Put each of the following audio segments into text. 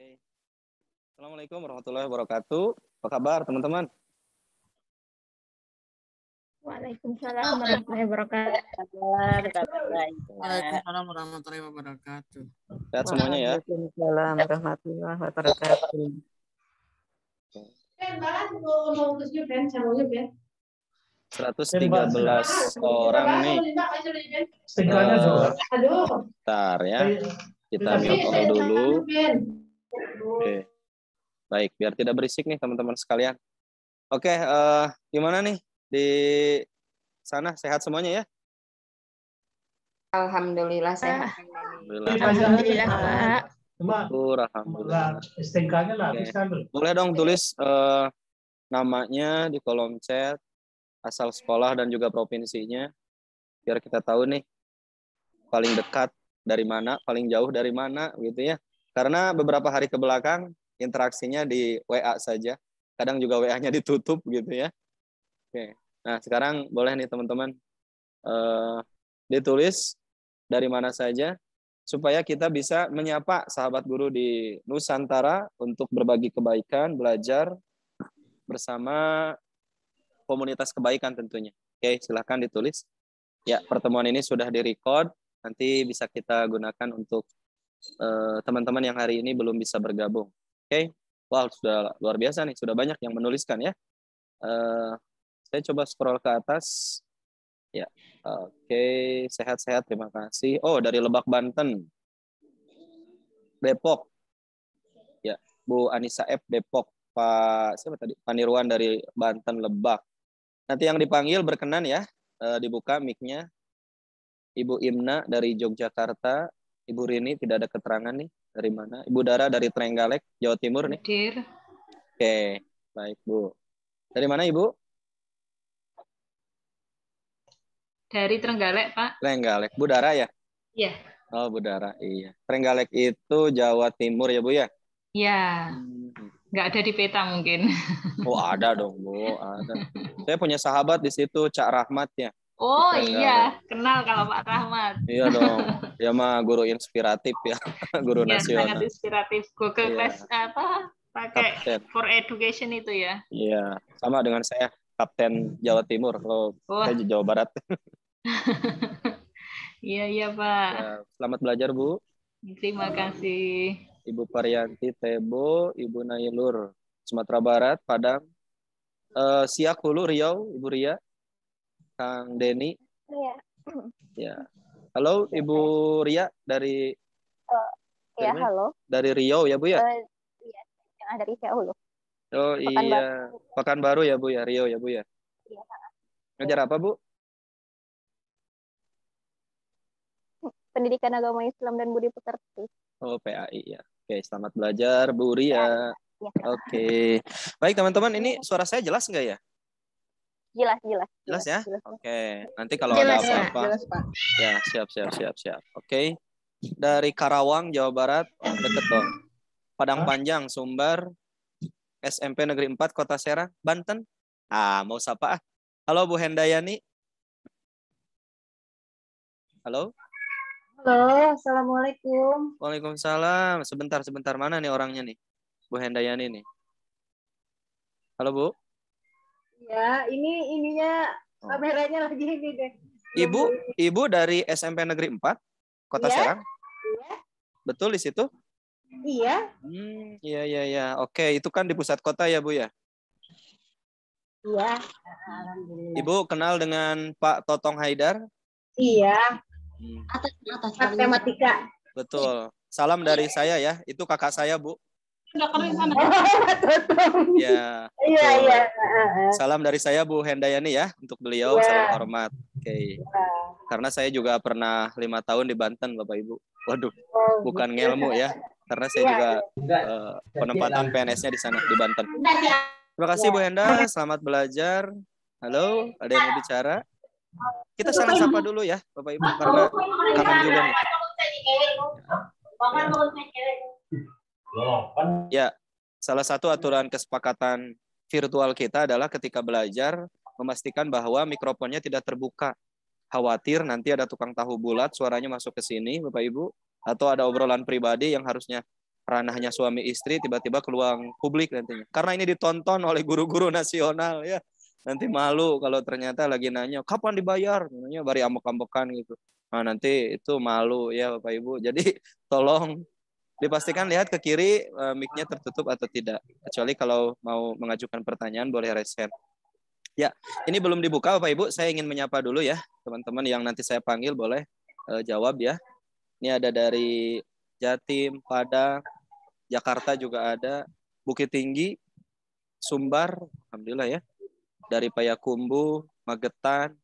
Oke. Assalamualaikum warahmatullahi wabarakatuh. Apa kabar teman-teman? Waalaikumsalam warahmatullahi wabarakatuh. Waalaikumsalam warahmatullahi wabarakatuh. Sehat semuanya ya. Waalaikumsalam warahmatullahi wabarakatuh. Seratus tiga belas orang nih. Eh, bentar ya. Kita mute dulu. Oke. Baik, biar tidak berisik nih teman-teman sekalian. Oke, uh, gimana nih di sana sehat semuanya ya? Alhamdulillah sehat. Ah. Alhamdulillah. Alhamdulillah. Alhamdulillah. alhamdulillah. stnk Boleh dong tulis uh, namanya di kolom chat, asal sekolah dan juga provinsinya, biar kita tahu nih paling dekat dari mana, paling jauh dari mana gitu ya. Karena beberapa hari ke belakang interaksinya di WA saja. Kadang juga WA-nya ditutup gitu ya. Oke. Nah, sekarang boleh nih teman-teman uh, ditulis dari mana saja supaya kita bisa menyapa sahabat guru di Nusantara untuk berbagi kebaikan, belajar bersama komunitas kebaikan tentunya. Oke, silahkan ditulis. Ya, pertemuan ini sudah direcord, nanti bisa kita gunakan untuk Eh, teman-teman uh, yang hari ini belum bisa bergabung. Oke, okay? wow sudah luar biasa nih, sudah banyak yang menuliskan ya. Uh, saya coba scroll ke atas. Ya, oke, okay. sehat-sehat, terima kasih. Oh, dari Lebak Banten, Depok. Ya, Bu Anissa F Depok, Pak siapa tadi? Paniruan dari Banten Lebak. Nanti yang dipanggil berkenan ya, uh, dibuka mic-nya. Ibu Imna dari Yogyakarta, Ibu Rini tidak ada keterangan nih dari mana. Ibu Dara dari Trenggalek, Jawa Timur nih. Hadir. Oke, baik Bu. Dari mana Ibu? Dari Trenggalek, Pak. Trenggalek. Bu Dara ya? Iya. Oh, Bu Dara, iya. Trenggalek itu Jawa Timur ya, Bu ya? Iya. Hmm. Nggak ada di peta mungkin. Oh, ada dong, Bu. Ada. Saya punya sahabat di situ, Cak Rahmat ya. Oh Kita iya, iya. Kan? kenal kalau Pak Rahmat. iya dong. ya mah guru inspiratif ya, guru iya, nasional. sangat inspiratif. Google iya. Class eh, apa? Pakai Kapten. for education itu ya. Iya, sama dengan saya Kapten Jawa Timur kalau oh. saya Jawa Barat. iya iya Pak. Ya, selamat belajar Bu. Terima kasih. Ibu Parianti Tebo, Ibu Nailur, Sumatera Barat, Padang, uh, Siak Hulu, Riau, Ibu Ria. Kang Denny. Iya. Ya. Halo Ibu Ria dari uh, Ya, halo. Dari Rio ya, Bu ya? Uh, iya, yang ada Rio loh. Oh Pekan iya, baru. Pekanbaru ya, Bu ya, Rio ya, Bu ya. Iya. Ngajar apa, Bu? Pendidikan Agama Islam dan Budi Pekerti. Oh, PAI ya. Oke, selamat belajar Bu Ria. Ya, ya. Oke. Baik, teman-teman, ini iya. suara saya jelas nggak ya? Jelas, jelas. Jelas, ya? Oke. Okay. Nanti kalau jelas, ada ya, apa-apa. Ya, Ya, siap, siap, siap, siap. Oke. Okay. Dari Karawang, Jawa Barat. Oh, deket dong. Padang Panjang, Sumbar. SMP Negeri 4, Kota Serang, Banten. Ah, mau sapa ah. Halo Bu Hendayani. Halo. Halo, Assalamualaikum. Waalaikumsalam. Sebentar, sebentar. Mana nih orangnya nih? Bu Hendayani nih. Halo Bu. Ya, ini ininya oh. kameranya lagi ini deh. Ibu, ibu dari SMP Negeri 4, Kota ya, Serang. Iya. Betul di situ? Iya. Hmm, iya iya iya. Oke, itu kan di pusat kota ya, Bu ya? Iya. Ibu kenal dengan Pak Totong Haidar? Iya. Hmm. Atas atas matematika. Betul. Salam dari saya ya. Itu kakak saya, Bu. Udah Ya, Iya. Iya, iya. Salam dari saya Bu Hendayani ya untuk beliau yeah. salam hormat. Oke. Okay. Yeah. Karena saya juga pernah lima tahun di Banten Bapak Ibu. Waduh, oh, bukan gitu. ngelmu ya. Karena saya yeah. juga uh, penempatan PNS-nya di sana di Banten. Terima kasih Bu Henda, selamat belajar. Halo, ada yang mau bicara? Kita saling sapa dulu ya, Bapak Ibu, karena kangen juga Ya. Ya, salah satu aturan kesepakatan virtual kita adalah ketika belajar memastikan bahwa mikrofonnya tidak terbuka. Khawatir nanti ada tukang tahu bulat suaranya masuk ke sini, Bapak Ibu, atau ada obrolan pribadi yang harusnya ranahnya suami istri tiba-tiba keluar publik nantinya. Karena ini ditonton oleh guru-guru nasional ya. Nanti malu kalau ternyata lagi nanya, kapan dibayar? Nanya bari amok amokan gitu. Nah, nanti itu malu ya Bapak Ibu. Jadi tolong dipastikan lihat ke kiri uh, mic-nya tertutup atau tidak. Kecuali kalau mau mengajukan pertanyaan boleh raise hand. Ya, ini belum dibuka Bapak Ibu. Saya ingin menyapa dulu ya teman-teman yang nanti saya panggil boleh uh, jawab ya. Ini ada dari Jatim, Padang, Jakarta juga ada, Bukit Tinggi, Sumbar, alhamdulillah ya. Dari Payakumbu, Magetan,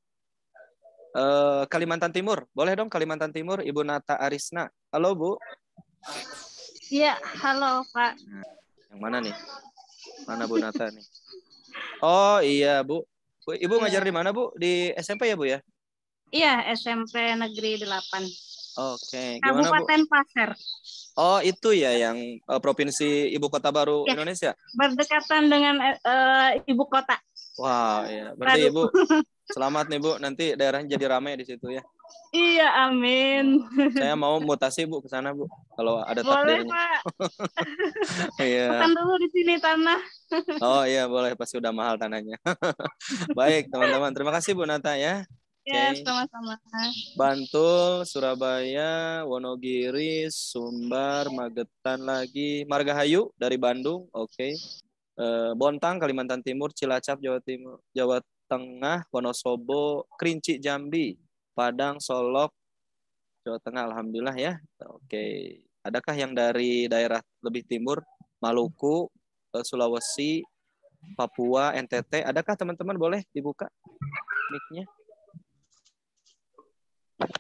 eh, Kalimantan Timur. Boleh dong Kalimantan Timur, Ibu Nata Arisna. Halo Bu, Iya, halo Pak. Nah, yang mana nih? Mana Bu Nata nih? Oh iya Bu. Bu Ibu iya. ngajar di mana Bu? Di SMP ya Bu ya? Iya, SMP Negeri 8. Oke, okay. Kabupaten Bu? Pasir. Oh, itu ya yang uh, provinsi ibu kota baru ya. Indonesia. Berdekatan dengan uh, ibu kota. Wow, iya. Berarti Ibu selamat nih Bu, nanti daerahnya jadi ramai di situ ya. Iya, amin. Saya mau mutasi Bu ke sana Bu. Kalau ada boleh, takdirnya. Boleh, Pak. Iya. Pesan dulu di sini tanah. oh iya, boleh pasti udah mahal tanahnya. Baik, teman-teman. Terima kasih Bu Nata ya. Iya, okay. sama-sama. Bantul, Surabaya, Wonogiri, Sumbar, Magetan lagi, Margahayu dari Bandung, oke. Okay. Eh, Bontang, Kalimantan Timur, Cilacap, Jawa Timur, Jawa Tengah, Wonosobo, Kerinci, Jambi, Padang, Solok, Jawa Tengah. Alhamdulillah ya. Oke. Adakah yang dari daerah lebih timur, Maluku, eh, Sulawesi, Papua, NTT? Adakah teman-teman boleh dibuka mic-nya?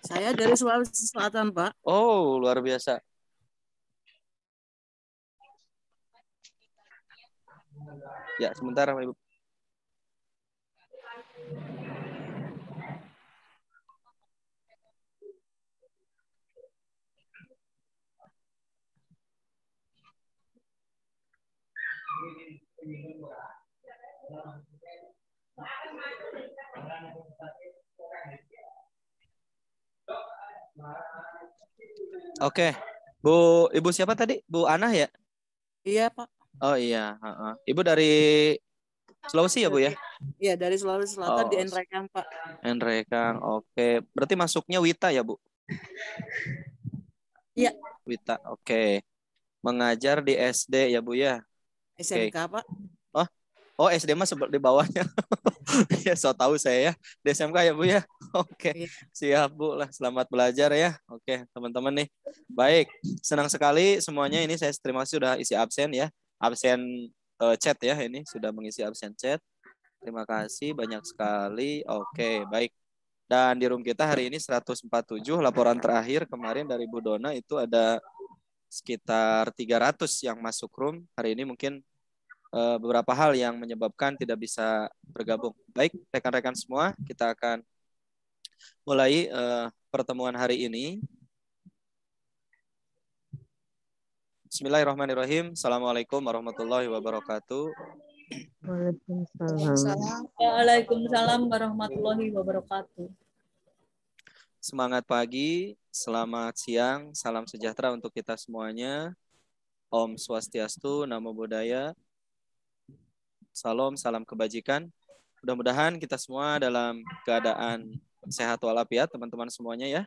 Saya dari Sulawesi Selatan, Pak. Oh, luar biasa. Ya, sebentar, Ibu. Oke, Bu Ibu siapa tadi? Bu Anah ya? Iya Pak. Oh iya, Ibu dari Sulawesi ya Bu ya? Iya dari Sulawesi Selatan oh. di Endrekang Pak. Endrekang, oke. Okay. Berarti masuknya Wita ya Bu? Iya. Wita, oke. Okay. Mengajar di SD ya Bu ya? SMK okay. apa? Oh, oh SD mah di bawahnya. ya so tahu saya ya. Di SMK ya Bu ya. Oke. Okay. Iya. Yeah. Siap Bu lah. Selamat belajar ya. Oke, okay, teman-teman nih. Baik, senang sekali semuanya ini saya terima kasih sudah isi absen ya. Absen uh, chat ya ini sudah mengisi absen chat. Terima kasih banyak sekali. Oke, okay, baik. Dan di room kita hari ini 147 laporan terakhir kemarin dari Bu Dona itu ada sekitar 300 yang masuk room. Hari ini mungkin uh, beberapa hal yang menyebabkan tidak bisa bergabung. Baik, rekan-rekan semua, kita akan mulai uh, pertemuan hari ini. Bismillahirrahmanirrahim. Assalamualaikum warahmatullahi wabarakatuh. Waalaikumsalam. warahmatullahi wabarakatuh. Semangat pagi, Selamat siang, salam sejahtera untuk kita semuanya. Om Swastiastu, Namo Buddhaya. Salam, salam kebajikan. Mudah-mudahan kita semua dalam keadaan sehat walafiat, teman-teman semuanya ya.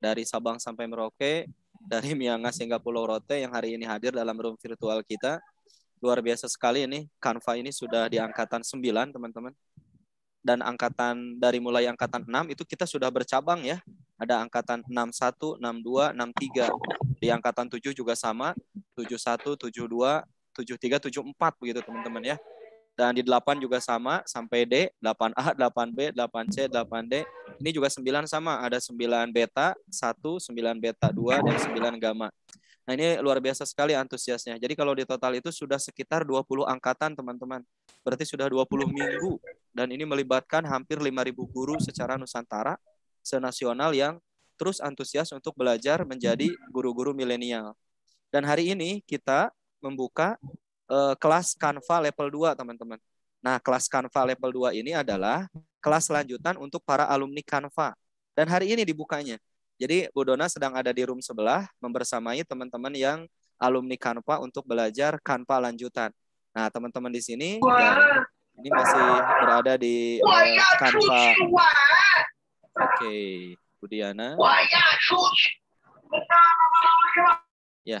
Dari Sabang sampai Merauke, dari Miangas hingga Pulau Rote yang hari ini hadir dalam room virtual kita. Luar biasa sekali ini, Kanva ini sudah di angkatan 9, teman-teman dan angkatan dari mulai angkatan 6 itu kita sudah bercabang ya. Ada angkatan 61, 62, 63. Di angkatan 7 juga sama, 71, 72, 73, 74 begitu teman-teman ya. Dan di 8 juga sama sampai D, 8A, 8B, 8C, 8D. Ini juga 9 sama, ada 9 beta 1, 9 beta 2 dan 9 gamma. Nah, ini luar biasa sekali antusiasnya. Jadi kalau di total itu sudah sekitar 20 angkatan, teman-teman. Berarti sudah 20 minggu dan ini melibatkan hampir 5.000 guru secara Nusantara senasional yang terus antusias untuk belajar menjadi guru-guru milenial. Dan hari ini kita membuka uh, kelas Canva level 2, teman-teman. Nah, kelas Canva level 2 ini adalah kelas lanjutan untuk para alumni Canva. Dan hari ini dibukanya. Jadi, Bu Dona sedang ada di room sebelah membersamai teman-teman yang alumni Canva untuk belajar Canva lanjutan. Nah, teman-teman di sini ini masih berada di uh, Oke, Budiana. Ya, ya.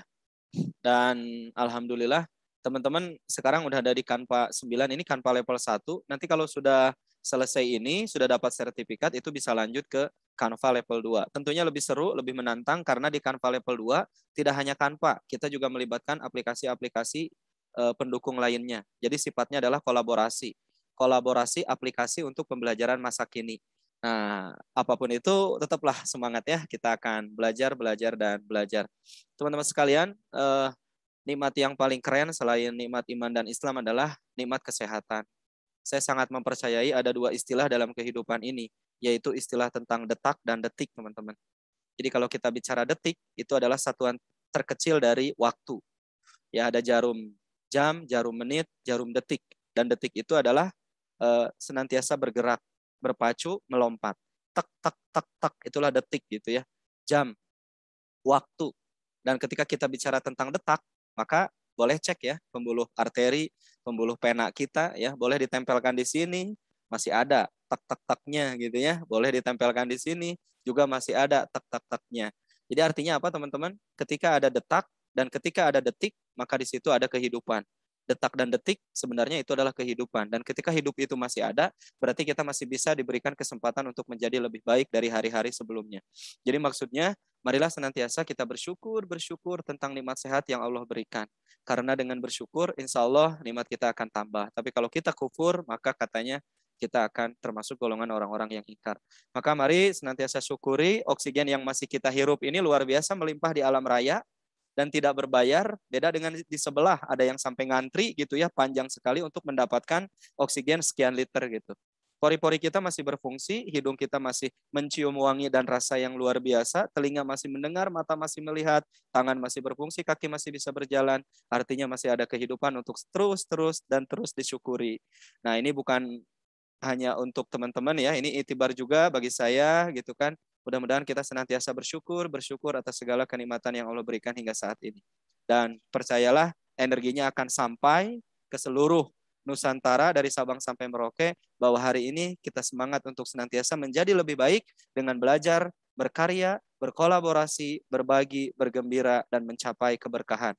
Dan alhamdulillah teman-teman sekarang udah ada di Canva 9. Ini Canva level 1. Nanti kalau sudah selesai ini, sudah dapat sertifikat, itu bisa lanjut ke Canva level 2. Tentunya lebih seru, lebih menantang karena di Canva level 2 tidak hanya Canva, kita juga melibatkan aplikasi-aplikasi Eh, pendukung lainnya. Jadi sifatnya adalah kolaborasi. Kolaborasi aplikasi untuk pembelajaran masa kini. Nah, apapun itu tetaplah semangat ya. Kita akan belajar, belajar dan belajar. Teman-teman sekalian, eh, nikmat yang paling keren selain nikmat iman dan Islam adalah nikmat kesehatan. Saya sangat mempercayai ada dua istilah dalam kehidupan ini, yaitu istilah tentang detak dan detik, teman-teman. Jadi kalau kita bicara detik, itu adalah satuan terkecil dari waktu. Ya, ada jarum jam, jarum menit, jarum detik. Dan detik itu adalah uh, senantiasa bergerak, berpacu, melompat. Tak, tak, tak, tak. Itulah detik gitu ya. Jam, waktu. Dan ketika kita bicara tentang detak, maka boleh cek ya pembuluh arteri, pembuluh pena kita ya, boleh ditempelkan di sini, masih ada tak-tak-taknya gitu ya. Boleh ditempelkan di sini, juga masih ada tak-tak-taknya. Jadi artinya apa teman-teman? Ketika ada detak, dan ketika ada detik maka di situ ada kehidupan detak dan detik sebenarnya itu adalah kehidupan dan ketika hidup itu masih ada berarti kita masih bisa diberikan kesempatan untuk menjadi lebih baik dari hari-hari sebelumnya jadi maksudnya marilah senantiasa kita bersyukur bersyukur tentang nikmat sehat yang Allah berikan karena dengan bersyukur insya Allah nikmat kita akan tambah tapi kalau kita kufur maka katanya kita akan termasuk golongan orang-orang yang ingkar. Maka mari senantiasa syukuri oksigen yang masih kita hirup ini luar biasa melimpah di alam raya dan tidak berbayar. Beda dengan di sebelah ada yang sampai ngantri gitu ya panjang sekali untuk mendapatkan oksigen sekian liter gitu. Pori-pori kita masih berfungsi, hidung kita masih mencium wangi dan rasa yang luar biasa, telinga masih mendengar, mata masih melihat, tangan masih berfungsi, kaki masih bisa berjalan. Artinya masih ada kehidupan untuk terus-terus dan terus disyukuri. Nah, ini bukan hanya untuk teman-teman ya, ini itibar juga bagi saya gitu kan. Mudah-mudahan kita senantiasa bersyukur, bersyukur atas segala kenikmatan yang Allah berikan hingga saat ini. Dan percayalah, energinya akan sampai ke seluruh Nusantara dari Sabang sampai Merauke bahwa hari ini kita semangat untuk senantiasa menjadi lebih baik dengan belajar, berkarya, berkolaborasi, berbagi, bergembira, dan mencapai keberkahan.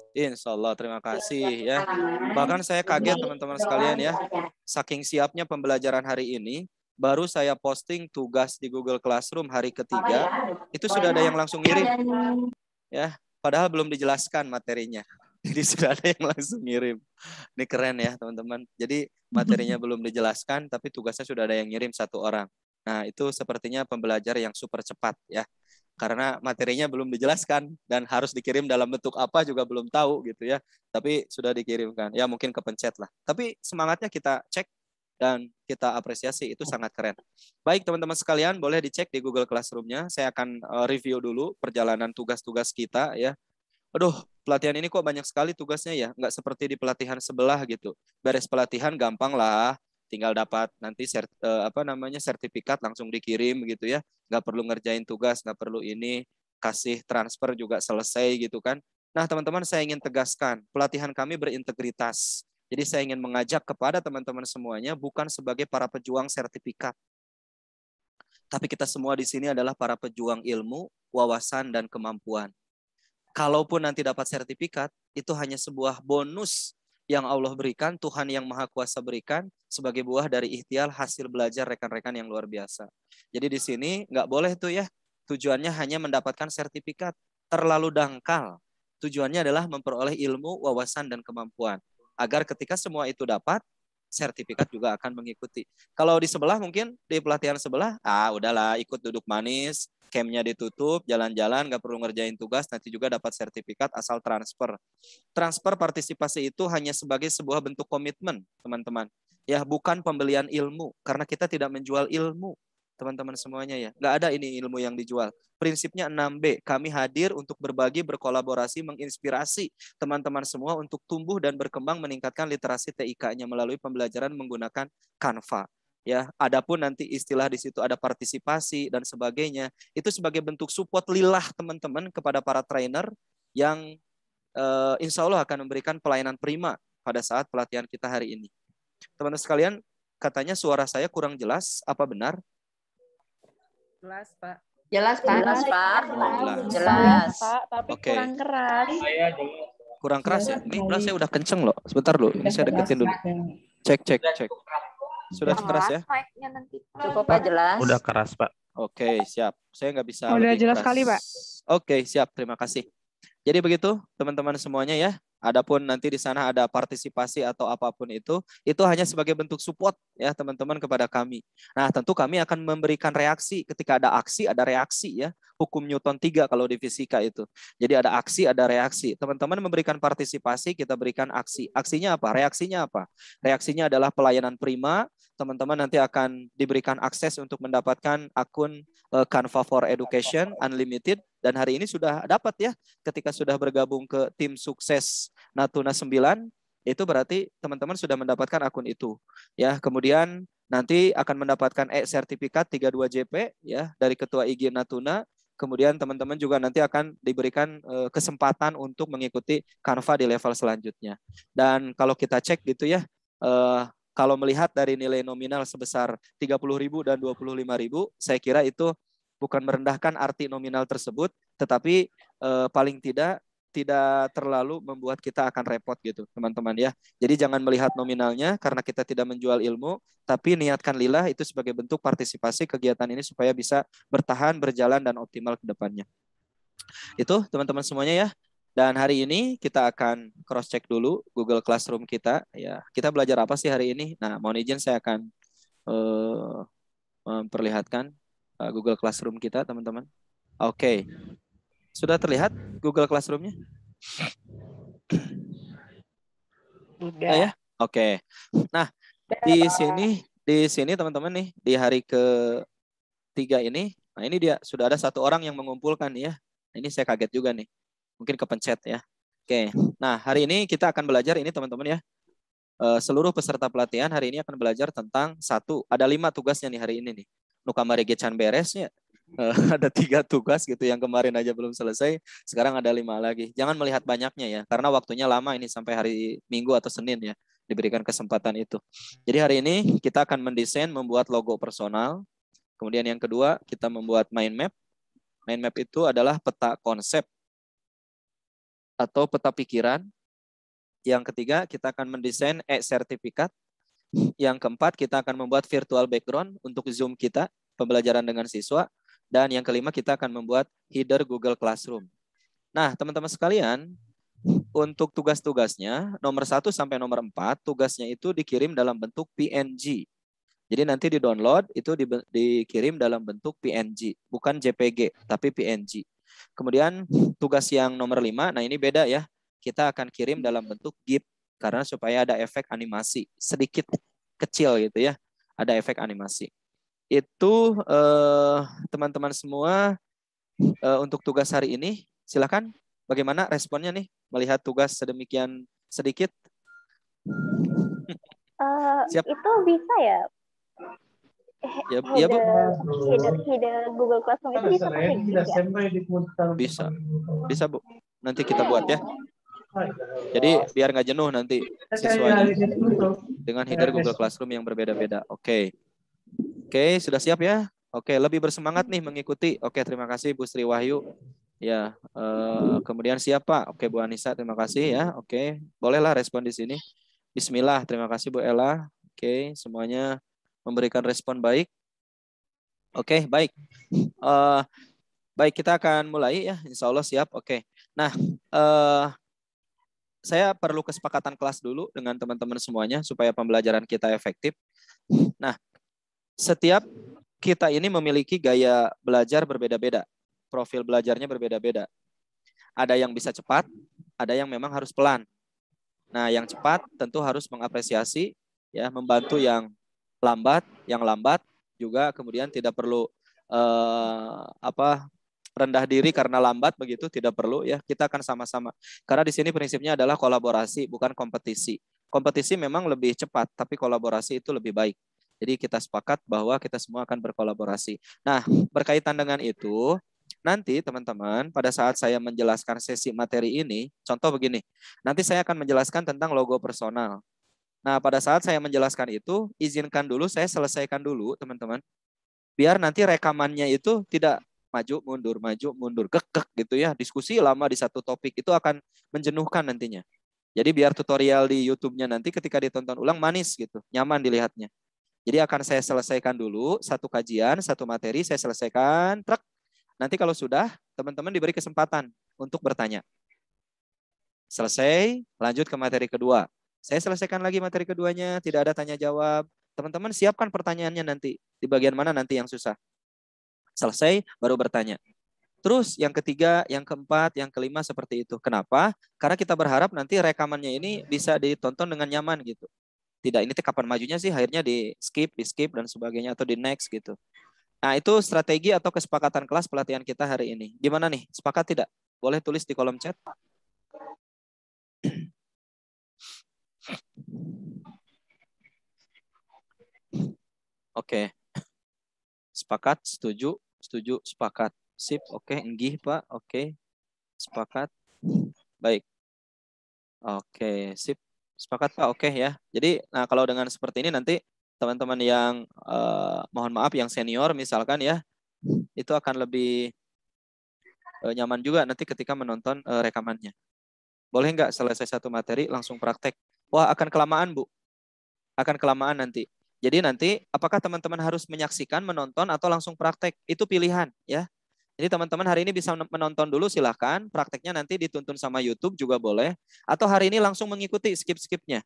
Insya Allah, terima iya, kasih iya, ya. Iya. Bahkan saya kaget teman-teman sekalian ya, saking siapnya pembelajaran hari ini, baru saya posting tugas di Google Classroom hari oh, ketiga, itu sudah ada yang langsung ngirim. Ya, padahal belum dijelaskan materinya. Jadi sudah ada yang langsung ngirim. Ini keren ya teman-teman. Jadi materinya belum dijelaskan, tapi tugasnya sudah ada yang ngirim satu orang. Nah, itu sepertinya pembelajar yang super cepat ya karena materinya belum dijelaskan dan harus dikirim dalam bentuk apa juga belum tahu gitu ya. Tapi sudah dikirimkan. Ya mungkin kepencet lah. Tapi semangatnya kita cek dan kita apresiasi itu sangat keren. Baik teman-teman sekalian, boleh dicek di Google Classroom-nya. Saya akan eh, review dulu perjalanan tugas-tugas kita ya. Aduh, pelatihan ini kok banyak sekali tugasnya ya. Nggak seperti di pelatihan sebelah gitu. Beres pelatihan gampang lah tinggal dapat nanti sert, uh, apa namanya sertifikat langsung dikirim gitu ya nggak perlu ngerjain tugas nggak perlu ini kasih transfer juga selesai gitu kan nah teman-teman saya ingin tegaskan pelatihan kami berintegritas jadi saya ingin mengajak kepada teman-teman semuanya bukan sebagai para pejuang sertifikat tapi kita semua di sini adalah para pejuang ilmu wawasan dan kemampuan kalaupun nanti dapat sertifikat itu hanya sebuah bonus yang Allah berikan, Tuhan yang Maha Kuasa berikan sebagai buah dari ikhtiar hasil belajar rekan-rekan yang luar biasa. Jadi di sini nggak boleh tuh ya tujuannya hanya mendapatkan sertifikat terlalu dangkal. Tujuannya adalah memperoleh ilmu, wawasan, dan kemampuan. Agar ketika semua itu dapat, sertifikat juga akan mengikuti. Kalau di sebelah mungkin di pelatihan sebelah, ah udahlah ikut duduk manis, campnya ditutup, jalan-jalan, nggak perlu ngerjain tugas, nanti juga dapat sertifikat asal transfer. Transfer partisipasi itu hanya sebagai sebuah bentuk komitmen, teman-teman. Ya, bukan pembelian ilmu, karena kita tidak menjual ilmu teman-teman semuanya ya. Nggak ada ini ilmu yang dijual. Prinsipnya 6B, kami hadir untuk berbagi, berkolaborasi, menginspirasi teman-teman semua untuk tumbuh dan berkembang meningkatkan literasi TIK-nya melalui pembelajaran menggunakan Canva. Ya, adapun nanti istilah di situ ada partisipasi dan sebagainya. Itu sebagai bentuk support lillah teman-teman kepada para trainer yang uh, insya Allah akan memberikan pelayanan prima pada saat pelatihan kita hari ini. Teman-teman sekalian, katanya suara saya kurang jelas, apa benar? Jelas, Pak. Jelas, Pak. Jelas, Pak. Jelas. Pak, tapi okay. kurang keras. Kurang keras ya? Ini belas saya udah kenceng loh. Sebentar loh, ini saya deketin dulu. Cek, cek, cek. Sudah keras ya? Cukup Pak jelas. Udah keras, Pak. Oke, okay, siap. Saya nggak bisa. Udah jelas keras. kali, Pak. Oke, okay, siap. Terima kasih. Jadi begitu, teman-teman semuanya ya. Adapun nanti di sana ada partisipasi atau apapun itu, itu hanya sebagai bentuk support ya teman-teman kepada kami. Nah, tentu kami akan memberikan reaksi ketika ada aksi, ada reaksi ya. Hukum Newton tiga kalau di fisika itu. Jadi ada aksi, ada reaksi. Teman-teman memberikan partisipasi, kita berikan aksi. Aksinya apa? Reaksinya apa? Reaksinya adalah pelayanan prima, teman-teman nanti akan diberikan akses untuk mendapatkan akun eh, Canva for Education Unlimited dan hari ini sudah dapat ya ketika sudah bergabung ke tim sukses Natuna 9 itu berarti teman-teman sudah mendapatkan akun itu. Ya, kemudian nanti akan mendapatkan e sertifikat 32JP ya dari ketua IG Natuna. Kemudian teman-teman juga nanti akan diberikan e, kesempatan untuk mengikuti Canva di level selanjutnya. Dan kalau kita cek gitu ya, e, kalau melihat dari nilai nominal sebesar 30.000 dan 25.000, saya kira itu bukan merendahkan arti nominal tersebut, tetapi eh, paling tidak tidak terlalu membuat kita akan repot gitu, teman-teman ya. Jadi jangan melihat nominalnya karena kita tidak menjual ilmu, tapi niatkan lillah itu sebagai bentuk partisipasi kegiatan ini supaya bisa bertahan, berjalan dan optimal ke depannya. Itu teman-teman semuanya ya. Dan hari ini kita akan cross check dulu Google Classroom kita ya. Kita belajar apa sih hari ini? Nah, mohon izin saya akan uh, memperlihatkan Eh, Google Classroom kita, teman-teman. Oke. Okay. Sudah terlihat Google Classroom-nya? Sudah. Ah, ya? Oke. Okay. Nah, di sini di sini teman-teman nih di hari ke tiga ini, nah ini dia sudah ada satu orang yang mengumpulkan ya. Ini saya kaget juga nih. Mungkin kepencet ya. Oke. Okay. Nah, hari ini kita akan belajar ini teman-teman ya eh, seluruh peserta pelatihan hari ini akan belajar tentang satu ada lima tugasnya nih hari ini nih Nukamari Gechan beresnya eh, ada tiga tugas gitu yang kemarin aja belum selesai sekarang ada lima lagi jangan melihat banyaknya ya karena waktunya lama ini sampai hari Minggu atau Senin ya diberikan kesempatan itu jadi hari ini kita akan mendesain membuat logo personal kemudian yang kedua kita membuat mind map mind map itu adalah peta konsep atau peta pikiran yang ketiga kita akan mendesain e-sertifikat yang keempat, kita akan membuat virtual background untuk Zoom kita, pembelajaran dengan siswa. Dan yang kelima, kita akan membuat header Google Classroom. Nah, teman-teman sekalian, untuk tugas-tugasnya, nomor satu sampai nomor empat tugasnya itu dikirim dalam bentuk PNG. Jadi nanti di-download, itu di dikirim dalam bentuk PNG. Bukan JPG, tapi PNG. Kemudian tugas yang nomor lima nah ini beda ya. Kita akan kirim dalam bentuk GIF karena supaya ada efek animasi sedikit kecil gitu ya ada efek animasi itu eh, teman-teman eh, semua eh, untuk tugas hari ini silakan bagaimana responnya nih melihat tugas sedemikian sedikit uh, Siap. itu bisa ya Ya, ya Bu. Google Classroom itu bisa ya? Bisa. Bisa, Bu. Nanti kita buat ya. Jadi biar nggak jenuh nanti siswa dengan header iya, Google Classroom yang berbeda-beda. Oke. Okay. Oke, okay, sudah siap ya? Oke, okay, lebih bersemangat nih mengikuti. Oke, terima kasih Bu Sri Wahyu. Ya, uh, kemudian siapa? Oke, Bu Anissa, terima kasih ya. Oke, bolehlah respon di sini. Bismillah, terima kasih Bu Ella. Oke, semuanya memberikan respon baik. Oke, baik. Uh, baik, kita akan mulai ya. Insya Allah siap. Oke. Nah, uh, saya perlu kesepakatan kelas dulu dengan teman-teman semuanya supaya pembelajaran kita efektif. Nah, setiap kita ini memiliki gaya belajar berbeda-beda. Profil belajarnya berbeda-beda. Ada yang bisa cepat, ada yang memang harus pelan. Nah, yang cepat tentu harus mengapresiasi ya, membantu yang lambat, yang lambat juga kemudian tidak perlu eh, apa rendah diri karena lambat begitu tidak perlu ya kita akan sama-sama karena di sini prinsipnya adalah kolaborasi bukan kompetisi kompetisi memang lebih cepat tapi kolaborasi itu lebih baik jadi kita sepakat bahwa kita semua akan berkolaborasi nah berkaitan dengan itu nanti teman-teman pada saat saya menjelaskan sesi materi ini contoh begini nanti saya akan menjelaskan tentang logo personal nah pada saat saya menjelaskan itu izinkan dulu saya selesaikan dulu teman-teman biar nanti rekamannya itu tidak maju mundur maju mundur kekek gitu ya diskusi lama di satu topik itu akan menjenuhkan nantinya jadi biar tutorial di YouTube-nya nanti ketika ditonton ulang manis gitu nyaman dilihatnya jadi akan saya selesaikan dulu satu kajian satu materi saya selesaikan truk nanti kalau sudah teman-teman diberi kesempatan untuk bertanya selesai lanjut ke materi kedua saya selesaikan lagi materi keduanya tidak ada tanya jawab teman-teman siapkan pertanyaannya nanti di bagian mana nanti yang susah Selesai baru bertanya. Terus yang ketiga, yang keempat, yang kelima seperti itu. Kenapa? Karena kita berharap nanti rekamannya ini bisa ditonton dengan nyaman gitu. Tidak ini kapan majunya sih akhirnya di skip, di skip dan sebagainya atau di next gitu. Nah, itu strategi atau kesepakatan kelas pelatihan kita hari ini. Gimana nih? Sepakat tidak? Boleh tulis di kolom chat. Oke. Okay. Sepakat, setuju, Setuju, sepakat. Sip, oke. Okay. Enggih, Pak. Oke. Okay. Sepakat. Baik. Oke, okay. sip. Sepakat, Pak. Oke okay, ya. Jadi, nah kalau dengan seperti ini nanti teman-teman yang eh, mohon maaf yang senior misalkan ya, itu akan lebih eh, nyaman juga nanti ketika menonton eh, rekamannya. Boleh nggak selesai satu materi langsung praktek? Wah, akan kelamaan, Bu. Akan kelamaan nanti. Jadi nanti apakah teman-teman harus menyaksikan, menonton atau langsung praktek? Itu pilihan ya. Jadi teman-teman hari ini bisa menonton dulu silahkan, prakteknya nanti dituntun sama YouTube juga boleh. Atau hari ini langsung mengikuti skip-skipnya.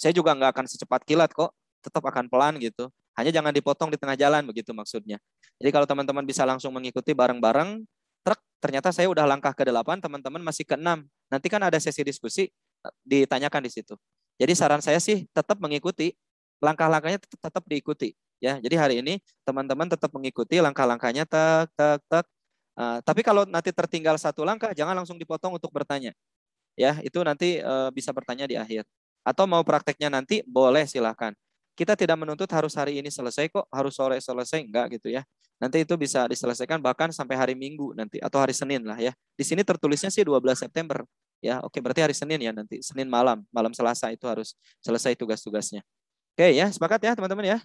Saya juga nggak akan secepat kilat kok, tetap akan pelan gitu. Hanya jangan dipotong di tengah jalan begitu maksudnya. Jadi kalau teman-teman bisa langsung mengikuti bareng-bareng, truk ternyata saya udah langkah ke delapan, teman-teman masih ke enam. Nanti kan ada sesi diskusi, eh, ditanyakan di situ. Jadi saran saya sih tetap mengikuti langkah-langkahnya tetap, tetap diikuti ya. Jadi hari ini teman-teman tetap mengikuti langkah-langkahnya tek tek tek. Uh, tapi kalau nanti tertinggal satu langkah jangan langsung dipotong untuk bertanya. Ya, itu nanti uh, bisa bertanya di akhir. Atau mau prakteknya nanti boleh silahkan. Kita tidak menuntut harus hari ini selesai kok, harus sore selesai enggak gitu ya. Nanti itu bisa diselesaikan bahkan sampai hari Minggu nanti atau hari Senin lah ya. Di sini tertulisnya sih 12 September. Ya, oke berarti hari Senin ya nanti, Senin malam, malam Selasa itu harus selesai tugas-tugasnya. Oke ya, sepakat ya teman-teman ya.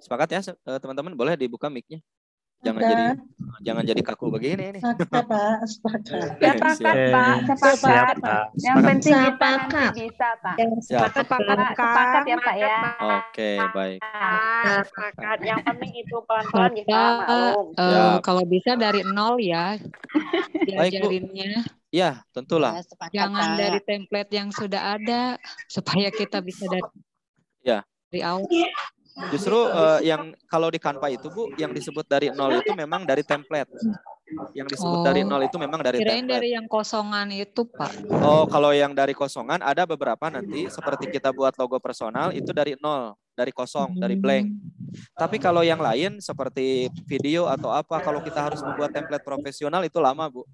Sepakat ya eh, teman-teman, boleh dibuka mic-nya. Jangan jadi jangan jadi kaku begini nih. Pak. Sepakat. Ya, sepakat, Pak. Sepakat. Siap, Pak. Yang penting kita nanti bisa, Pak. Ya, sepakat, Pak. Sepakat ya, Pak ya. Oke, baik. Sepakat. Yang penting itu pelan-pelan kita eh, kalau bisa dari nol ya. Diajarinnya. Ya, tentulah. Ya, jangan Pak. dari template yang sudah ada supaya kita bisa dari Ya. Dari awal. Iya. Justru uh, yang kalau di Canva itu Bu, yang disebut dari nol itu memang dari template. Yang disebut oh, dari nol itu memang dari template. dari yang kosongan itu, Pak. Oh, kalau yang dari kosongan ada beberapa nanti seperti kita buat logo personal itu dari nol, dari kosong, hmm. dari blank. Tapi kalau yang lain seperti video atau apa, kalau kita harus membuat template profesional itu lama, Bu.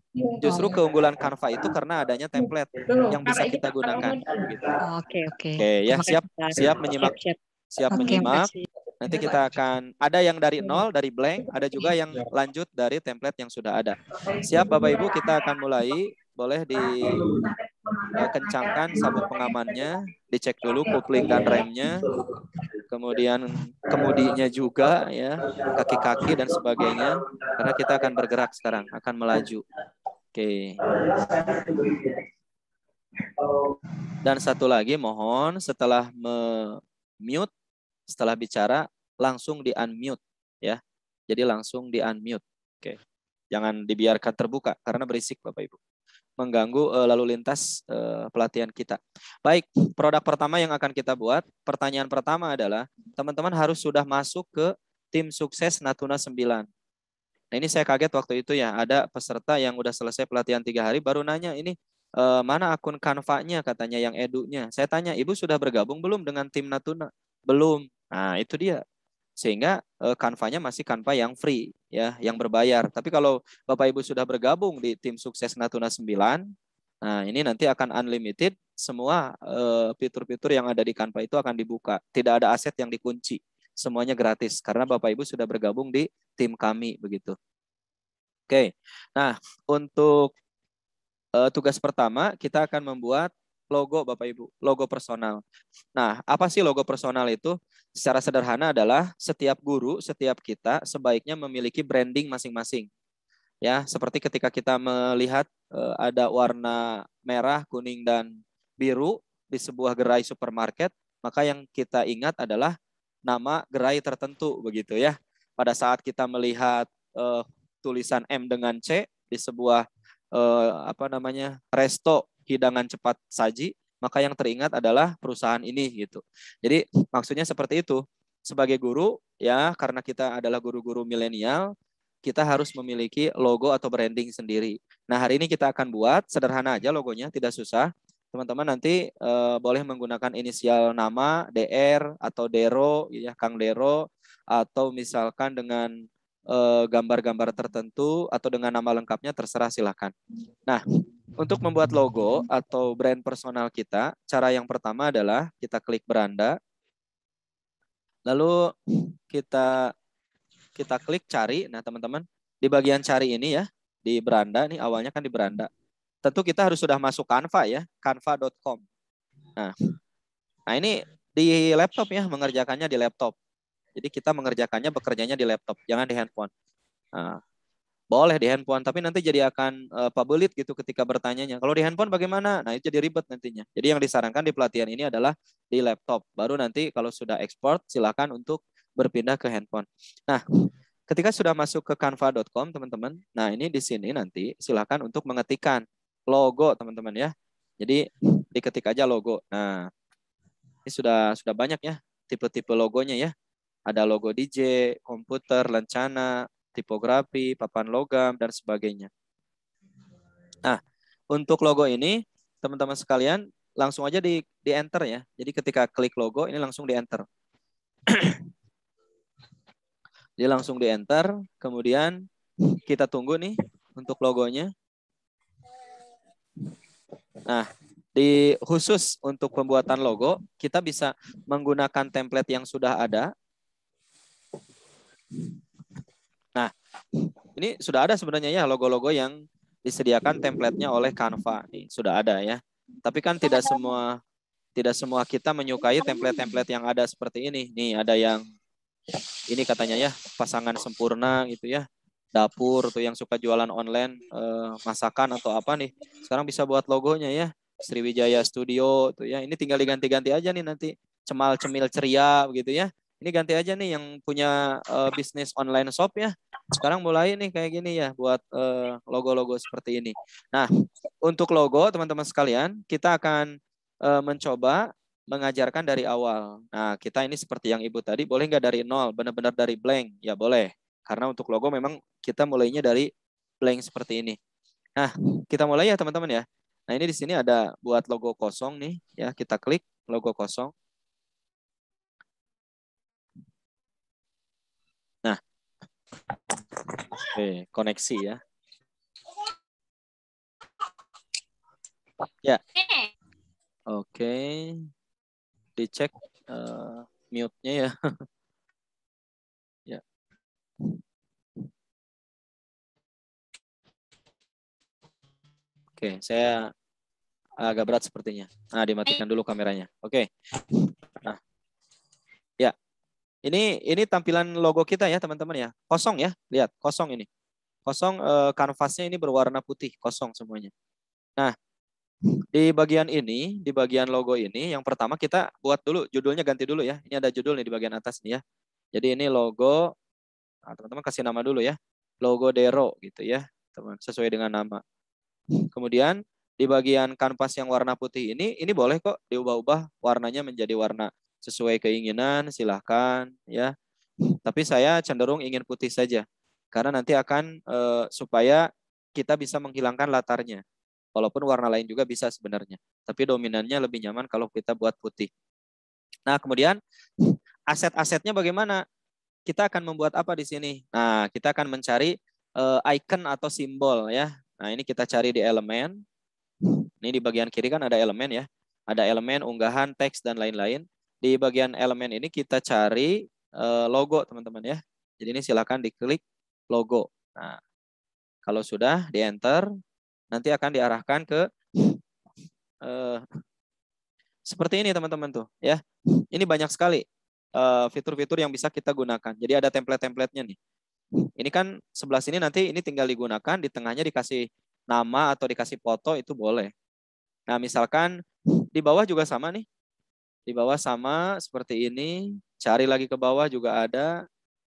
Justru keunggulan Canva itu karena adanya template yang bisa kita gunakan. Gitu. Oke, oke. Oke, ya siap, siap menyimak. Siap, siap siap okay, menyimak. Makasih. Nanti kita akan ada yang dari hmm. nol dari blank, ada juga yang ya. lanjut dari template yang sudah ada. Siap Bapak Ibu, kita akan mulai. Boleh dikencangkan eh, sabuk pengamannya, dicek dulu kopling dan remnya, kemudian kemudinya juga ya, kaki-kaki dan sebagainya karena kita akan bergerak sekarang, akan melaju. Oke. Dan satu lagi mohon setelah mute setelah bicara langsung di unmute ya. Jadi langsung di unmute. Oke. Jangan dibiarkan terbuka karena berisik Bapak Ibu. Mengganggu uh, lalu lintas uh, pelatihan kita. Baik, produk pertama yang akan kita buat, pertanyaan pertama adalah teman-teman harus sudah masuk ke tim sukses Natuna 9. Nah ini saya kaget waktu itu ya, ada peserta yang udah selesai pelatihan tiga hari baru nanya ini e, mana akun kanvanya katanya yang edunya. Saya tanya, ibu sudah bergabung belum dengan tim Natuna? Belum. Nah, itu dia. Sehingga kanvanya eh, masih kanva yang free ya, yang berbayar. Tapi kalau Bapak Ibu sudah bergabung di tim sukses Natuna 9, nah ini nanti akan unlimited semua eh, fitur-fitur yang ada di kanva itu akan dibuka. Tidak ada aset yang dikunci. Semuanya gratis karena Bapak Ibu sudah bergabung di tim kami begitu. Oke. Nah, untuk eh, tugas pertama kita akan membuat logo Bapak Ibu, logo personal. Nah, apa sih logo personal itu? secara sederhana adalah setiap guru, setiap kita sebaiknya memiliki branding masing-masing. Ya, seperti ketika kita melihat eh, ada warna merah, kuning dan biru di sebuah gerai supermarket, maka yang kita ingat adalah nama gerai tertentu begitu ya. Pada saat kita melihat uh, tulisan M dengan C di sebuah uh, apa namanya resto hidangan cepat saji maka yang teringat adalah perusahaan ini gitu. Jadi maksudnya seperti itu. Sebagai guru ya karena kita adalah guru-guru milenial, kita harus memiliki logo atau branding sendiri. Nah, hari ini kita akan buat sederhana aja logonya, tidak susah. Teman-teman nanti e, boleh menggunakan inisial nama DR atau Dero ya Kang Dero atau misalkan dengan eh, gambar-gambar tertentu atau dengan nama lengkapnya terserah silahkan. Nah, untuk membuat logo atau brand personal kita, cara yang pertama adalah kita klik beranda. Lalu kita kita klik cari. Nah, teman-teman, di bagian cari ini ya, di beranda nih awalnya kan di beranda. Tentu kita harus sudah masuk Canva ya, canva.com. Nah, nah ini di laptop ya, mengerjakannya di laptop. Jadi kita mengerjakannya bekerjanya di laptop, jangan di handphone. Nah, boleh di handphone, tapi nanti jadi akan uh, eh, pabelit gitu ketika bertanyanya. Kalau di handphone bagaimana? Nah, itu jadi ribet nantinya. Jadi yang disarankan di pelatihan ini adalah di laptop. Baru nanti kalau sudah ekspor silakan untuk berpindah ke handphone. Nah, ketika sudah masuk ke canva.com, teman-teman. Nah, ini di sini nanti silakan untuk mengetikkan logo, teman-teman ya. Jadi diketik aja logo. Nah, ini sudah sudah banyak ya tipe-tipe logonya ya. Ada logo DJ, komputer, lencana, tipografi, papan logam, dan sebagainya. Nah, untuk logo ini, teman-teman sekalian, langsung aja di, di enter ya. Jadi ketika klik logo, ini langsung di enter. Dia langsung di enter, kemudian kita tunggu nih untuk logonya. Nah, di khusus untuk pembuatan logo, kita bisa menggunakan template yang sudah ada. Ini sudah ada sebenarnya ya logo-logo yang disediakan template-nya oleh Canva. Ini sudah ada ya. Tapi kan tidak semua tidak semua kita menyukai template-template yang ada seperti ini. Nih, ada yang ini katanya ya, pasangan sempurna gitu ya. Dapur tuh yang suka jualan online eh, masakan atau apa nih. Sekarang bisa buat logonya ya. Sriwijaya Studio tuh ya. Ini tinggal diganti-ganti aja nih nanti cemal cemil ceria begitu ya ini ganti aja nih yang punya uh, bisnis online shop ya sekarang mulai nih kayak gini ya buat eh, logo-logo uh, seperti ini nah untuk logo teman-teman sekalian kita akan uh, mencoba mengajarkan dari awal. Nah, kita ini seperti yang Ibu tadi, boleh nggak dari nol, benar-benar dari blank? Ya boleh, karena untuk logo memang kita mulainya dari blank seperti ini. Nah, kita mulai ya teman-teman ya. Nah, ini di sini ada buat logo kosong nih, ya kita klik logo kosong. Oke, koneksi ya. Ya. Oke. Dicek uh, mute-nya ya. ya. Oke, saya agak berat sepertinya. Nah, dimatikan dulu kameranya. Oke. Nah, ini ini tampilan logo kita ya teman-teman ya. Kosong ya, lihat kosong ini. Kosong eh, kanvasnya ini berwarna putih, kosong semuanya. Nah, di bagian ini, di bagian logo ini, yang pertama kita buat dulu judulnya ganti dulu ya. Ini ada judul nih di bagian atas nih ya. Jadi ini logo, nah, teman-teman nah, kasih nama dulu ya. Logo Dero gitu ya, teman sesuai dengan nama. Kemudian di bagian kanvas yang warna putih ini, ini boleh kok diubah-ubah warnanya menjadi warna sesuai keinginan silahkan ya. Tapi saya cenderung ingin putih saja karena nanti akan e, supaya kita bisa menghilangkan latarnya. Walaupun warna lain juga bisa sebenarnya, tapi dominannya lebih nyaman kalau kita buat putih. Nah, kemudian aset-asetnya bagaimana? Kita akan membuat apa di sini? Nah, kita akan mencari e, icon atau simbol ya. Nah, ini kita cari di elemen. Ini di bagian kiri kan ada elemen ya. Ada elemen, unggahan, teks, dan lain-lain di bagian elemen ini kita cari eh, logo teman-teman ya. Jadi ini silakan diklik logo. Nah, kalau sudah di enter, nanti akan diarahkan ke eh, seperti ini teman-teman tuh ya. Ini banyak sekali eh, fitur-fitur eh, yang bisa kita gunakan. Jadi ada template-templatenya nih. Ini kan sebelah sini nanti ini tinggal digunakan, di tengahnya dikasih nama atau dikasih foto itu boleh. Nah misalkan di bawah juga sama nih. Di bawah sama seperti ini. Cari lagi ke bawah juga ada.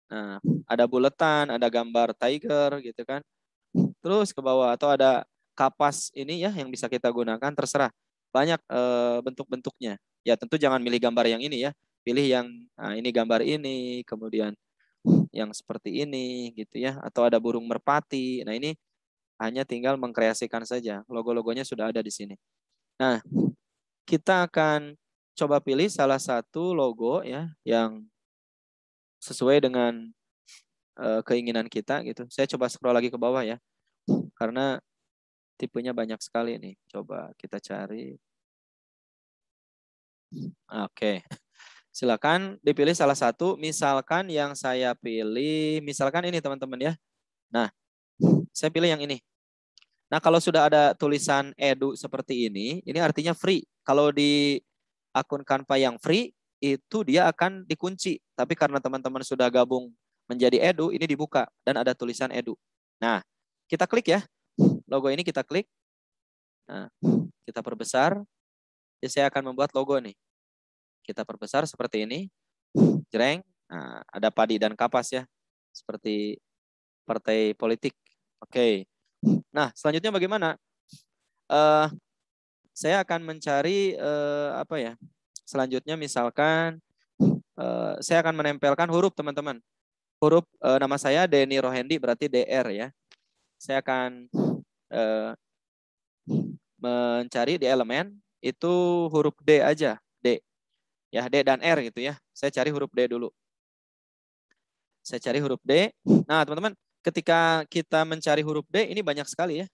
Nah, ada buletan, ada gambar tiger gitu kan. Terus ke bawah atau ada kapas ini ya yang bisa kita gunakan terserah. Banyak e, bentuk-bentuknya. Ya tentu jangan milih gambar yang ini ya. Pilih yang nah, ini gambar ini, kemudian yang seperti ini gitu ya atau ada burung merpati. Nah, ini hanya tinggal mengkreasikan saja. Logo-logonya sudah ada di sini. Nah, kita akan coba pilih salah satu logo ya yang sesuai dengan uh, keinginan kita gitu. Saya coba scroll lagi ke bawah ya. Karena tipenya banyak sekali nih. Coba kita cari. Oke. Okay. Silakan dipilih salah satu. Misalkan yang saya pilih, misalkan ini teman-teman ya. Nah, saya pilih yang ini. Nah, kalau sudah ada tulisan edu seperti ini, ini artinya free. Kalau di akun Canva yang free itu dia akan dikunci. Tapi karena teman-teman sudah gabung menjadi Edu, ini dibuka dan ada tulisan Edu. Nah, kita klik ya. Logo ini kita klik. Nah, kita perbesar. Jadi saya akan membuat logo nih. Kita perbesar seperti ini. Jereng. Nah, ada padi dan kapas ya. Seperti partai politik. Oke. Nah, selanjutnya bagaimana? Uh, saya akan mencari eh, apa ya? Selanjutnya misalkan eh, saya akan menempelkan huruf teman-teman. Huruf eh, nama saya Denny Rohendi berarti DR ya. Saya akan eh, mencari di elemen itu huruf D aja, D. Ya, D dan R gitu ya. Saya cari huruf D dulu. Saya cari huruf D. Nah, teman-teman, ketika kita mencari huruf D ini banyak sekali ya.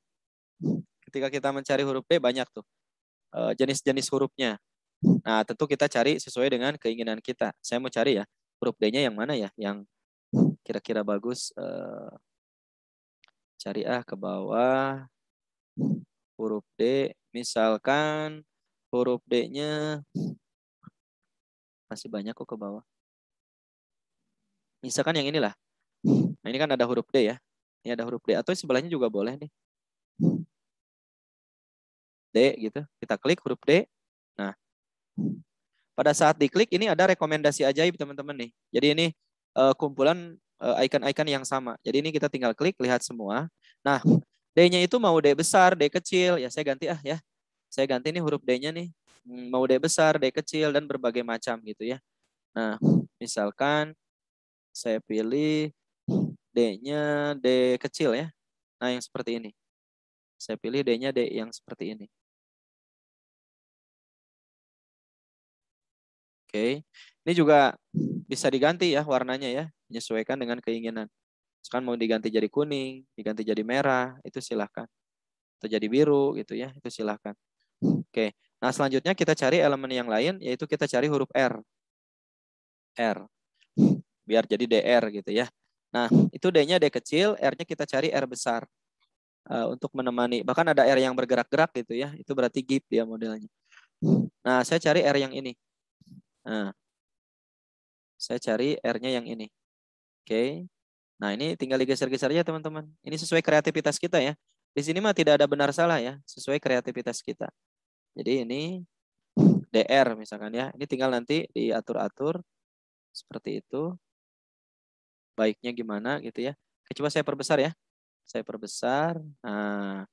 Ketika kita mencari huruf D banyak tuh. Eh, jenis-jenis hurufnya. Nah, tentu kita cari sesuai dengan keinginan kita. Saya mau cari ya, huruf D-nya yang mana ya? Yang kira-kira bagus. Eh, cari ah ke bawah. Huruf D, misalkan huruf D-nya masih banyak kok ke bawah. Misalkan yang inilah. Nah, ini kan ada huruf D ya. Ini ada huruf D. Atau sebelahnya juga boleh nih. D gitu. Kita klik huruf D. Nah, pada saat diklik ini ada rekomendasi ajaib teman-teman nih. Jadi ini uh, kumpulan eh, icon-icon uh, yang sama. Jadi ini kita tinggal klik lihat semua. Nah, D-nya itu mau D besar, D kecil. Ya saya ganti ah ya. Saya ganti ini huruf D-nya nih. Hmm, mau D besar, D kecil dan berbagai macam gitu ya. Nah, misalkan saya pilih D-nya D kecil ya. Nah, yang seperti ini. Saya pilih D-nya D yang seperti ini. Oke. Ini juga bisa diganti ya warnanya ya, menyesuaikan dengan keinginan. Sekarang mau diganti jadi kuning, diganti jadi merah, itu silahkan. Atau jadi biru gitu ya, itu silahkan. Oke. Nah, selanjutnya kita cari elemen yang lain, yaitu kita cari huruf R. R. Biar jadi DR gitu ya. Nah, itu D-nya D kecil, R-nya kita cari R besar. Uh, untuk menemani, bahkan ada R yang bergerak-gerak gitu ya. Itu berarti GIP dia modelnya. Nah, saya cari R yang ini. Nah, saya cari R-nya yang ini. Oke. Okay. Nah, ini tinggal digeser-geser aja, teman-teman. Ini sesuai kreativitas kita ya. Di sini mah tidak ada benar salah ya, sesuai kreativitas kita. Jadi ini DR misalkan ya. Ini tinggal nanti diatur-atur seperti itu. Baiknya gimana gitu ya. Coba saya perbesar ya. Saya perbesar. Nah,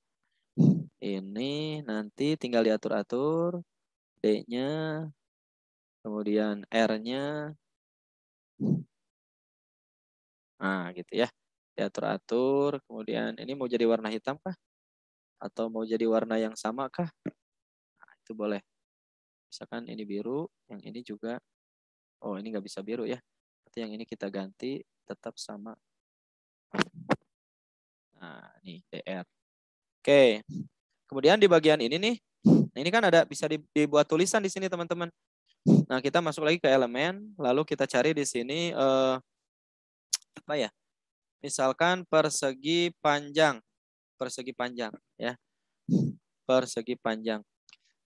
ini nanti tinggal diatur-atur D-nya kemudian R-nya nah gitu ya diatur-atur kemudian ini mau jadi warna hitam kah atau mau jadi warna yang sama kah nah, itu boleh misalkan ini biru yang ini juga oh ini nggak bisa biru ya berarti yang ini kita ganti tetap sama nah ini dr oke kemudian di bagian ini nih nah, ini kan ada bisa dibuat tulisan di sini teman-teman Nah, kita masuk lagi ke elemen, lalu kita cari di sini eh, apa ya? Misalkan persegi panjang, persegi panjang, ya, persegi panjang.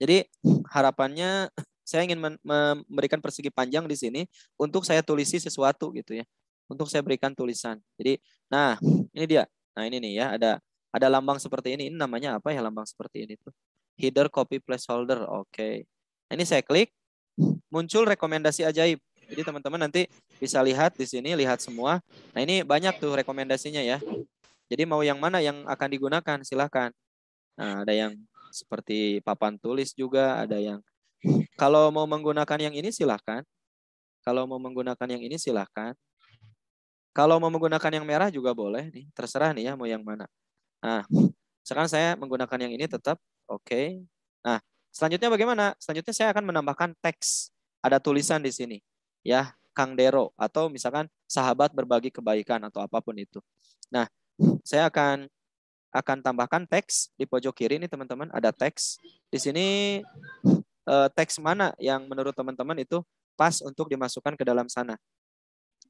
Jadi harapannya saya ingin memberikan persegi panjang di sini untuk saya tulisi sesuatu gitu ya, untuk saya berikan tulisan. Jadi, nah ini dia, nah ini nih ya, ada ada lambang seperti ini. Ini namanya apa ya lambang seperti ini tuh? Header copy placeholder. Oke. Okay. Nah, ini saya klik, muncul rekomendasi ajaib. Jadi teman-teman nanti bisa lihat di sini, lihat semua. Nah ini banyak tuh rekomendasinya ya. Jadi mau yang mana yang akan digunakan, silahkan. Nah ada yang seperti papan tulis juga, ada yang kalau mau menggunakan yang ini silahkan. Kalau mau menggunakan yang ini silahkan. Kalau mau menggunakan yang merah juga boleh nih, terserah nih ya mau yang mana. Nah, sekarang saya menggunakan yang ini tetap oke. Okay. Nah, Selanjutnya bagaimana? Selanjutnya saya akan menambahkan teks. Ada tulisan di sini. Ya, Kang Dero atau misalkan sahabat berbagi kebaikan atau apapun itu. Nah, saya akan akan tambahkan teks di pojok kiri ini teman-teman ada teks. Di sini eh, teks mana yang menurut teman-teman itu pas untuk dimasukkan ke dalam sana.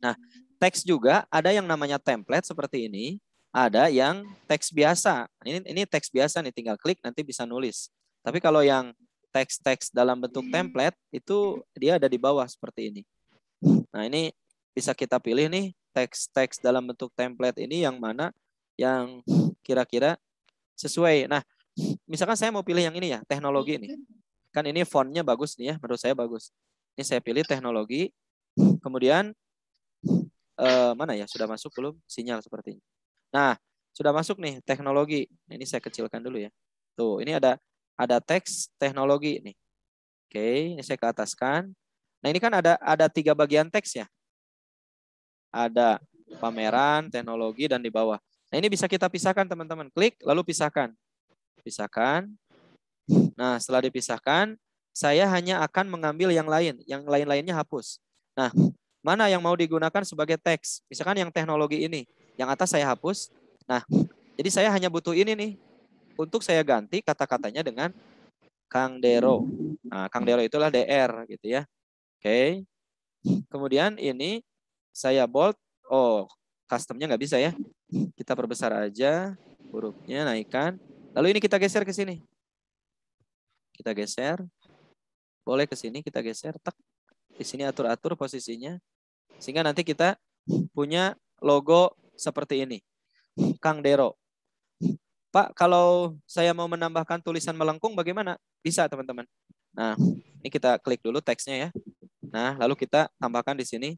Nah, teks juga ada yang namanya template seperti ini, ada yang teks biasa. Ini ini teks biasa nih tinggal klik nanti bisa nulis. Tapi kalau yang teks-teks dalam bentuk template itu dia ada di bawah seperti ini. Nah, ini bisa kita pilih nih teks-teks dalam bentuk template ini yang mana yang kira-kira sesuai. Nah, misalkan saya mau pilih yang ini ya, teknologi ini. Kan ini fontnya bagus nih ya, menurut saya bagus. Ini saya pilih teknologi, kemudian eh, mana ya, sudah masuk belum sinyal seperti ini. Nah, sudah masuk nih teknologi. Nah, ini saya kecilkan dulu ya. Tuh, ini ada ada teks teknologi nih. Oke, ini saya ke ataskan. Nah, ini kan ada ada tiga bagian teks ya. Ada pameran, teknologi dan di bawah. Nah, ini bisa kita pisahkan teman-teman. Klik lalu pisahkan. Pisahkan. Nah, setelah dipisahkan, saya hanya akan mengambil yang lain, yang lain-lainnya hapus. Nah, mana yang mau digunakan sebagai teks? Misalkan yang teknologi ini, yang atas saya hapus. Nah, jadi saya hanya butuh ini nih, untuk saya ganti kata-katanya dengan Kang Dero. Nah, Kang Dero itulah DR gitu ya. Oke. Okay. Kemudian ini saya bold. Oh, customnya nggak bisa ya. Kita perbesar aja hurufnya naikkan. Lalu ini kita geser ke sini. Kita geser. Boleh ke sini kita geser. Tek. Di sini atur-atur posisinya. Sehingga nanti kita punya logo seperti ini. Kang Dero. Pak, kalau saya mau menambahkan tulisan melengkung bagaimana? Bisa, teman-teman. Nah, ini kita klik dulu teksnya ya. Nah, lalu kita tambahkan di sini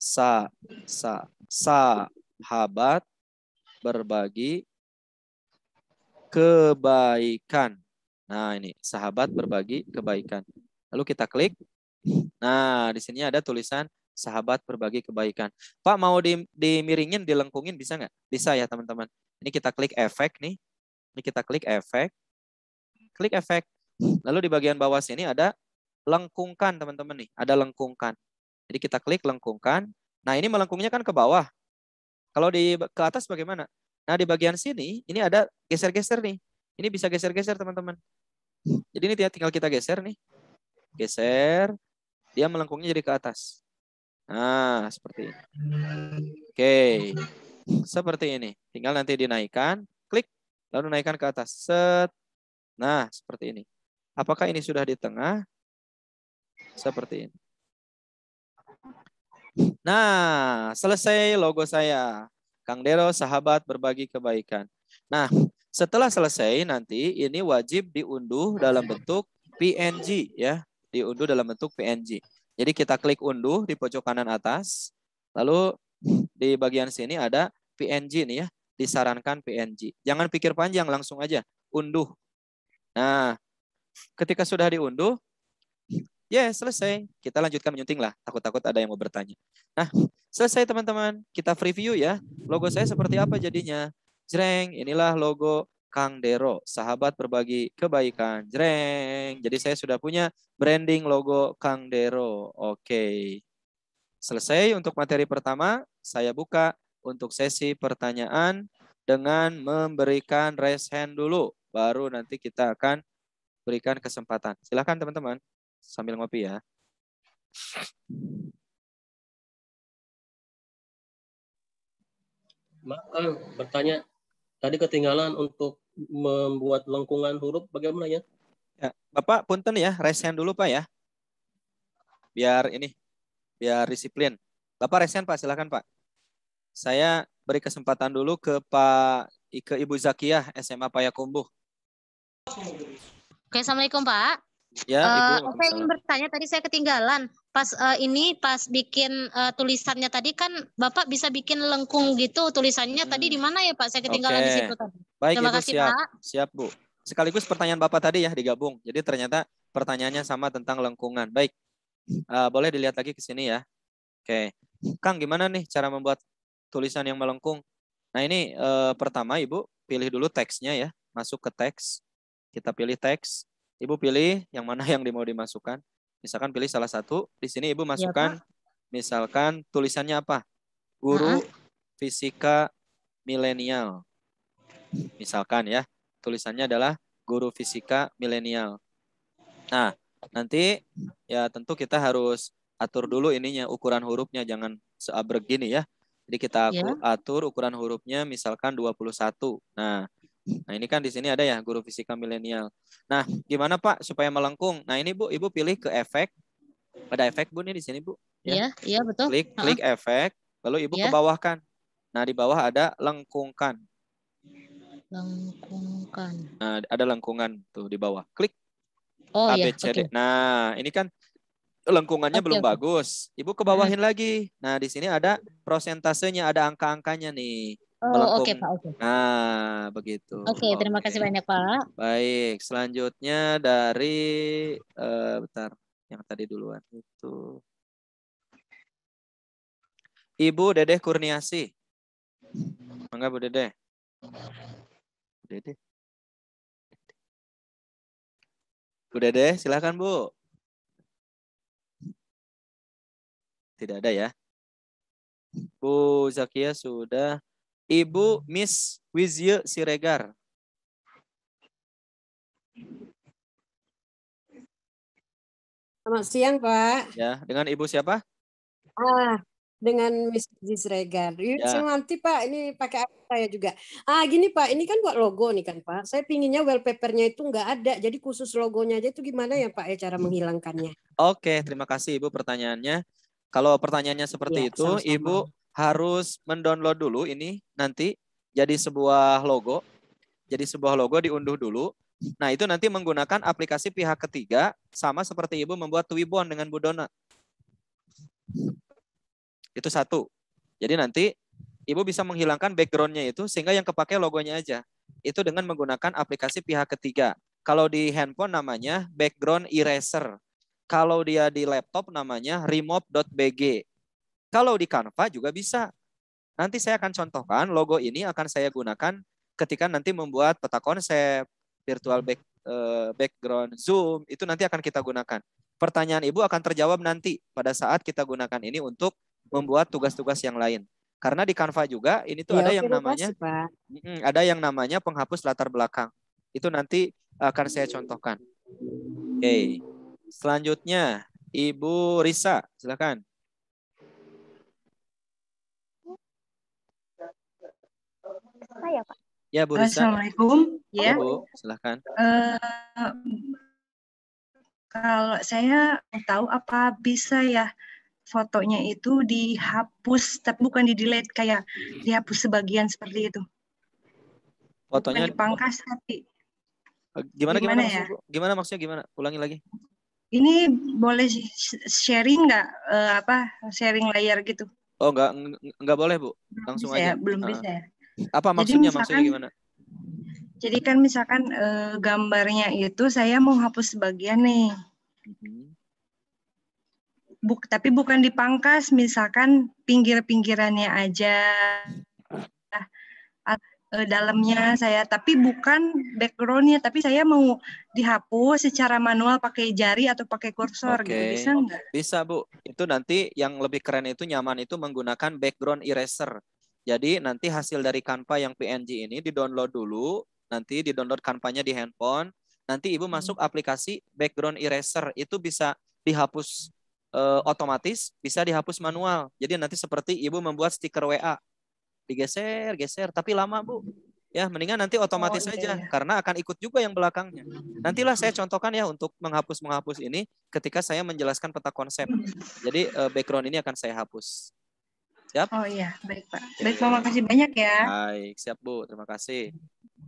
sa sa sahabat berbagi kebaikan. Nah, ini sahabat berbagi kebaikan. Lalu kita klik. Nah, di sini ada tulisan sahabat berbagi kebaikan. Pak mau di, dimiringin, dilengkungin bisa nggak? Bisa ya, teman-teman. Ini kita klik efek nih ini kita klik efek, klik efek. Lalu di bagian bawah sini ada lengkungkan teman-teman nih, ada lengkungkan. Jadi kita klik lengkungkan. Nah ini melengkungnya kan ke bawah. Kalau di ke atas bagaimana? Nah di bagian sini ini ada geser-geser nih. Ini bisa geser-geser teman-teman. Jadi ini tinggal kita geser nih. Geser, dia melengkungnya jadi ke atas. Nah, seperti ini. Oke. Seperti ini. Tinggal nanti dinaikkan. Lalu naikkan ke atas. Set. Nah, seperti ini. Apakah ini sudah di tengah? Seperti ini. Nah, selesai logo saya. Kang Dero, sahabat berbagi kebaikan. Nah, setelah selesai nanti ini wajib diunduh dalam bentuk PNG ya, diunduh dalam bentuk PNG. Jadi kita klik unduh di pojok kanan atas, lalu di bagian sini ada PNG nih ya disarankan PNG. Jangan pikir panjang, langsung aja unduh. Nah, ketika sudah diunduh, ya yeah, selesai. Kita lanjutkan menyunting lah. Takut-takut ada yang mau bertanya. Nah, selesai teman-teman. Kita preview ya. Logo saya seperti apa jadinya. Jreng, inilah logo Kang Dero, sahabat berbagi kebaikan. Jreng. Jadi saya sudah punya branding logo Kang Dero. Oke. Selesai untuk materi pertama, saya buka untuk sesi pertanyaan dengan memberikan raise hand dulu. Baru nanti kita akan berikan kesempatan. Silahkan teman-teman sambil ngopi ya. Makan eh, bertanya tadi ketinggalan untuk membuat lengkungan huruf bagaimana ya? ya Bapak punten ya, raise hand dulu Pak ya. Biar ini biar disiplin. Bapak raise hand Pak, silakan Pak saya beri kesempatan dulu ke Pak ke Ibu Zakiah SMA Payakumbuh. Oke, Assalamualaikum Pak. Ya, Ibu. Uh, eh, saya ingin bertanya tadi saya ketinggalan. Pas uh, ini pas bikin uh, tulisannya tadi kan Bapak bisa bikin lengkung gitu tulisannya hmm. tadi di mana ya Pak? Saya ketinggalan okay. di situ tadi. Baik, Terima kasih siap. Pak. Siap, Bu. Sekaligus pertanyaan Bapak tadi ya digabung. Jadi ternyata pertanyaannya sama tentang lengkungan. Baik. Uh, boleh dilihat lagi ke sini ya. Oke. Kang, gimana nih cara membuat tulisan yang melengkung. Nah ini eh, pertama Ibu pilih dulu teksnya ya, masuk ke teks. Kita pilih teks. Ibu pilih yang mana yang mau dimasukkan. Misalkan pilih salah satu. Di sini Ibu iya, masukkan ya, misalkan tulisannya apa? Guru -huh. fisika milenial. Misalkan ya, tulisannya adalah guru fisika milenial. Nah, nanti ya tentu kita harus atur dulu ininya ukuran hurufnya jangan seabrek gini ya jadi kita atur, iya. atur ukuran hurufnya misalkan 21. Nah, nah ini kan di sini ada ya guru fisika milenial. Nah, gimana Pak supaya melengkung? Nah, ini Bu, Ibu pilih ke efek. pada efek Bu nih di sini Bu. Ya. Iya, yeah, iya betul. Klik klik uh -huh. efek, lalu Ibu yeah. ke iya. bawah kan. Nah, di bawah ada lengkungkan. Lengkungkan. Nah, ada lengkungan tuh di bawah. Klik. Oh iya. Yeah, okay. Nah, ini kan lengkungannya okay. belum bagus. Ibu ke hmm. lagi. Nah, di sini ada prosentasenya, ada angka-angkanya nih. Oh, oke okay, Pak. Okay. Nah, begitu. Oke, okay, terima kasih banyak Pak. Baik, selanjutnya dari uh, bentar, yang tadi duluan itu. Ibu Dedeh Kurniasi. Mangga Bu Dedeh. Dedeh. Bu Dedeh, silakan Bu. Tidak ada ya. Bu Zakia sudah. Ibu Miss Wizye Siregar. Selamat siang, Pak. Ya, dengan Ibu siapa? Ah, dengan Miss Siregar. Ya. Saya nanti Pak, ini pakai apa saya juga. Ah gini Pak, ini kan buat logo nih kan Pak. Saya pinginnya wallpapernya itu nggak ada, jadi khusus logonya aja itu gimana ya Pak ya cara menghilangkannya? Oke, terima kasih Ibu pertanyaannya. Kalau pertanyaannya seperti ya, itu, sama -sama. Ibu harus mendownload dulu ini nanti jadi sebuah logo. Jadi sebuah logo diunduh dulu. Nah, itu nanti menggunakan aplikasi pihak ketiga sama seperti Ibu membuat Twibbon dengan Budona. Itu satu. Jadi nanti Ibu bisa menghilangkan backgroundnya itu sehingga yang kepake logonya aja. Itu dengan menggunakan aplikasi pihak ketiga. Kalau di handphone namanya background eraser. Kalau dia di laptop namanya remote.bg, Kalau di Canva juga bisa. Nanti saya akan contohkan logo ini akan saya gunakan ketika nanti membuat peta konsep, virtual back, eh, background, zoom, itu nanti akan kita gunakan. Pertanyaan Ibu akan terjawab nanti pada saat kita gunakan ini untuk membuat tugas-tugas yang lain. Karena di Canva juga ini tuh ya, ada yang namanya kasih, Pak. ada yang namanya penghapus latar belakang. Itu nanti akan saya contohkan. Oke. Okay. Selanjutnya, Ibu Risa, silakan. Saya, Pak. Ya, Bu Risa. Assalamualaikum. Ya. Bu, silakan. Uh, kalau saya tahu apa bisa ya fotonya itu dihapus, tapi bukan di delete kayak dihapus sebagian seperti itu. Fotonya bukan dipangkas tapi Gimana gimana gimana, ya? gimana maksudnya gimana? Ulangi lagi. Ini boleh sharing nggak uh, apa sharing layar gitu? Oh nggak nggak boleh bu, langsung bisa ya, aja. belum bisa. Ya. Apa maksudnya misalkan, maksudnya gimana? Jadi kan misalkan uh, gambarnya itu saya mau hapus sebagian nih. Mhm. Buk, tapi bukan dipangkas, misalkan pinggir-pinggirannya aja uh, dalamnya saya tapi bukan backgroundnya tapi saya mau dihapus secara manual pakai jari atau pakai kursor okay. gitu bisa nggak? Bisa bu, itu nanti yang lebih keren itu nyaman itu menggunakan background eraser. Jadi nanti hasil dari kanva yang PNG ini di download dulu, nanti di download kanvanya di handphone, nanti ibu hmm. masuk aplikasi background eraser itu bisa dihapus e, otomatis, bisa dihapus manual. Jadi nanti seperti ibu membuat stiker WA digeser, geser, tapi lama Bu. Ya, mendingan nanti oh, otomatis oh, iya, saja iya. karena akan ikut juga yang belakangnya. Nantilah saya contohkan ya untuk menghapus-menghapus ini ketika saya menjelaskan peta konsep. Jadi eh, background ini akan saya hapus. Siap? Oh iya, baik Pak. Baik, terima kasih banyak ya. Baik, siap Bu. Terima kasih.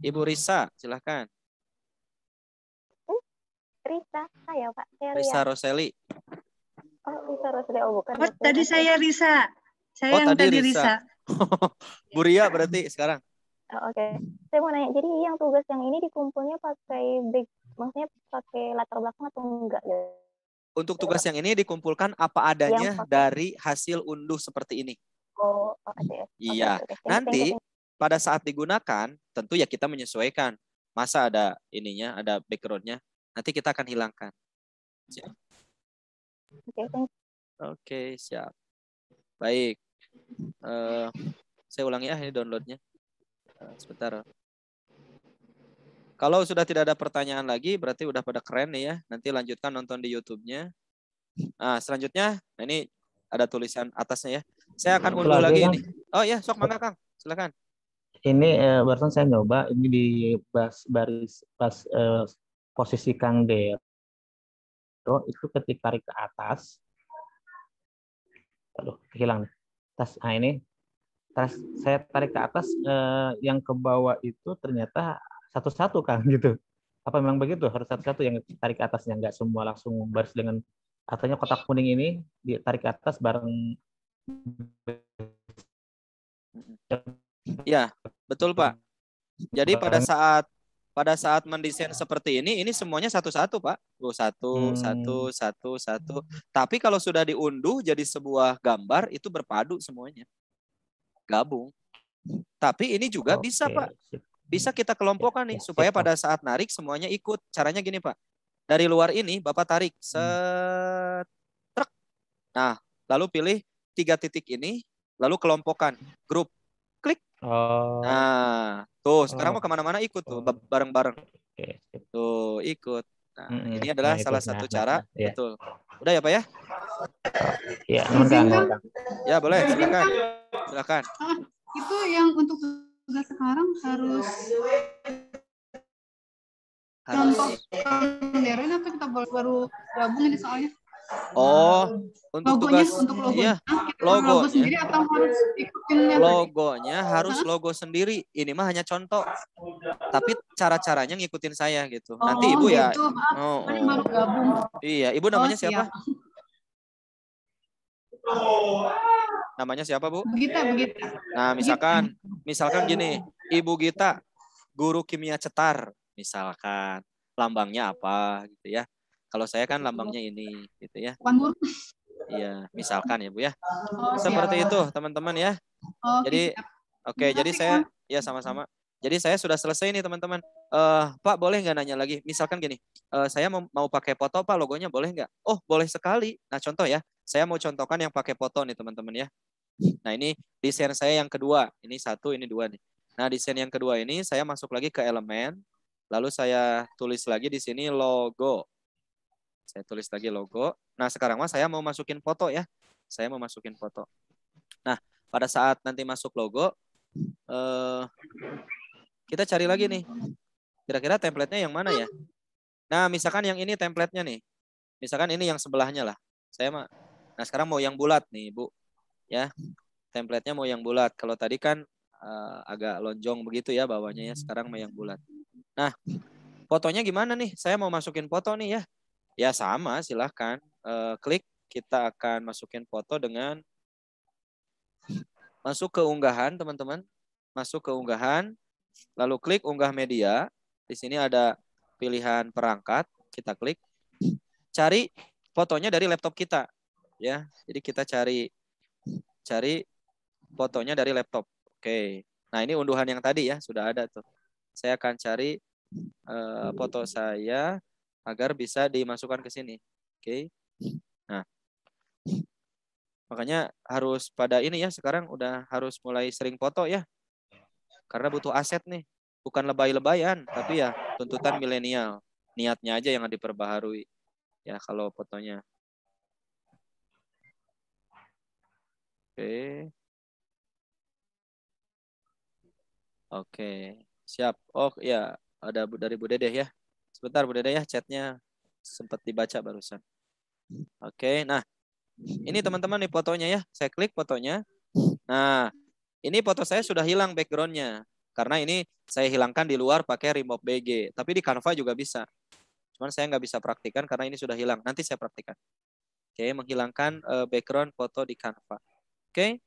Ibu Risa, silahkan. Oh, Risa, ya, saya Pak. Risa Roseli. Oh, Risa Roseli. Oh, bukan. Oh, tadi saya Risa. Saya oh, yang tadi Risa. Risa. Buria berarti sekarang. Oh, Oke, okay. saya mau nanya, jadi yang tugas yang ini dikumpulnya pakai big, maksudnya pakai latar belakang atau enggak? ya? Untuk tugas yang ini dikumpulkan apa adanya pakai... dari hasil unduh seperti ini. Oh, Okay. Iya, okay, okay. nanti pada saat digunakan, tentu ya kita menyesuaikan. Masa ada ininya, ada backgroundnya, nanti kita akan hilangkan. Oke, okay, siap. Baik. Eh, saya ulangi ya ini downloadnya eh, sebentar kalau sudah tidak ada pertanyaan lagi berarti udah pada keren nih ya nanti lanjutkan nonton di YouTube-nya nah selanjutnya nah ini ada tulisan atasnya ya saya akan unduh lagi, ini oh ya sok mangga kang silakan ini eh, barusan saya nyoba ini di bas baris pas eh, posisi Kang Dero itu ketika tarik ke atas aduh nih tas nah ini tas saya tarik ke atas eh, yang ke bawah itu ternyata satu-satu kan gitu apa memang begitu harus satu-satu yang tarik ke atasnya nggak semua langsung baris dengan artinya kotak kuning ini ditarik ke atas bareng ya betul pak jadi pada saat pada saat mendesain seperti ini, ini semuanya satu-satu, Pak. Oh, satu, hmm. satu, satu, satu. Tapi kalau sudah diunduh jadi sebuah gambar, itu berpadu semuanya. Gabung. Tapi ini juga okay. bisa, Pak. Bisa hmm. kita kelompokkan nih, ya, ya, supaya pada saat narik semuanya ikut. Caranya gini, Pak. Dari luar ini, Bapak tarik. Hmm. setrek. Nah, lalu pilih tiga titik ini, lalu kelompokkan. Grup Oh. Nah, tuh sekarang oh. mau kemana-mana ikut tuh bareng-bareng. Okay. Tuh ikut. Nah, mm -hmm. ini adalah nah, salah satu nah, cara, nah, ya. betul. Udah ya pak ya? Ya, mudah, Ya boleh, silakan, silakan. Ah, itu yang untuk tugas sekarang harus harus. Konderan atau kita baru gabung ini soalnya? Oh, nah, untuk logonya tugas, untuk logo. Iya, logo, ya. sendiri atau harus ikutinnya? Logonya tadi? harus huh? logo sendiri. Ini mah hanya contoh. Tapi cara-caranya ngikutin saya gitu. Oh, Nanti Ibu ya gitu. ya. Oh, oh. Iya, Ibu namanya oh, siapa? Namanya siapa, Bu? Gita, Gita. Nah, misalkan misalkan gini, Ibu Gita guru kimia cetar misalkan. Lambangnya apa gitu ya. Kalau saya kan gitu. lambangnya ini gitu ya. Iya, misalkan ya Bu ya. Oh, iya. Seperti itu teman-teman ya. Oh, jadi oke, okay, jadi saya ya sama-sama. Jadi saya sudah selesai nih teman-teman. Uh, Pak boleh nggak nanya lagi? Misalkan gini, uh, saya mau, mau pakai foto Pak logonya boleh nggak? Oh boleh sekali. Nah contoh ya, saya mau contohkan yang pakai foto nih teman-teman ya. Nah ini desain saya yang kedua. Ini satu, ini dua nih. Nah desain yang kedua ini saya masuk lagi ke elemen, lalu saya tulis lagi di sini logo. Saya tulis lagi logo. Nah, sekarang mah saya mau masukin foto ya. Saya mau masukin foto. Nah, pada saat nanti masuk logo, eh, kita cari lagi nih. Kira-kira templatenya yang mana ya? Nah, misalkan yang ini templatenya nih. Misalkan ini yang sebelahnya lah. Saya mah. Nah, sekarang mau yang bulat nih, Bu. Ya, templatenya mau yang bulat. Kalau tadi kan eh, agak lonjong begitu ya bawahnya ya. Sekarang mau yang bulat. Nah, fotonya gimana nih? Saya mau masukin foto nih ya. Ya sama, silahkan uh, klik. Kita akan masukin foto dengan masuk ke unggahan, teman-teman. Masuk ke unggahan, lalu klik unggah media. Di sini ada pilihan perangkat, kita klik. Cari fotonya dari laptop kita, ya. Jadi kita cari cari fotonya dari laptop. Oke. Nah, ini unduhan yang tadi ya, sudah ada tuh. Saya akan cari uh, foto saya agar bisa dimasukkan ke sini. Oke. Okay? Nah. Makanya harus pada ini ya sekarang udah harus mulai sering foto ya. Karena butuh aset nih. Bukan lebay-lebayan, tapi ya tuntutan milenial. Niatnya aja yang diperbaharui. Ya kalau fotonya. Oke. Okay. Oke, okay. siap. Oh ya, ada dari Bu Dedeh ya. Sebentar Bu Dede ya chatnya sempat dibaca barusan. Oke, nah ini teman-teman nih fotonya ya. Saya klik fotonya. Nah, ini foto saya sudah hilang backgroundnya. Karena ini saya hilangkan di luar pakai remote BG. Tapi di Canva juga bisa. Cuman saya nggak bisa praktikan karena ini sudah hilang. Nanti saya praktikan. Oke, menghilangkan eh, background foto di Canva. Oke,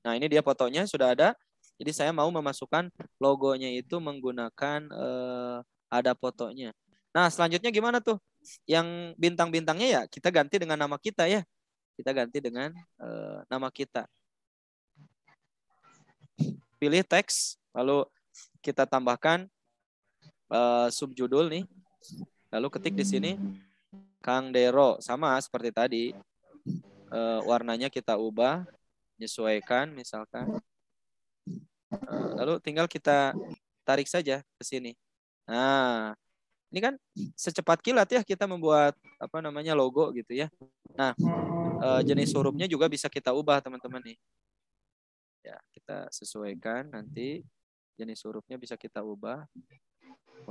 nah ini dia fotonya sudah ada. Jadi saya mau memasukkan logonya itu menggunakan uh, ada fotonya. Nah, selanjutnya gimana tuh? Yang bintang-bintangnya ya kita ganti dengan nama kita ya. Kita ganti dengan e, nama kita. Pilih teks, lalu kita tambahkan e, subjudul nih. Lalu ketik di sini Kang Dero sama seperti tadi. e, warnanya kita ubah, menyesuaikan misalkan. E, lalu tinggal kita tarik saja ke sini. Nah, ini kan secepat kilat ya kita membuat apa namanya logo gitu ya. Nah, eh, jenis hurufnya juga bisa kita ubah teman-teman nih. Ya, kita sesuaikan nanti jenis hurufnya bisa kita ubah.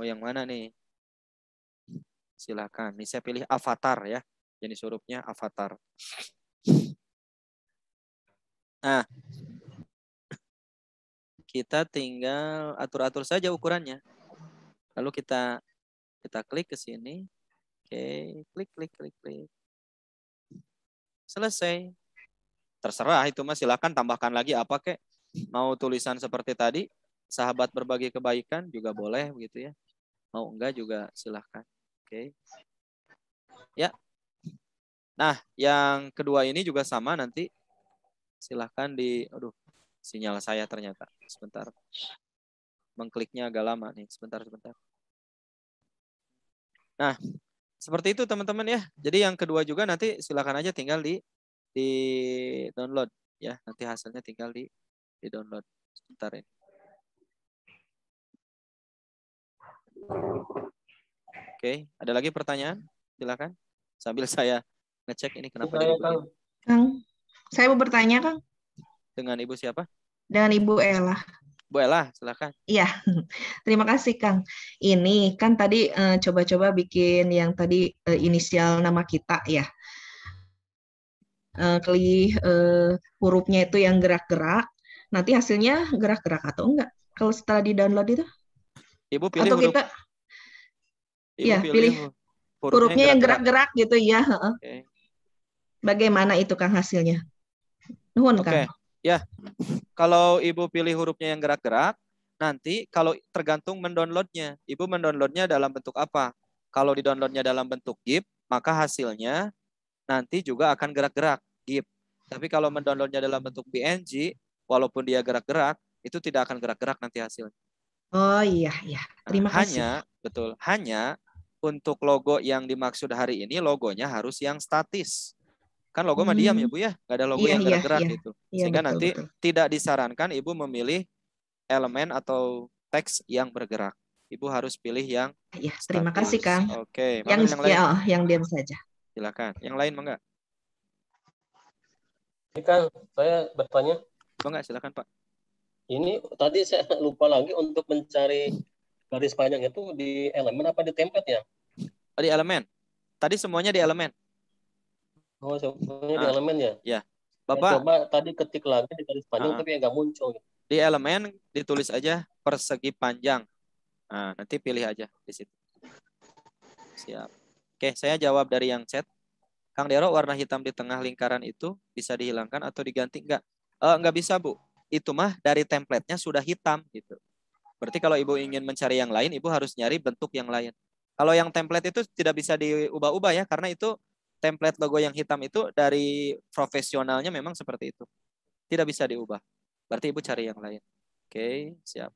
Oh, yang mana nih? Silakan. Ini saya pilih avatar ya. Jenis hurufnya avatar. Nah, kita tinggal atur-atur saja ukurannya. Lalu kita kita klik ke sini. Oke, klik, klik, klik, klik. Selesai. Terserah itu mas, silahkan tambahkan lagi apa kek. Mau tulisan seperti tadi, sahabat berbagi kebaikan juga boleh begitu ya. Mau enggak juga silahkan. Oke. Ya. Nah, yang kedua ini juga sama nanti. Silahkan di, aduh, sinyal saya ternyata. Sebentar. Mengkliknya agak lama nih. Sebentar, sebentar. Nah, seperti itu teman-teman ya. Jadi yang kedua juga nanti silakan aja tinggal di di download ya. Nanti hasilnya tinggal di di download sebentar ini. Oke, ada lagi pertanyaan? Silakan. Sambil saya ngecek ini kenapa Kang, saya mau bertanya, Kang. Dengan Ibu siapa? Dengan Ibu Ella. Bu silakan. Iya, terima kasih Kang. Ini kan tadi eh, coba-coba bikin yang tadi eh, inisial nama kita ya. Eh, keli eh, hurufnya itu yang gerak-gerak. Nanti hasilnya gerak-gerak atau enggak? Kalau setelah di download itu? Ibu pilih atau huruf. kita? Iya, pilih. Hurufnya, hurufnya yang gerak-gerak gitu ya. Okay. Bagaimana itu Kang hasilnya? Nuhun okay. Kang. Ya, hmm. kalau ibu pilih hurufnya yang gerak-gerak, nanti kalau tergantung mendownloadnya. Ibu mendownloadnya dalam bentuk apa? Kalau didownloadnya dalam bentuk GIF, maka hasilnya nanti juga akan gerak-gerak GIF. Tapi kalau mendownloadnya dalam bentuk PNG, walaupun dia gerak-gerak, itu tidak akan gerak-gerak nanti hasilnya. Oh iya, iya. Nah, Terima kasih. Hanya, betul. Hanya untuk logo yang dimaksud hari ini, logonya harus yang statis Kan logo hmm. mah diam ya hmm. Bu ya, nggak ada logo iya, yang iya, gerak-gerak iya, iya. gitu. Iya, Sehingga betul, nanti betul. tidak disarankan Ibu memilih elemen atau teks yang bergerak. Ibu harus pilih yang Ya, terima status. kasih Kang. Oke, okay. yang, yang lain? Ya, oh, yang diam saja. Silakan. Yang lain enggak? Ini kan saya bertanya. Enggak, silakan Pak. Ini tadi saya lupa lagi untuk mencari garis panjang itu di elemen apa di template ya? Oh, di elemen. Tadi semuanya di elemen. Oh, semuanya di ah, elemen ya? Iya. Ya. Bapak. coba tadi ketik lagi di garis panjang nah, tapi nggak muncul. Di elemen ditulis aja persegi panjang. Nah, nanti pilih aja di situ. Siap. Oke, saya jawab dari yang chat. Kang Dero, warna hitam di tengah lingkaran itu bisa dihilangkan atau diganti? Enggak. Uh, eh, enggak bisa, Bu. Itu mah dari templatenya sudah hitam. gitu. Berarti kalau Ibu ingin mencari yang lain, Ibu harus nyari bentuk yang lain. Kalau yang template itu tidak bisa diubah-ubah ya, karena itu template logo yang hitam itu dari profesionalnya memang seperti itu. Tidak bisa diubah. Berarti Ibu cari yang lain. Oke, siap.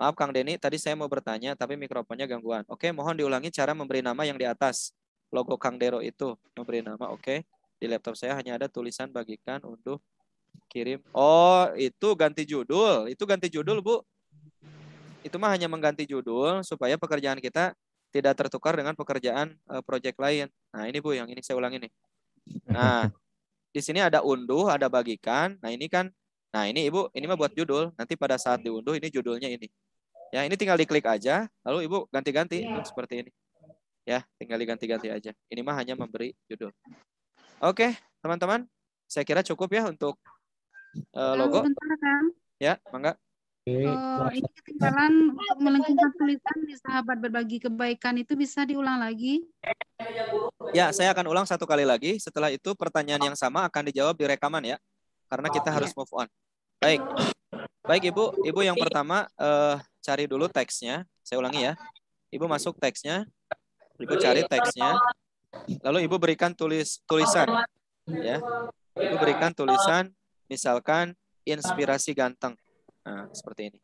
Maaf Kang Denny, tadi saya mau bertanya tapi mikrofonnya gangguan. Oke, mohon diulangi cara memberi nama yang di atas. Logo Kang Dero itu memberi nama, oke. Di laptop saya hanya ada tulisan bagikan, unduh, kirim. Oh, itu ganti judul. Itu ganti judul, Bu. Itu mah hanya mengganti judul supaya pekerjaan kita tidak tertukar dengan pekerjaan uh, eh, proyek lain. Nah, ini Bu yang ini saya ulangi nih. Nah, di sini ada unduh, ada bagikan. Nah, ini kan nah ini Ibu, ini mah buat judul. Nanti pada saat diunduh ini judulnya ini. Ya, ini tinggal diklik aja, lalu Ibu ganti-ganti ya. seperti ini. Ya, tinggal diganti-ganti aja. Ini mah hanya memberi judul. Oke, teman-teman, saya kira cukup ya untuk uh, logo. Ya, mangga. Oh, ini ketinggalan untuk melengkungkan tulisan di sahabat berbagi kebaikan itu bisa diulang lagi? Ya, saya akan ulang satu kali lagi. Setelah itu pertanyaan yang sama akan dijawab di rekaman ya, karena kita harus move on. Baik, baik ibu, ibu yang pertama eh, cari dulu teksnya. Saya ulangi ya, ibu masuk teksnya, ibu cari teksnya, lalu ibu berikan tulis tulisan, ya, ibu berikan tulisan, misalkan inspirasi ganteng Nah, seperti ini.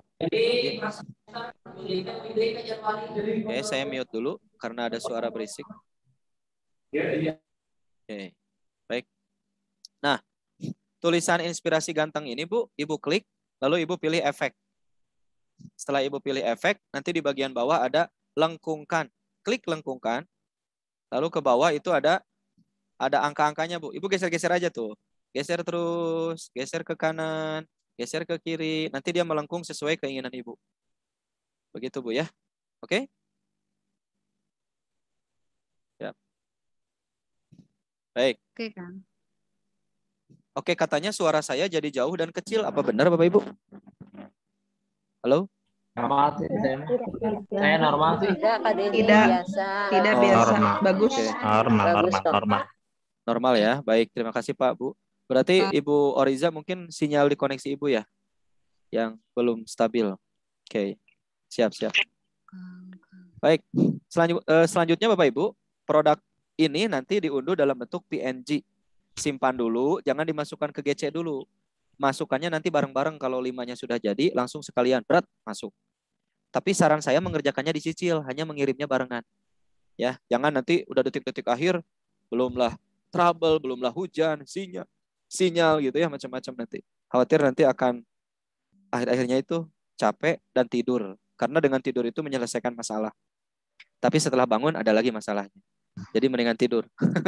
Oke, saya mute dulu karena ada suara berisik. Iya, iya. Oke, baik. Nah, tulisan inspirasi ganteng ini, Bu, Ibu klik, lalu Ibu pilih efek. Setelah Ibu pilih efek, nanti di bagian bawah ada lengkungkan. Klik lengkungkan, lalu ke bawah itu ada ada angka-angkanya, Bu. Ibu geser-geser aja tuh. Geser terus, geser ke kanan, geser ke kiri. Nanti dia melengkung sesuai keinginan ibu. Begitu bu ya. Oke? Okay? Ya. Baik. Oke kang. Oke katanya suara saya jadi jauh dan kecil. Apa benar bapak ibu? Halo? Normal sih saya. Saya normal sih. Tidak, tidak biasa. Tidak oh, biasa. Normal. Bagus. Normal, normal, normal. Normal ya. Baik, terima kasih Pak, Bu. Berarti iya. Ibu Oriza mungkin sinyal di koneksi Ibu ya yang belum stabil. Oke. Siap, siap. Baik, Selanjut, eh, selanjutnya Bapak Ibu, produk ini nanti diunduh dalam bentuk PNG. Simpan dulu, jangan dimasukkan ke GC dulu. Masukannya nanti bareng-bareng kalau limanya sudah jadi, langsung sekalian berat masuk. Tapi saran saya mengerjakannya dicicil, hanya mengirimnya barengan. Ya, jangan nanti udah detik-detik akhir, belumlah trouble, belumlah hujan, sinyal, sinyal gitu ya macam-macam nanti. Khawatir nanti akan akhir-akhirnya itu capek dan tidur. Karena dengan tidur itu menyelesaikan masalah. Tapi setelah bangun ada lagi masalahnya. Jadi mendingan tidur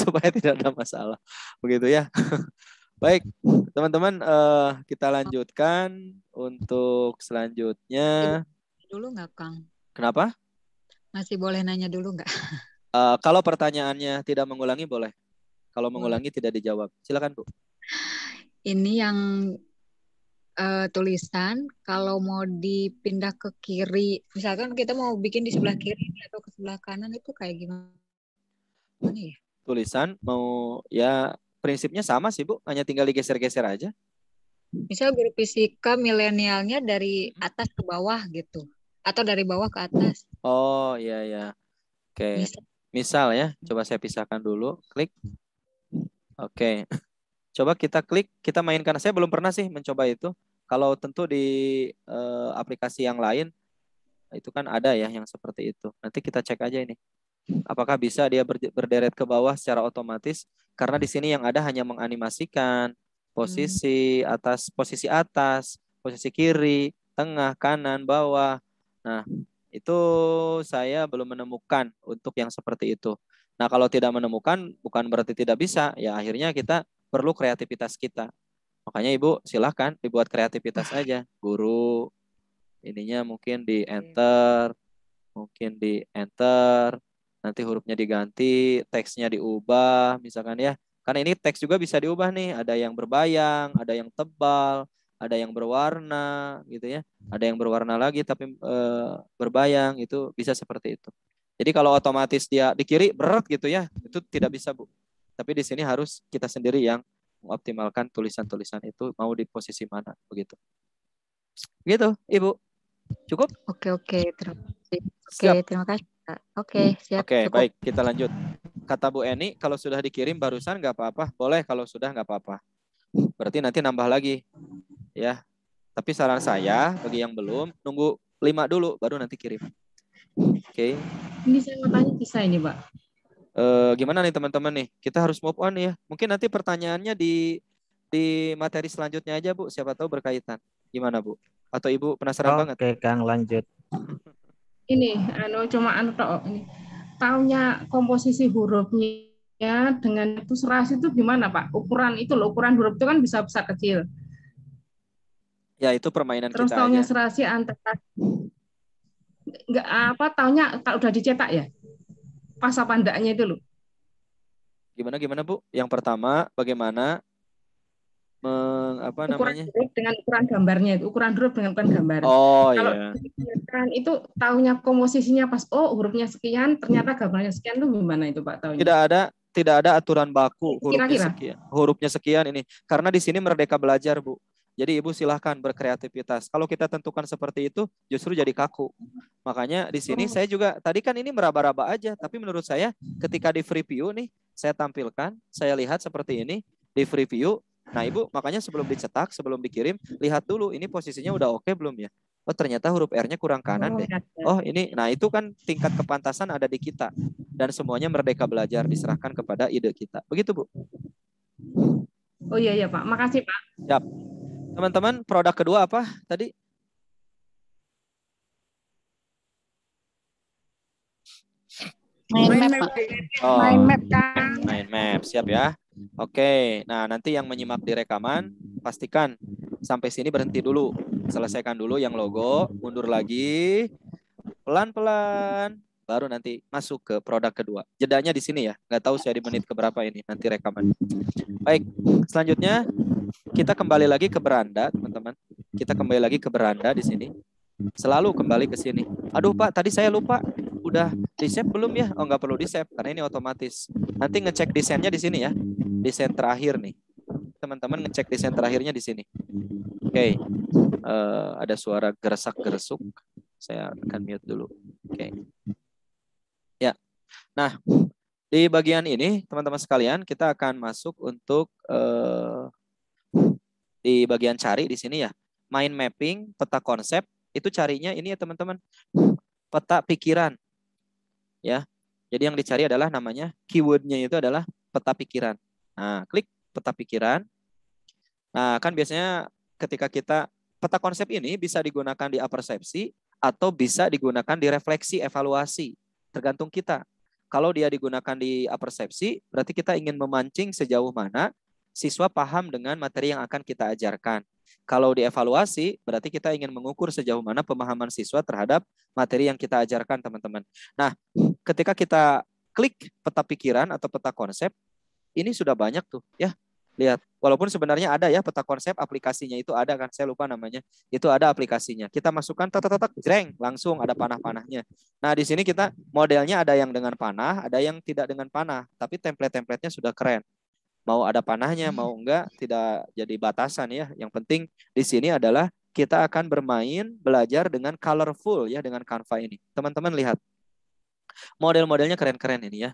supaya tidak ada masalah. Begitu ya. Baik, teman-teman uh, kita lanjutkan untuk selanjutnya. Dulu nggak, Kang? Kenapa? Masih boleh nanya dulu nggak? Uh, kalau pertanyaannya tidak mengulangi boleh. Kalau hmm. mengulangi hmm. tidak dijawab. Silakan Bu. Ini yang uh, tulisan kalau mau dipindah ke kiri, misalkan kita mau bikin di sebelah kiri atau ke sebelah kanan itu kayak gimana? Ini ya? Tulisan mau ya prinsipnya sama sih Bu, hanya tinggal digeser-geser aja. Misal guru fisika milenialnya dari hmm. atas ke bawah gitu, atau dari bawah ke atas. Oh iya ya, oke. Okay. Misal. Misal ya, coba saya pisahkan dulu, klik. Oke. Coba kita klik, kita mainkan. Saya belum pernah sih mencoba itu. Kalau tentu di eh, aplikasi yang lain itu kan ada ya yang seperti itu. Nanti kita cek aja ini. Apakah bisa dia berderet ke bawah secara otomatis? Karena di sini yang ada hanya menganimasikan posisi hmm. atas, posisi atas, posisi kiri, tengah, kanan, bawah. Nah, itu saya belum menemukan untuk yang seperti itu. Nah, kalau tidak menemukan bukan berarti tidak bisa, ya akhirnya kita perlu kreativitas kita. Makanya Ibu silahkan dibuat kreativitas ah. aja. Guru ininya mungkin di enter, mungkin di enter, nanti hurufnya diganti, teksnya diubah, misalkan ya. Karena ini teks juga bisa diubah nih, ada yang berbayang, ada yang tebal, ada yang berwarna gitu ya, ada yang berwarna lagi tapi e, berbayang itu bisa seperti itu. Jadi kalau otomatis dia di kiri berat gitu ya, itu tidak bisa bu. Tapi di sini harus kita sendiri yang mengoptimalkan tulisan-tulisan itu mau di posisi mana begitu. Gitu, Ibu. Cukup? Oke oke terima kasih. Oke siap. terima kasih. Oke hmm. siap. Oke cukup. baik kita lanjut. Kata Bu Eni kalau sudah dikirim barusan nggak apa-apa, boleh kalau sudah nggak apa-apa. Berarti nanti nambah lagi, ya. Tapi saran saya bagi yang belum nunggu lima dulu baru nanti kirim. Oke. Okay. Ini saya mau tanya bisa ini, Pak. Uh, gimana nih teman-teman nih? Kita harus move on ya. Mungkin nanti pertanyaannya di di materi selanjutnya aja, Bu. Siapa tahu berkaitan. Gimana, Bu? Atau Ibu penasaran oh, banget? Oke, Kang, lanjut. Ini anu cuma anu tok ini. Taunya komposisi hurufnya dengan itu serasi itu gimana, Pak? Ukuran itu loh, ukuran huruf itu kan bisa besar kecil. Ya, itu permainan Terus kita. Terus taunya aja. serasi antara nggak apa tahunya kalau udah dicetak ya pas apa ndaknya itu loh gimana gimana bu yang pertama bagaimana meng, apa ukuran namanya dengan ukuran gambarnya itu ukuran huruf dengan ukuran gambar oh kalau yeah. itu tahunya komposisinya pas oh hurufnya sekian ternyata hmm. gambarnya sekian tuh gimana itu pak tahunya tidak ada tidak ada aturan baku hurufnya Kira-kira. sekian hurufnya sekian ini karena di sini merdeka belajar bu jadi ibu silahkan berkreativitas. Kalau kita tentukan seperti itu, justru jadi kaku. Makanya di sini oh. saya juga tadi kan ini meraba-raba aja, tapi menurut saya ketika di free view nih, saya tampilkan, saya lihat seperti ini di free view. Nah ibu, makanya sebelum dicetak, sebelum dikirim, lihat dulu ini posisinya udah oke okay belum ya? Oh ternyata huruf R-nya kurang kanan oh, deh. Oh ini, nah itu kan tingkat kepantasan ada di kita dan semuanya merdeka belajar diserahkan kepada ide kita. Begitu bu? Oh iya iya pak, makasih pak. Siap. Teman-teman, produk kedua apa tadi? Mind map. Oh. Mind map kan. Mind map, siap ya. Oke, nah nanti yang menyimak di rekaman pastikan sampai sini berhenti dulu. Selesaikan dulu yang logo, mundur lagi. Pelan-pelan baru nanti masuk ke produk kedua. Jedanya di sini ya. Nggak tahu saya di menit keberapa ini nanti rekaman. Baik, selanjutnya kita kembali lagi ke beranda, teman-teman. Kita kembali lagi ke beranda di sini. Selalu kembali ke sini. Aduh Pak, tadi saya lupa. Udah di-save belum ya? Oh nggak perlu di-save karena ini otomatis. Nanti ngecek desainnya di sini ya. Desain terakhir nih. Teman-teman ngecek desain terakhirnya di sini. Oke, okay. uh, eh, ada suara gersak-gersuk. Saya akan mute dulu. Oke. Okay. Ya. Nah, di bagian ini, teman-teman sekalian, kita akan masuk untuk uh, di bagian cari di sini ya. Mind mapping, peta konsep, itu carinya ini ya teman-teman. Peta pikiran. Ya. Jadi yang dicari adalah namanya keywordnya itu adalah peta pikiran. Nah, klik peta pikiran. Nah, kan biasanya ketika kita peta konsep ini bisa digunakan di apersepsi atau bisa digunakan di refleksi evaluasi, tergantung kita. Kalau dia digunakan di apersepsi, berarti kita ingin memancing sejauh mana siswa paham dengan materi yang akan kita ajarkan. Kalau dievaluasi, berarti kita ingin mengukur sejauh mana pemahaman siswa terhadap materi yang kita ajarkan, teman-teman. Nah, ketika kita klik peta pikiran atau peta konsep, ini sudah banyak tuh, ya. Lihat, walaupun sebenarnya ada ya peta konsep aplikasinya itu ada kan, saya lupa namanya. Itu ada aplikasinya. Kita masukkan tetetetek jreng, langsung ada panah-panahnya. Nah, di sini kita modelnya ada yang dengan panah, ada yang tidak dengan panah, tapi template-templatenya sudah keren mau ada panahnya hmm. mau enggak tidak jadi batasan ya. Yang penting di sini adalah kita akan bermain belajar dengan colorful ya dengan kanva ini. Teman-teman lihat model-modelnya keren-keren ini ya.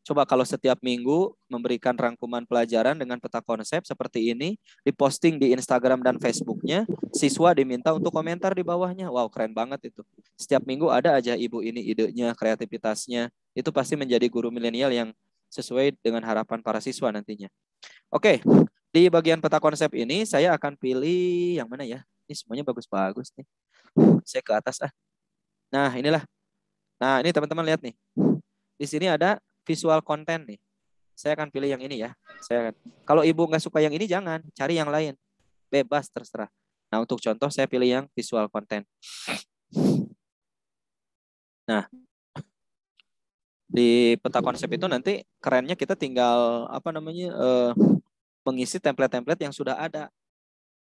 Coba kalau setiap minggu memberikan rangkuman pelajaran dengan peta konsep seperti ini, diposting di Instagram dan Facebooknya, siswa diminta untuk komentar di bawahnya. Wow, keren banget itu. Setiap minggu ada aja ibu ini idenya, kreativitasnya. Itu pasti menjadi guru milenial yang sesuai dengan harapan para siswa nantinya. Oke, di bagian peta konsep ini saya akan pilih yang mana ya? Ini semuanya bagus-bagus nih. Saya ke atas ah. Nah, inilah. Nah, ini teman-teman lihat nih. Di sini ada visual content nih. Saya akan pilih yang ini ya. Saya akan. Kalau ibu nggak suka yang ini jangan, cari yang lain. Bebas terserah. Nah, untuk contoh saya pilih yang visual content. Nah, di peta konsep itu nanti kerennya kita tinggal apa namanya eh, mengisi template-template yang sudah ada.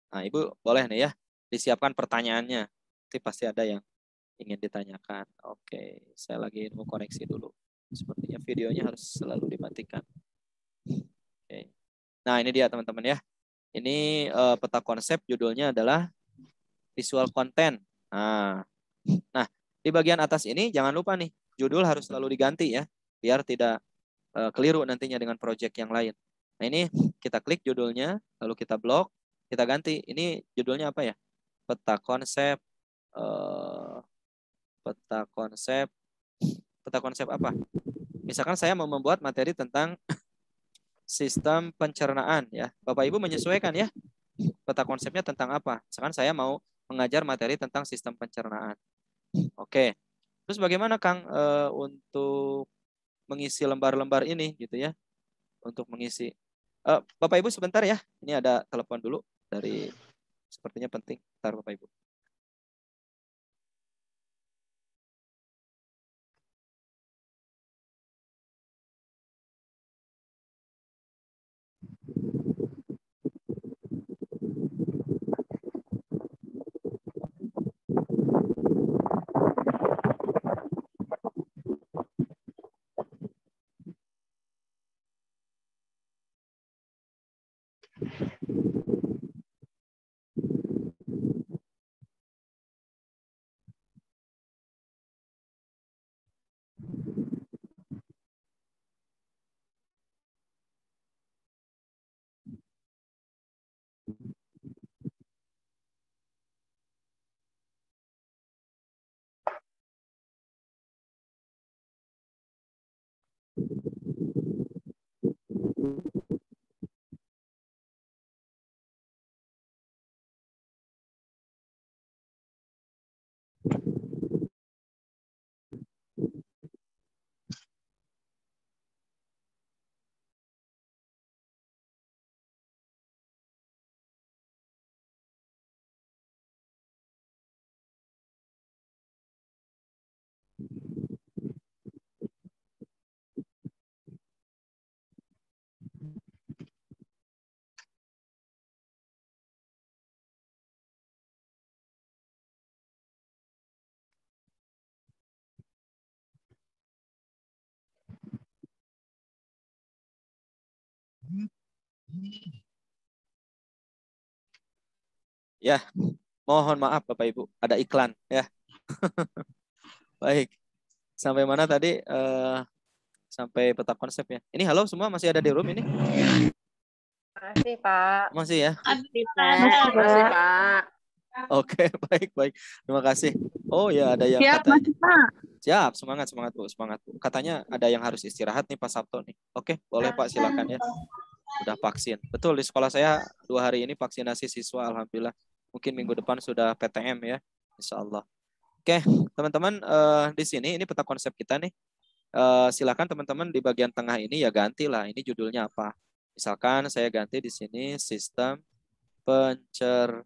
Nah, Ibu boleh nih ya disiapkan pertanyaannya. Nanti pasti ada yang ingin ditanyakan. Oke, saya lagi mau koreksi dulu. Sepertinya videonya harus selalu dimatikan. Oke. Nah, ini dia teman-teman ya. Ini eh, peta konsep judulnya adalah visual content. Nah, nah, di bagian atas ini jangan lupa nih judul harus selalu diganti ya, biar tidak uh, keliru nantinya dengan project yang lain. Nah ini kita klik judulnya, lalu kita blok, kita ganti. Ini judulnya apa ya? Peta konsep, uh, peta konsep, peta konsep apa? Misalkan saya mau membuat materi tentang sistem pencernaan ya. Bapak Ibu menyesuaikan ya peta konsepnya tentang apa. Misalkan saya mau mengajar materi tentang sistem pencernaan. Oke. Terus bagaimana Kang uh, untuk mengisi lembar-lembar ini gitu ya? Untuk mengisi. Uh, Bapak Ibu sebentar ya. Ini ada telepon dulu dari sepertinya penting. Ntar Bapak Ibu. Ya, mohon maaf Bapak Ibu, ada iklan ya. Baik. Sampai mana tadi? Uh, sampai peta ya. Ini halo semua masih ada di room ini? Masih Pak. Masih ya. Masih Pak. Masih Pak. Oke, baik baik. Terima kasih. Oh ya ada yang Siap, katanya. Masih, Pak. Siap, semangat semangat Bu, semangat Bu. Katanya ada yang harus istirahat nih Pak Sabto nih. Oke, boleh Pak silakan ya sudah vaksin. Betul di sekolah saya dua hari ini vaksinasi siswa alhamdulillah. Mungkin minggu depan sudah PTM ya, insya Allah. Oke, teman-teman uh, di sini ini peta konsep kita nih. Uh, silakan teman-teman di bagian tengah ini ya gantilah. Ini judulnya apa? Misalkan saya ganti di sini sistem pencernaan.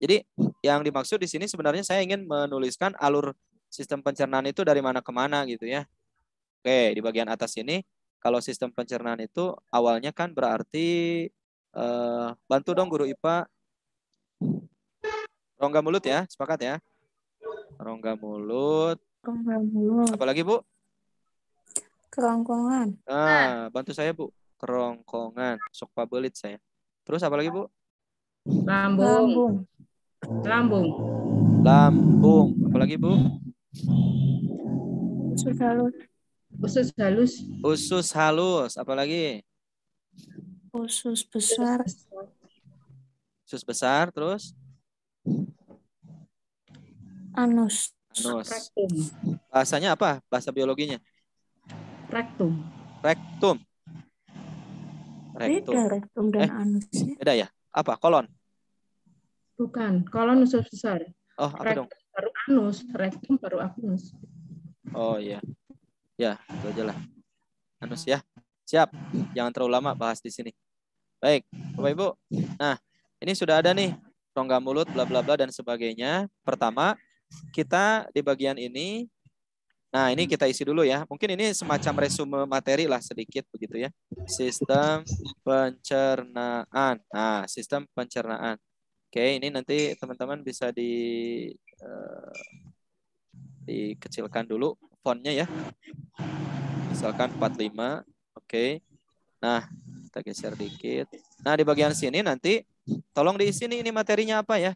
Jadi yang dimaksud di sini sebenarnya saya ingin menuliskan alur sistem pencernaan itu dari mana ke mana gitu ya. Oke, di bagian atas ini kalau sistem pencernaan itu awalnya kan berarti eh, bantu dong guru IPA rongga mulut ya, sepakat ya. Rongga mulut. Rongga mulut. Apalagi Bu? Kerongkongan. Ah, bantu saya Bu. Kerongkongan. Sok pabelit saya. Terus apalagi Bu? Lambung. Lambung. Lambung. Apalagi Bu? Usus Usus halus. Usus halus, apalagi? Usus besar. Usus besar, terus? Anus. Anus. Rektum. Bahasanya apa? Bahasa biologinya? Rektum. Rektum. Rektum. Beda rektum dan eh, anus. Beda ya? Apa? Kolon? Bukan. Kolon usus besar. Oh, apa rektum dong? Baru anus. Rektum baru anus. Oh iya. Yeah. Ya, itu aja lah. Hmm. Anus ya. Siap. Jangan terlalu lama bahas di sini. Baik, Bapak Ibu. Nah, ini sudah ada nih rongga mulut bla bla bla dan sebagainya. Pertama, kita di bagian ini Nah, ini kita isi dulu ya. Mungkin ini semacam resume materi lah sedikit begitu ya. Sistem pencernaan. Nah, sistem pencernaan. Oke, ini nanti teman-teman bisa di uh, dikecilkan dulu fontnya ya. Misalkan 45, oke. Okay. Nah, kita geser dikit. Nah, di bagian sini nanti tolong diisi nih ini materinya apa ya.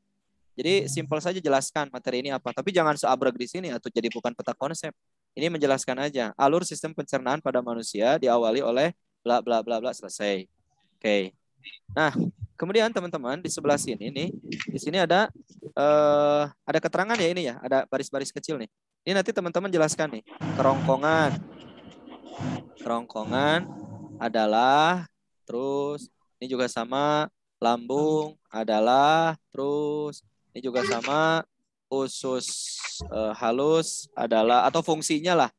Jadi simpel saja jelaskan materi ini apa. Tapi jangan seabrek di sini atau jadi bukan peta konsep. Ini menjelaskan aja. Alur sistem pencernaan pada manusia diawali oleh bla bla bla bla selesai. Oke. Okay. Nah, kemudian teman-teman di sebelah sini nih, di sini ada eh, ada keterangan ya ini ya, ada baris-baris kecil nih. Ini nanti teman-teman jelaskan nih. Kerongkongan. Kerongkongan adalah terus ini juga sama lambung adalah terus ini juga sama usus e, halus adalah atau fungsinya lah.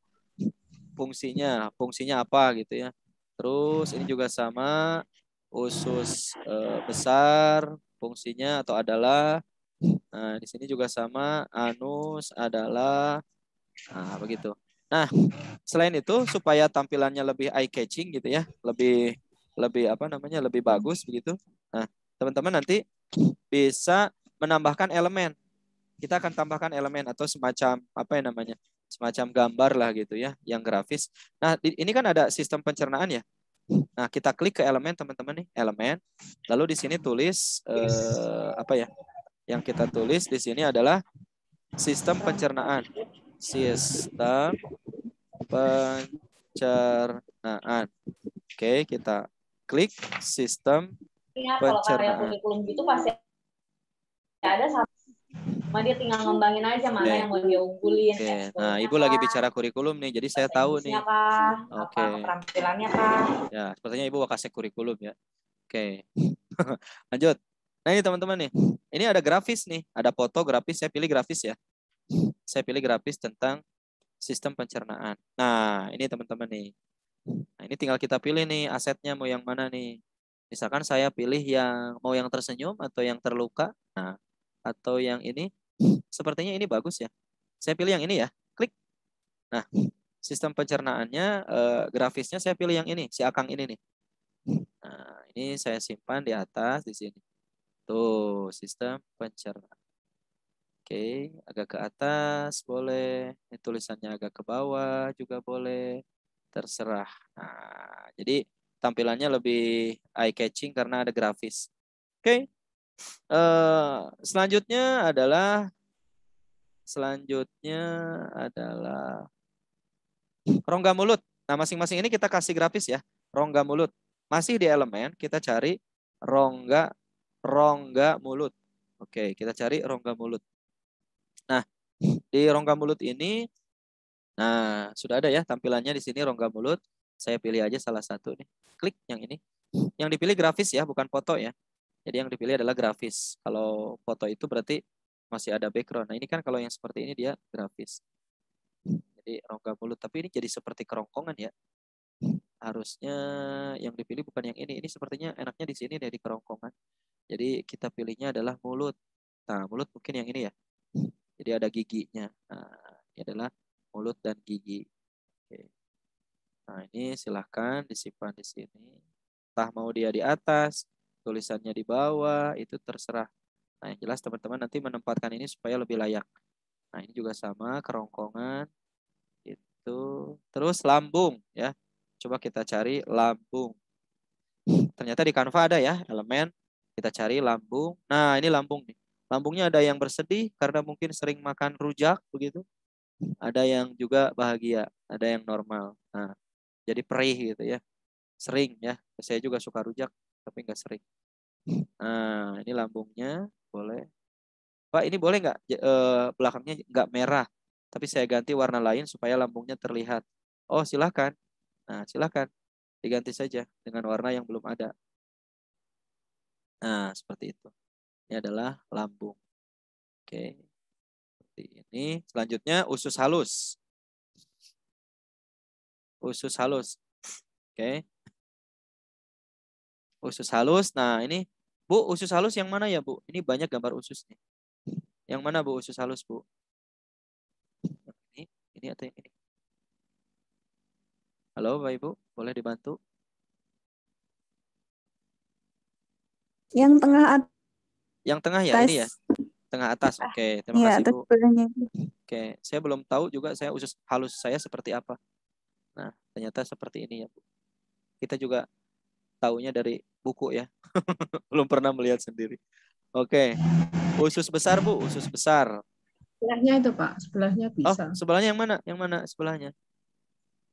Fungsinya, fungsinya apa gitu ya. Terus ini juga sama usus e, besar fungsinya atau adalah Nah, di sini juga sama anus adalah Nah, begitu. Nah, selain itu supaya tampilannya lebih eye catching gitu ya, lebih lebih apa namanya? lebih bagus begitu. Nah, teman-teman nanti bisa menambahkan elemen. Kita akan tambahkan elemen atau semacam apa ya namanya? semacam gambar lah gitu ya, yang grafis. Nah, ini kan ada sistem pencernaan ya. Nah, kita klik ke elemen teman-teman nih, elemen. Lalu di sini tulis eh, apa ya? Yang kita tulis di sini adalah sistem pencernaan sistem pencernaan. Oke, kita klik sistem ya, pencernaan. Kalau kurikulum gitu pasti ada sama dia tinggal ngembangin aja mana yang mau dia unggulin. Nah, Ibu lagi bicara kurikulum nih, jadi saya tahu nih. Oke. Okay. kah? Ya, sepertinya Ibu kasih kurikulum ya. Oke. Lanjut. Nah, ini teman-teman nih. Ini ada grafis nih, ada foto grafis, saya pilih grafis ya saya pilih grafis tentang sistem pencernaan. Nah, ini teman-teman nih. Nah, ini tinggal kita pilih nih asetnya mau yang mana nih. Misalkan saya pilih yang mau yang tersenyum atau yang terluka. Nah, atau yang ini. Sepertinya ini bagus ya. Saya pilih yang ini ya. Klik. Nah, sistem pencernaannya, eh, grafisnya saya pilih yang ini, si akang ini nih. Nah, ini saya simpan di atas di sini. Tuh, sistem pencernaan. Oke, agak ke atas boleh, ini tulisannya agak ke bawah juga boleh, terserah. Nah, jadi tampilannya lebih eye catching karena ada grafis. Oke, uh, selanjutnya adalah selanjutnya adalah rongga mulut. Nah, masing-masing ini kita kasih grafis ya, rongga mulut. Masih di elemen kita cari rongga rongga mulut. Oke, kita cari rongga mulut. Nah, di rongga mulut ini nah sudah ada ya tampilannya di sini rongga mulut. Saya pilih aja salah satu nih. Klik yang ini. Yang dipilih grafis ya, bukan foto ya. Jadi yang dipilih adalah grafis. Kalau foto itu berarti masih ada background. Nah, ini kan kalau yang seperti ini dia grafis. Jadi rongga mulut, tapi ini jadi seperti kerongkongan ya. Harusnya yang dipilih bukan yang ini. Ini sepertinya enaknya di sini dari kerongkongan. Jadi kita pilihnya adalah mulut. Nah, mulut mungkin yang ini ya. Jadi ada giginya. Nah, ini adalah mulut dan gigi. Oke. Nah, ini silahkan disimpan di sini. Entah mau dia di atas, tulisannya di bawah, itu terserah. Nah, yang jelas teman-teman nanti menempatkan ini supaya lebih layak. Nah, ini juga sama kerongkongan itu. Terus lambung ya. Coba kita cari lambung. Ternyata di Canva ada ya elemen. Kita cari lambung. Nah, ini lambung nih. Lambungnya ada yang bersedih karena mungkin sering makan rujak begitu. Ada yang juga bahagia, ada yang normal. Nah, jadi perih gitu ya. Sering ya. Saya juga suka rujak tapi nggak sering. Nah, ini lambungnya boleh. Pak, ini boleh nggak eh, belakangnya nggak merah, tapi saya ganti warna lain supaya lambungnya terlihat. Oh, silahkan. Nah, silahkan diganti saja dengan warna yang belum ada. Nah, seperti itu. Ini adalah lambung. Oke. Seperti ini. Selanjutnya usus halus. Usus halus. Oke. Usus halus. Nah, ini Bu, usus halus yang mana ya, Bu? Ini banyak gambar usus nih. Yang mana, Bu, usus halus, Bu? Ini, ini atau yang ini? Halo, Bapak Ibu, boleh dibantu? Yang tengah yang tengah ya tes. ini ya. Tengah atas. Oke, okay. Ah, terima ya, kasih Bu. Oke, okay. saya belum tahu juga saya usus halus saya seperti apa. Nah, ternyata seperti ini ya, Bu. Kita juga tahunya dari buku ya. belum pernah melihat sendiri. Oke. Okay. Usus besar, Bu, usus besar. Sebelahnya itu, Pak. Sebelahnya oh, bisa. Oh, sebelahnya yang mana? Yang mana sebelahnya?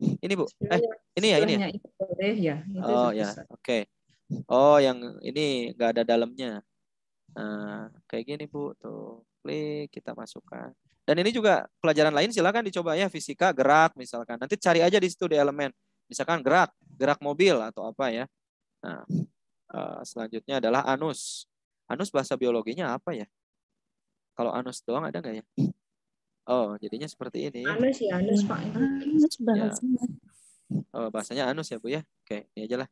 Ini, Bu. Eh, sebelahnya, eh, ini ya, ini. Ya? ya. Itu oh, ya. Oke. Okay. Oh, yang ini nggak ada dalamnya. Nah, kayak gini Bu, tuh. Klik, kita masukkan. Dan ini juga pelajaran lain silakan dicoba ya fisika, gerak misalkan. Nanti cari aja di situ di elemen. Misalkan gerak, gerak mobil atau apa ya. Nah, eh, selanjutnya adalah anus. Anus bahasa biologinya apa ya? Kalau anus doang ada nggak ya? Oh, jadinya seperti ini. Anus ya, anus Pak. Anus bahasanya. Ya. Oh, bahasanya anus ya, Bu ya. Oke, ini aja lah.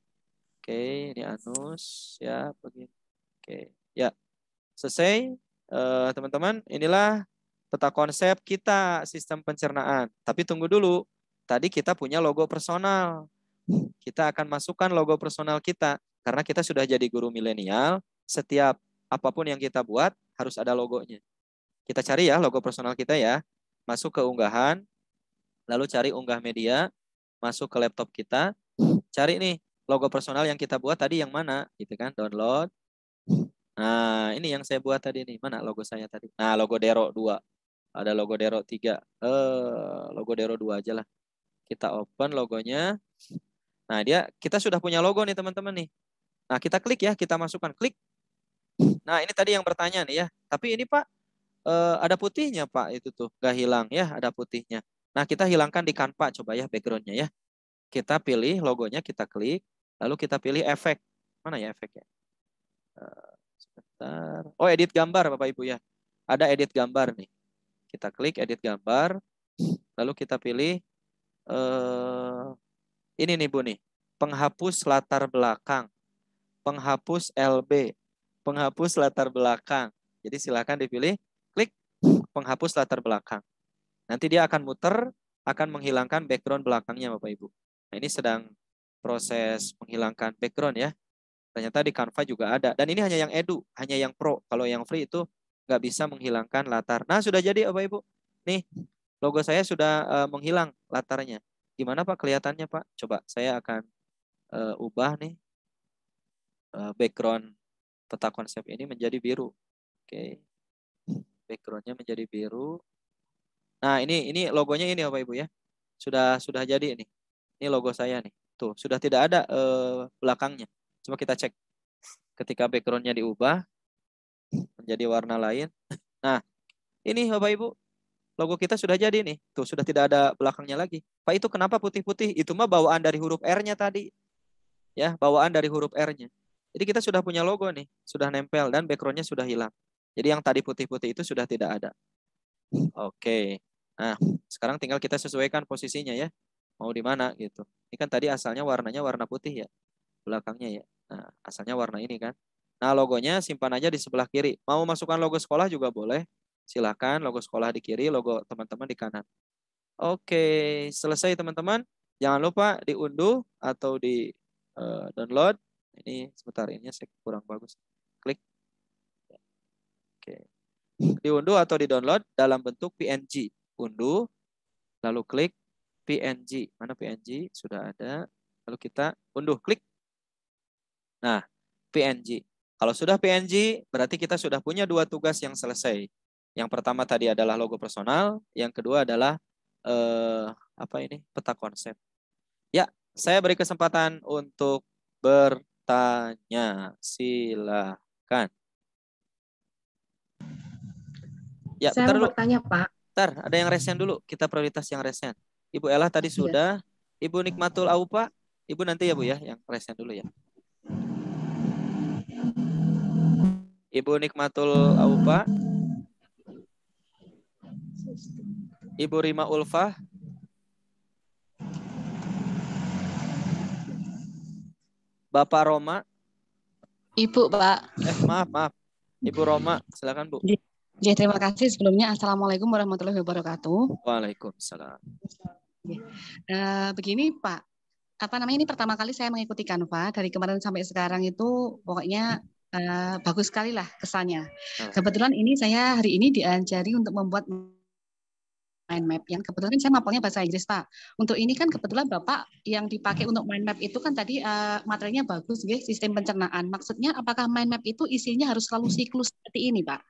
Oke, ini anus ya begini. Oke, ya. Selesai, eh, teman-teman. uh, inilah peta konsep kita sistem pencernaan. Tapi tunggu dulu. Tadi kita punya logo personal. Kita akan masukkan logo personal kita karena kita sudah jadi guru milenial. Setiap apapun yang kita buat harus ada logonya. Kita cari ya logo personal kita ya. Masuk ke unggahan, lalu cari unggah media, masuk ke laptop kita, cari nih logo personal yang kita buat tadi yang mana gitu kan download Nah, ini yang saya buat tadi nih. Mana logo saya tadi? Nah, logo Dero 2. Ada logo Dero 3. Eh, logo Dero 2 aja lah. Kita open logonya. Nah, dia kita sudah punya logo nih, teman-teman nih. Nah, kita klik ya, kita masukkan klik. Nah, ini tadi yang bertanya nih ya. Tapi ini, Pak, eh, ada putihnya, Pak, itu tuh. Gak hilang ya, ada putihnya. Nah, kita hilangkan di Canva coba ya backgroundnya ya. Kita pilih logonya, kita klik, lalu kita pilih efek. Mana ya efeknya? Eh, Bentar. Oh, edit gambar Bapak Ibu ya. Ada edit gambar nih. Kita klik edit gambar, lalu kita pilih eh ini nih Bu nih, penghapus latar belakang, penghapus LB, penghapus latar belakang. Jadi silakan dipilih, klik penghapus latar belakang. Nanti dia akan muter, akan menghilangkan background belakangnya Bapak Ibu. Nah, ini sedang proses menghilangkan background ya. Ternyata di Canva juga ada. Dan ini hanya yang edu, hanya yang pro. Kalau yang free itu nggak bisa menghilangkan latar. Nah, sudah jadi Bapak Ibu. Nih, logo saya sudah uh, menghilang latarnya. Gimana Pak kelihatannya Pak? Coba saya akan uh, ubah nih uh, background peta konsep ini menjadi biru. Oke. Okay. Backgroundnya menjadi biru. Nah, ini ini logonya ini Bapak Ibu ya. Sudah sudah jadi ini. Ini logo saya nih. Tuh, sudah tidak ada uh, belakangnya. Coba kita cek. Ketika backgroundnya diubah menjadi warna lain. Nah, ini Bapak Ibu, logo kita sudah jadi nih. Tuh, sudah tidak ada belakangnya lagi. Pak, itu kenapa putih-putih? Itu mah bawaan dari huruf R-nya tadi. Ya, bawaan dari huruf R-nya. Jadi kita sudah punya logo nih, sudah nempel dan backgroundnya sudah hilang. Jadi yang tadi putih-putih itu sudah tidak ada. Oke. Nah, sekarang tinggal kita sesuaikan posisinya ya. Mau di mana gitu. Ini kan tadi asalnya warnanya warna putih ya. Belakangnya ya. Nah, asalnya warna ini kan. Nah, logonya simpan aja di sebelah kiri. Mau masukkan logo sekolah juga boleh. Silakan logo sekolah di kiri, logo teman-teman di kanan. Oke, selesai teman-teman. Jangan lupa diunduh atau di uh, download. Ini sebentar, ini saya kurang bagus. Klik. Oke. Diunduh atau di download dalam bentuk PNG. Unduh, lalu klik PNG. Mana PNG? Sudah ada. Lalu kita unduh, klik. Nah, PNG. Kalau sudah PNG, berarti kita sudah punya dua tugas yang selesai. Yang pertama tadi adalah logo personal, yang kedua adalah eh, apa ini peta konsep. Ya, saya beri kesempatan untuk bertanya. Silakan. Ya, saya bentar mau dulu. bertanya Pak. Bentar, ada yang resen dulu. Kita prioritas yang resen. Ibu Ella tadi iya. sudah. Ya. Ibu Nikmatul Aupa. Ibu nanti ya Bu ya, yang resen dulu ya. Ibu Nikmatul Aupa. Ibu Rima Ulfa. Bapak Roma. Ibu, Pak. Eh, maaf, maaf. Ibu Roma, silakan, Bu. Ya, ya terima kasih sebelumnya. Assalamualaikum warahmatullahi wabarakatuh. Waalaikumsalam. Uh, begini, Pak. Apa namanya ini pertama kali saya mengikuti kanva Dari kemarin sampai sekarang itu pokoknya Eh, bagus sekali lah kesannya. Ah. Kebetulan ini saya hari ini diajari untuk membuat mind map yang kebetulan saya mapelnya bahasa Inggris Pak. Untuk ini kan kebetulan Bapak yang dipakai untuk mind map itu kan tadi uh, materinya bagus ya sistem pencernaan. Maksudnya apakah mind map itu isinya harus selalu siklus seperti ini Pak?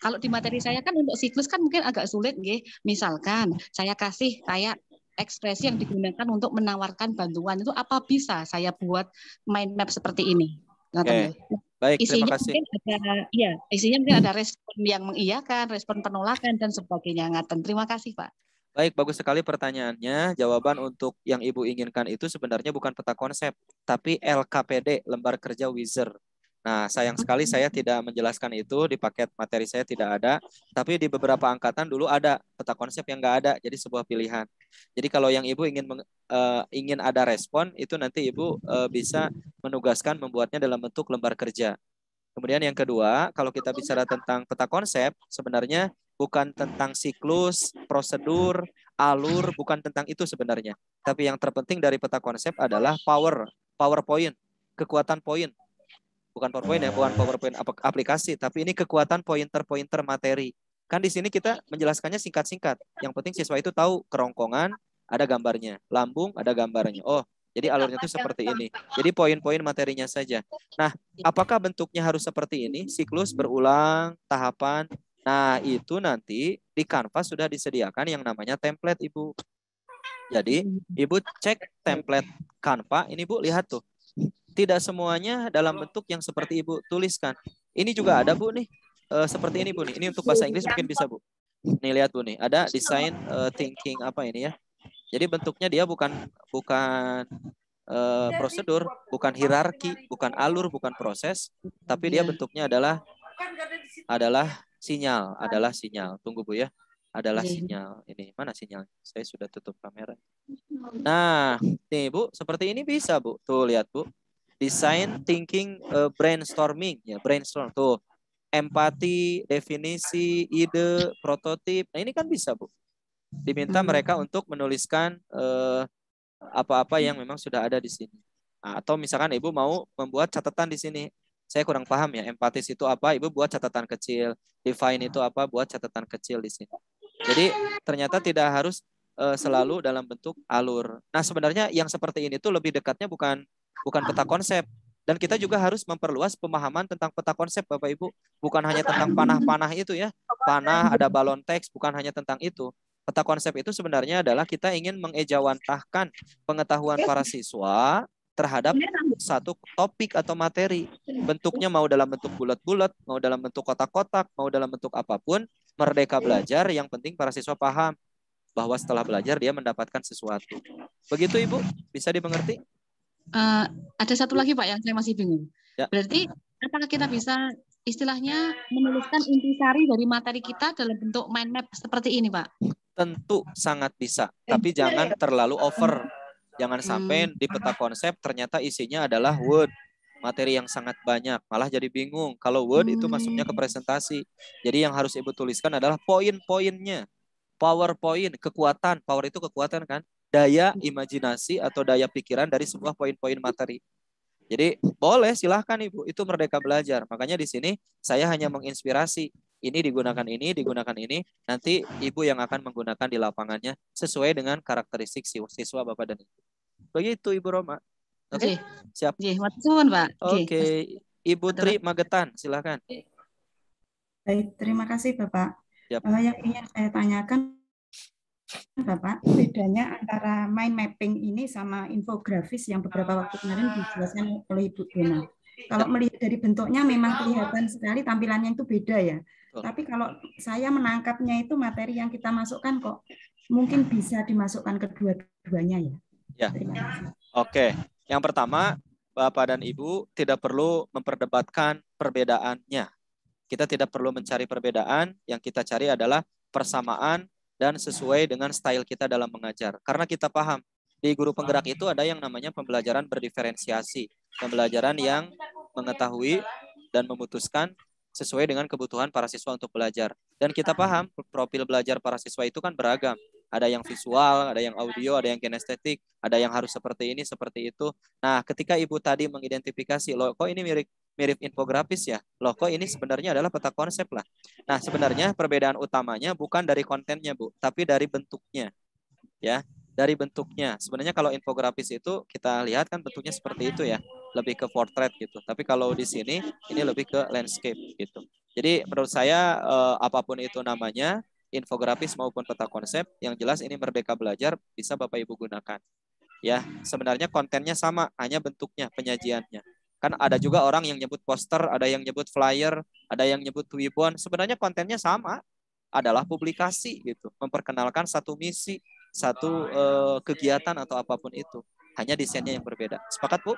Kalau di materi saya kan untuk siklus kan mungkin agak sulit ya. Misalkan saya kasih kayak ekspresi yang digunakan untuk menawarkan bantuan itu apa bisa saya buat mind map seperti ini? Oke. Okay. Ya. Baik, isinya terima kasih. Mungkin ada, ya, isinya mungkin ada respon yang mengiyakan, respon penolakan dan sebagainya. Ngaten. Terima kasih, Pak. Baik, bagus sekali pertanyaannya. Jawaban untuk yang Ibu inginkan itu sebenarnya bukan peta konsep, tapi LKPD, Lembar Kerja Wizard. Nah, sayang sekali hmm. saya tidak menjelaskan itu di paket materi saya tidak ada, tapi di beberapa angkatan dulu ada peta konsep yang nggak ada, jadi sebuah pilihan. Jadi kalau yang ibu ingin uh, ingin ada respon itu nanti ibu uh, bisa menugaskan membuatnya dalam bentuk lembar kerja. Kemudian yang kedua, kalau kita bicara tentang peta konsep, sebenarnya bukan tentang siklus, prosedur, alur, bukan tentang itu sebenarnya. Tapi yang terpenting dari peta konsep adalah power, PowerPoint, kekuatan poin. Bukan PowerPoint ya, bukan PowerPoint aplikasi, tapi ini kekuatan pointer-pointer materi Kan di sini kita menjelaskannya singkat-singkat. Yang penting siswa itu tahu kerongkongan ada gambarnya, lambung ada gambarnya. Oh, jadi alurnya itu seperti ini. Jadi poin-poin materinya saja. Nah, apakah bentuknya harus seperti ini? Siklus berulang, tahapan. Nah, itu nanti di kanvas sudah disediakan yang namanya template, Ibu. Jadi, Ibu cek template kanva. Ini, Bu, lihat tuh. Tidak semuanya dalam bentuk yang seperti Ibu tuliskan. Ini juga ada, Bu, nih uh, seperti ini Bu nih. Ini untuk bahasa Inggris mungkin bisa Bu. Nih lihat Bu nih, ada design uh, eh, thinking apa ini ya. Jadi bentuknya dia bukan bukan uh, prosedur, bukan hierarki, bukan alur, bukan proses, tapi dia iya. bentuknya adalah adalah sinyal, adalah sinyal. Tunggu Bu ya. Adalah iya. sinyal. Ini mana sinyal? Saya sudah tutup kamera. Nah, nih Bu, seperti ini bisa Bu. Tuh lihat Bu. Design thinking uh, brainstorming ya, brainstorm tuh empati, definisi, ide, prototip. Nah, ini kan bisa, Bu. Diminta mm-hmm. mereka untuk menuliskan eh, apa-apa eh, yang memang sudah ada di sini. Nah, atau misalkan Ibu mau membuat catatan di sini. Saya kurang paham ya, empatis itu apa? Ibu buat catatan kecil. Define itu apa? Buat catatan kecil di sini. Jadi, ternyata tidak harus eh, selalu dalam bentuk alur. Nah, sebenarnya yang seperti ini tuh lebih dekatnya bukan bukan peta konsep, dan kita juga harus memperluas pemahaman tentang peta konsep, Bapak Ibu. Bukan hanya tentang panah-panah itu ya. Panah, ada balon teks, bukan hanya tentang itu. Peta konsep itu sebenarnya adalah kita ingin mengejawantahkan pengetahuan para siswa terhadap satu topik atau materi. Bentuknya mau dalam bentuk bulat-bulat, mau dalam bentuk kotak-kotak, mau dalam bentuk apapun, merdeka belajar, yang penting para siswa paham bahwa setelah belajar dia mendapatkan sesuatu. Begitu Ibu, bisa dimengerti? uh, ada satu lagi Pak yang saya masih bingung. Ya. Berarti apakah kita bisa istilahnya menuliskan intisari dari materi kita dalam bentuk mind map seperti ini Pak? Tentu sangat bisa, eh, tapi jangan terlalu over. Jangan sampai hmm. di peta konsep ternyata isinya adalah word materi yang sangat banyak malah jadi bingung kalau word itu hmm. masuknya ke presentasi jadi yang harus ibu tuliskan adalah poin-poinnya power point, kekuatan power itu kekuatan kan daya hmm. imajinasi atau daya pikiran dari sebuah poin-poin materi. Jadi boleh silahkan Ibu, itu merdeka belajar. Makanya di sini saya hanya menginspirasi. Ini digunakan ini, digunakan ini. Nanti Ibu yang akan menggunakan di lapangannya sesuai dengan karakteristik siswa Bapak dan Ibu. Begitu Ibu Roma. Oke, okay. siap. Oke, okay. Ibu Tri Magetan, silahkan. Baik, terima kasih Bapak. Yep. Uh, eh, yang ingin saya tanyakan Bapak, bedanya antara mind mapping ini sama infografis yang beberapa waktu kemarin dijelaskan oleh Ibu Dena. Kalau iya. melihat dari bentuknya memang kelihatan sekali tampilannya itu beda ya. Tapi kalau saya menangkapnya itu materi yang kita masukkan kok mungkin bisa dimasukkan kedua-duanya ya. Ya. Oke. Yang pertama, Bapak dan Ibu tidak perlu memperdebatkan perbedaannya. Kita tidak perlu mencari perbedaan, yang kita cari adalah persamaan dan sesuai dengan style kita dalam mengajar. Karena kita paham di guru penggerak itu ada yang namanya pembelajaran berdiferensiasi, pembelajaran yang mengetahui dan memutuskan sesuai dengan kebutuhan para siswa untuk belajar. Dan kita paham profil belajar para siswa itu kan beragam. Ada yang visual, ada yang audio, ada yang kinestetik, ada yang harus seperti ini, seperti itu. Nah, ketika ibu tadi mengidentifikasi, loh kok ini mirip mirip infografis ya. Loh kok ini sebenarnya adalah peta konsep lah. Nah sebenarnya perbedaan utamanya bukan dari kontennya Bu, tapi dari bentuknya. Ya, dari bentuknya. Sebenarnya kalau infografis itu kita lihat kan bentuknya seperti itu ya, lebih ke portrait gitu. Tapi kalau di sini ini lebih ke landscape gitu. Jadi menurut saya eh, apapun itu namanya, infografis maupun peta konsep, yang jelas ini Merdeka Belajar bisa Bapak Ibu gunakan. Ya, sebenarnya kontennya sama, hanya bentuknya, penyajiannya. Kan ada hmm. juga orang yang nyebut poster, ada yang nyebut flyer, ada yang nyebut twibbon. Sebenarnya kontennya sama, adalah publikasi gitu, memperkenalkan satu misi, satu uh, kegiatan atau apapun itu. Hanya desainnya yang berbeda. Sepakat, Bu?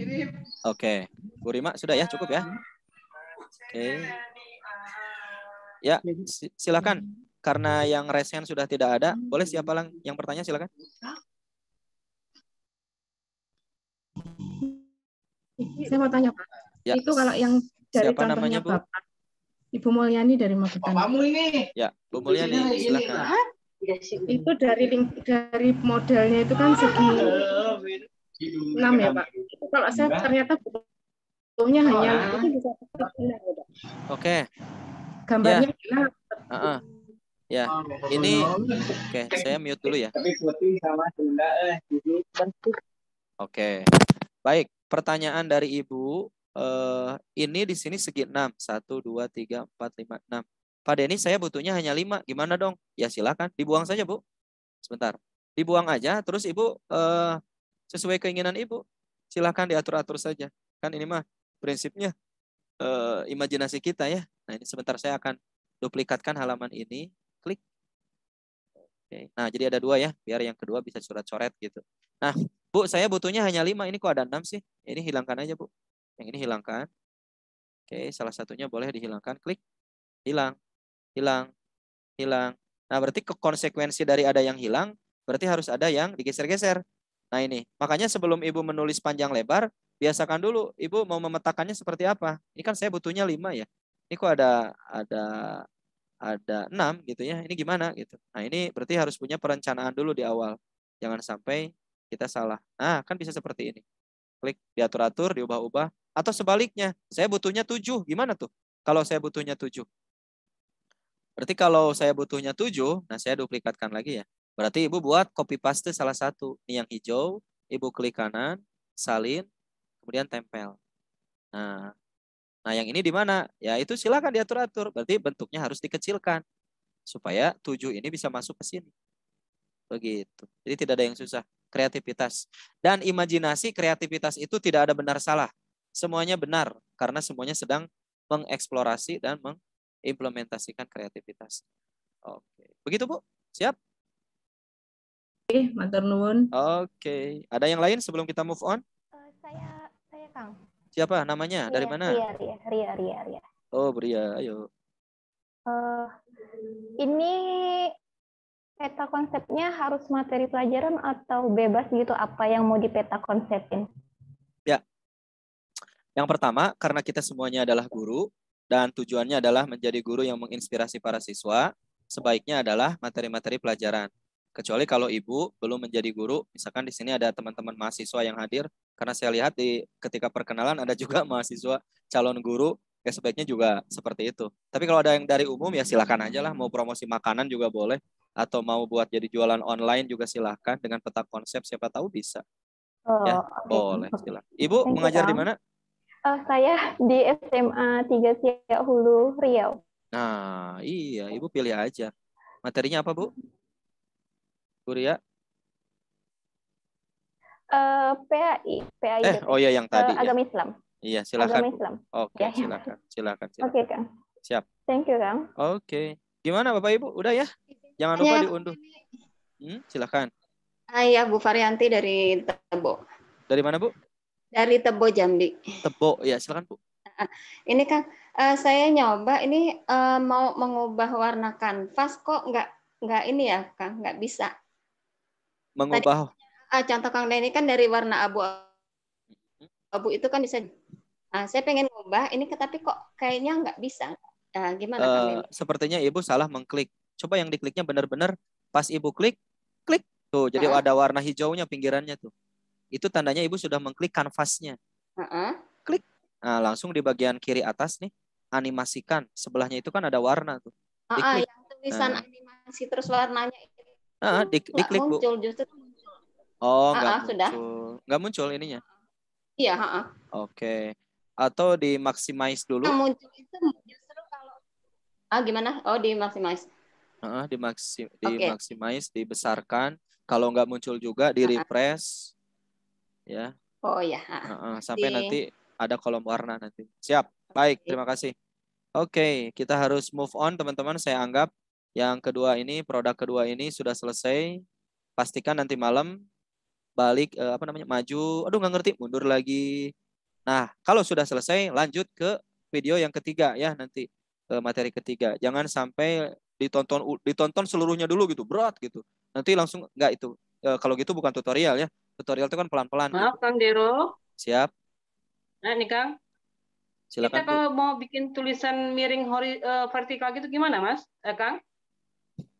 Oke, okay. Bu Rima sudah ya, cukup ya. Oke. Okay. Ya, silakan. Karena yang resen sudah tidak ada, boleh siapa yang bertanya silakan. Iya. Saya mau tanya Pak. Ya. Itu kalau yang dari Siapa contohnya namanya, Bu? Bapak. Ibu Mulyani dari Magetan. Bapakmu ini. Ya, Bu Mulyani silakan. itu dari dari modelnya itu kan segi 6 ya Pak. Itu kalau saya ternyata butuhnya hanya oh, itu bisa benar ya Pak. Oke. Gambarnya ya. Nah, uh -uh. Ya, oh, ini oke, okay, saya mute dulu ya. Eh, oke. Okay. Baik pertanyaan dari Ibu eh, ini di sini segi enam satu dua tiga empat lima enam Pak Denny saya butuhnya hanya lima Gimana dong? Ya silakan dibuang saja, Bu. Sebentar. Dibuang aja terus Ibu eh, sesuai keinginan Ibu. silakan diatur-atur saja. Kan ini mah prinsipnya eh, imajinasi kita ya. Nah, ini sebentar saya akan duplikatkan halaman ini. Klik. Oke. Nah, jadi ada dua ya, biar yang kedua bisa surat coret gitu. Nah, Bu, saya butuhnya hanya lima. Ini kok ada enam sih? Ini hilangkan aja, Bu. Yang ini hilangkan. Oke, salah satunya boleh dihilangkan. Klik. Hilang. Hilang. Hilang. Nah, berarti konsekuensi dari ada yang hilang, berarti harus ada yang digeser-geser. Nah, ini. Makanya sebelum Ibu menulis panjang lebar, biasakan dulu Ibu mau memetakannya seperti apa. Ini kan saya butuhnya lima ya. Ini kok ada ada ada enam gitu ya. Ini gimana gitu. Nah, ini berarti harus punya perencanaan dulu di awal. Jangan sampai kita salah. Nah, kan bisa seperti ini. Klik diatur-atur, diubah-ubah. Atau sebaliknya, saya butuhnya 7. Gimana tuh? Kalau saya butuhnya 7. Berarti kalau saya butuhnya 7, nah saya duplikatkan lagi ya. Berarti ibu buat copy paste salah satu. Ini yang hijau, ibu klik kanan, salin, kemudian tempel. Nah, nah yang ini di mana? Ya itu silakan diatur-atur. Berarti bentuknya harus dikecilkan supaya 7 ini bisa masuk ke sini. Begitu. Jadi tidak ada yang susah kreativitas. Dan imajinasi kreativitas itu tidak ada benar salah. Semuanya benar karena semuanya sedang mengeksplorasi dan mengimplementasikan kreativitas. Oke. Begitu, Bu? Siap? Oke, matur nuwun. Oke. Ada yang lain sebelum kita move on? Eh, saya saya Kang. Siapa namanya? Ria, Dari mana? Ria, Ria, Ria, Ria, Ria. Oh, Ria, ayo. Uh, ini peta konsepnya harus materi pelajaran atau bebas gitu apa yang mau dipeta konsepin? Ya. Yang pertama, karena kita semuanya adalah guru dan tujuannya adalah menjadi guru yang menginspirasi para siswa, sebaiknya adalah materi-materi pelajaran. Kecuali kalau ibu belum menjadi guru, misalkan di sini ada teman-teman mahasiswa yang hadir, karena saya lihat di ketika perkenalan ada juga mahasiswa calon guru ya sebaiknya juga seperti itu. Tapi kalau ada yang dari umum ya silakan aja lah mau promosi makanan juga boleh atau mau buat jadi jualan online juga silahkan dengan peta konsep siapa tahu bisa. Oh, ya, okay. boleh silahkan. Ibu Thank mengajar di mana? Uh, saya di SMA 3 Siak Hulu Riau. Nah, iya, Ibu pilih aja. Materinya apa, Bu? Bu Ria? Uh, PAI, PAI. Eh, eh oh iya yang eh, tadi. Uh, agama Islam. Iya, silakan. Agama Islam. Oke, okay, ya, ya. silakan. Silakan, Oke, okay, Kang. Siap. Thank you, Kang. Oke. Okay. Gimana Bapak Ibu? Udah ya? Iya. Jangan iya, lupa ya. diunduh. Hmm, silakan. Ayah iya, Bu Varianti dari Tebo. Dari mana Bu? Dari Tebo Jambi. Tebo, ya silakan Bu. Ah, ah. Ini kan uh, saya nyoba ini uh, mau mengubah warna kanvas kok nggak nggak ini ya Kang nggak bisa. Mengubah. Tadi, uh, contoh Kang ini kan dari warna abu hmm. abu itu kan bisa. Uh, saya pengen ngubah ini tetapi kok kayaknya nggak bisa. Uh, gimana uh, Sepertinya Ibu salah mengklik coba yang dikliknya benar-benar pas ibu klik, klik tuh. Jadi uh -uh. ada warna hijaunya pinggirannya tuh. Itu tandanya ibu sudah mengklik kanvasnya. Uh -uh. Klik. Nah, langsung di bagian kiri atas nih animasikan. Sebelahnya itu kan ada warna tuh. Uh -uh, yang tulisan nah. animasi terus warnanya itu. Uh -uh, di diklik muncul, Justru oh, muncul. Oh, uh uh -uh, sudah. nggak muncul ininya. Iya, uh -uh. Oke. Okay. Atau di dulu. Yang muncul itu justru Ah, gimana? Oh, di maximize uh, dimaksim okay. dibesarkan kalau nggak muncul juga di refresh uh-huh. ya oh ya uh. Uh-huh. sampai di... nanti ada kolom warna nanti siap baik terima kasih oke okay, kita harus move on teman-teman saya anggap yang kedua ini produk kedua ini sudah selesai pastikan nanti malam balik uh, apa namanya maju aduh nggak ngerti mundur lagi nah kalau sudah selesai lanjut ke video yang ketiga ya nanti eh, materi ketiga jangan sampai ditonton ditonton seluruhnya dulu gitu berat gitu nanti langsung nggak itu e, kalau gitu bukan tutorial ya tutorial itu kan pelan pelan maaf gitu. kang Dero siap nah nih kang silakan kita kalau mau bikin tulisan miring hori, e, vertikal gitu gimana mas eh, kang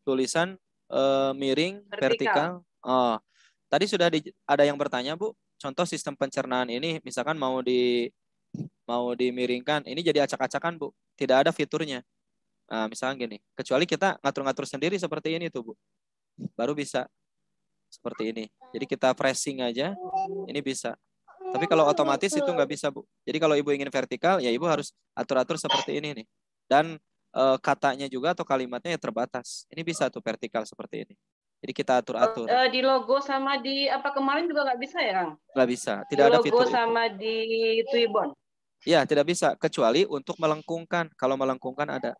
tulisan e, miring vertikal, vertikal. Oh. tadi sudah di, ada yang bertanya bu contoh sistem pencernaan ini misalkan mau di mau dimiringkan ini jadi acak-acakan bu tidak ada fiturnya Nah, misalnya gini, kecuali kita ngatur-ngatur sendiri seperti ini tuh, Bu. Baru bisa seperti ini. Jadi kita pressing aja, ini bisa. Tapi kalau otomatis itu nggak bisa, Bu. Jadi kalau Ibu ingin vertikal, ya Ibu harus atur-atur seperti ini nih. Dan e, katanya juga atau kalimatnya ya terbatas. Ini bisa tuh vertikal seperti ini. Jadi kita atur-atur. Eh, di logo sama di apa kemarin juga nggak bisa ya, Kang? Nggak bisa. Tidak di ada fitur logo sama itu. di Twibbon. Ya, tidak bisa kecuali untuk melengkungkan. Kalau melengkungkan ada.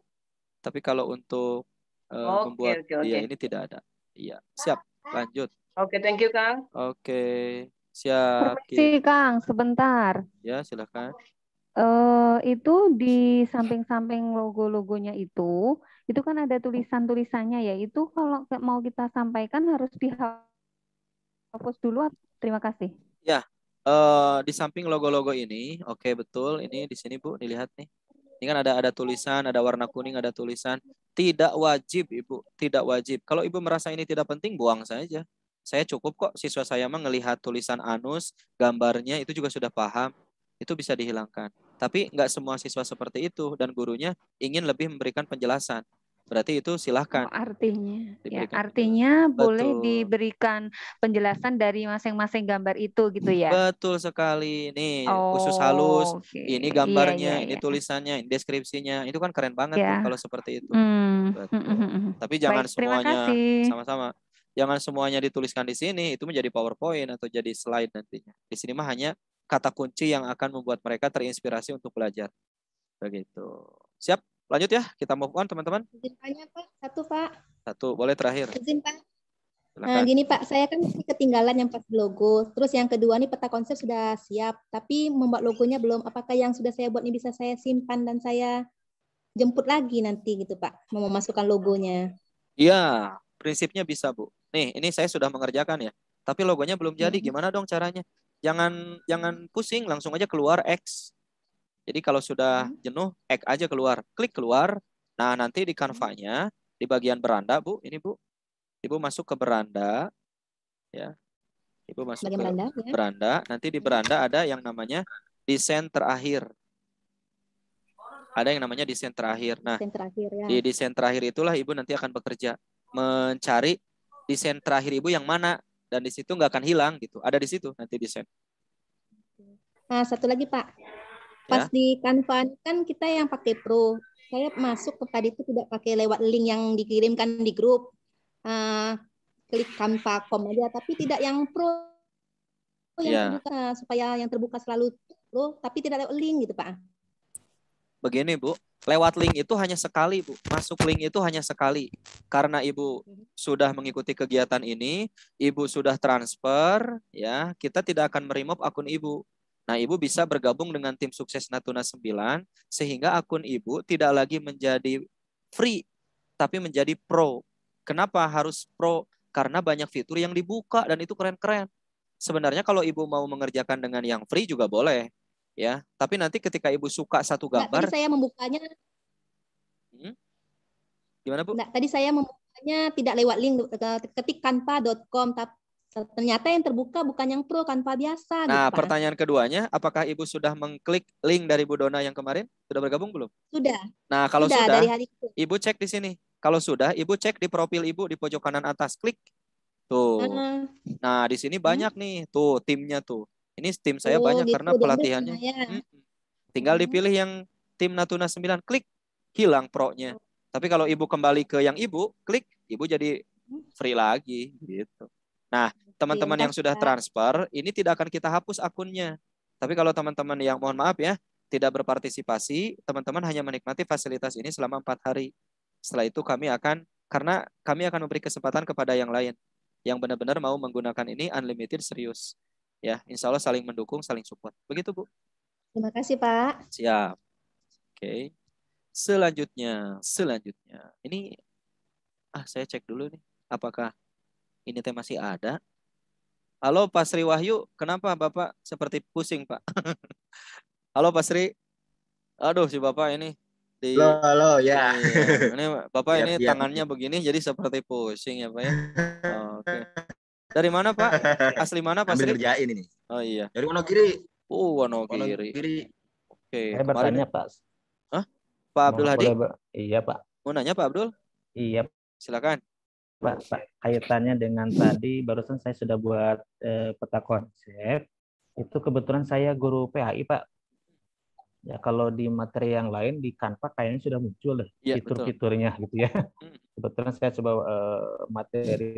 Tapi kalau untuk uh, eh, okay, membuat okay, okay. ya ini tidak ada. Iya, siap. Lanjut. Oke, okay, thank you Kang. Oke, okay, siap. Si Kang, sebentar. Ya, silakan. Uh, itu di samping-samping logo-logonya itu, itu kan ada tulisan-tulisannya ya. Itu kalau mau kita sampaikan harus dihapus dulu. Terima kasih. Ya, uh, di samping logo-logo ini, oke okay, betul. Ini di sini Bu, dilihat nih. Ini kan ada ada tulisan, ada warna kuning, ada tulisan. Tidak wajib, Ibu. Tidak wajib. Kalau Ibu merasa ini tidak penting, buang saja. Saya cukup kok siswa saya melihat tulisan anus, gambarnya itu juga sudah paham. Itu bisa dihilangkan. Tapi nggak semua siswa seperti itu dan gurunya ingin lebih memberikan penjelasan. Berarti itu silahkan. Oh, artinya, ya, artinya Betul. boleh diberikan penjelasan dari masing-masing gambar itu gitu ya. Betul sekali. Nih oh, khusus halus, okay. ini iya, gambarnya, yeah, yeah, ini yeah. tulisannya, ini deskripsinya. Itu kan keren banget yeah. kalau seperti itu. Mm. Tapi jangan Baik, semuanya sama-sama. Jangan semuanya dituliskan di sini, itu menjadi PowerPoint atau jadi slide nantinya. Di sini mah hanya kata kunci yang akan membuat mereka terinspirasi untuk belajar. Begitu. Siap? Lanjut ya, kita move on teman-teman. Izin tanya Pak, satu Pak. Satu, boleh terakhir. Izin Pak. Silakan. Nah, gini Pak, saya kan ketinggalan yang pas logo. Terus yang kedua nih peta konsep sudah siap, tapi membuat logonya belum. Apakah yang sudah saya buat ini bisa saya simpan dan saya jemput lagi nanti gitu Pak, mau memasukkan logonya? Iya, prinsipnya bisa Bu. Nih, ini saya sudah mengerjakan ya. Tapi logonya belum jadi. Hmm. Gimana dong caranya? Jangan jangan pusing, langsung aja keluar X jadi kalau sudah hmm. jenuh, ek aja keluar, klik keluar. Nah, nanti di kanvanya hmm. di bagian beranda, Bu, ini Bu. Ibu masuk ke beranda ya. Ibu masuk bagian ke beranda, ya. beranda. Nanti di beranda ada yang namanya desain terakhir. Ada yang namanya desain terakhir. Nah, desain terakhir, ya. di desain terakhir itulah Ibu nanti akan bekerja mencari desain terakhir Ibu yang mana dan di situ nggak akan hilang gitu. Ada di situ nanti desain. Nah, satu lagi Pak Ya. Pas ya. di Canva kan kita yang pakai Pro. Saya masuk ke tadi itu tidak pakai lewat link yang dikirimkan di grup. Uh, klik Canva com aja, tapi tidak yang Pro yang ya. terbuka supaya yang terbuka selalu Pro, tapi tidak lewat link gitu Pak. Begini Bu, lewat link itu hanya sekali Bu. Masuk link itu hanya sekali. Karena Ibu sudah mengikuti kegiatan ini, Ibu sudah transfer, ya, kita tidak akan meremove akun Ibu. Nah, Ibu bisa bergabung dengan tim sukses Natuna 9 sehingga akun Ibu tidak lagi menjadi free tapi menjadi pro. Kenapa harus pro? Karena banyak fitur yang dibuka dan itu keren-keren. Sebenarnya kalau Ibu mau mengerjakan dengan yang free juga boleh, ya. Tapi nanti ketika Ibu suka satu gambar Nggak, tadi saya membukanya hmm? Gimana, Bu? Nggak, tadi saya membukanya tidak lewat link eh, ketik tapi Ternyata yang terbuka bukan yang pro gitu nah, kan? Pak biasa. Nah, gitu, pertanyaan keduanya, apakah Ibu sudah mengklik link dari Bu Dona yang kemarin? Sudah bergabung belum? Sudah. Nah, kalau sudah, sudah dari hari itu. Ibu cek di sini. Kalau sudah, Ibu cek di profil Ibu di pojok kanan atas, klik. Tuh. Uh, nah, di sini banyak uh, nih, tuh timnya tuh. Ini tim saya oh, banyak karena pelatihannya. Ya. Hmm. Tinggal uh, dipilih yang tim Natuna 9, klik. Hilang pro-nya. Oh. Tapi kalau Ibu kembali ke yang Ibu, klik, Ibu jadi hmm. free lagi gitu. Nah, teman-teman yang sudah transfer, ini tidak akan kita hapus akunnya. Tapi kalau teman-teman yang mohon maaf ya, tidak berpartisipasi, teman-teman hanya menikmati fasilitas ini selama empat hari. Setelah itu kami akan karena kami akan memberi kesempatan kepada yang lain yang benar-benar mau menggunakan ini unlimited serius. Ya, insya Allah saling mendukung, saling support. Begitu Bu. Terima kasih Pak. Siap. Oke. Selanjutnya, selanjutnya. Ini ah saya cek dulu nih apakah ini teh masih ada. Halo Pak Sri Wahyu, kenapa Bapak seperti pusing Pak? halo Pak Sri, aduh si Bapak ini di halo, halo ya. Ini, iya, ini Bapak ini tangannya begini jadi seperti pusing ya Pak ya. Oh, Oke. Okay. Dari mana Pak? Asli mana Pak Ambil Sri? Kerjain ini. Oh iya. Dari Wonogiri. Oh Wonogiri. Kiri. Oke. Okay. Saya bertanya Pak. Hah? Pak Abdul Hadi? Iya Pak. Mau nanya Pak Abdul? Iya. Silakan. Pak, Pak kaitannya dengan tadi barusan saya sudah buat eh, peta konsep. Itu kebetulan saya guru PHI, Pak. Ya kalau di materi yang lain di Kanva kayaknya sudah muncul deh ya, fitur-fiturnya gitu ya. Hmm. Kebetulan saya coba eh, materi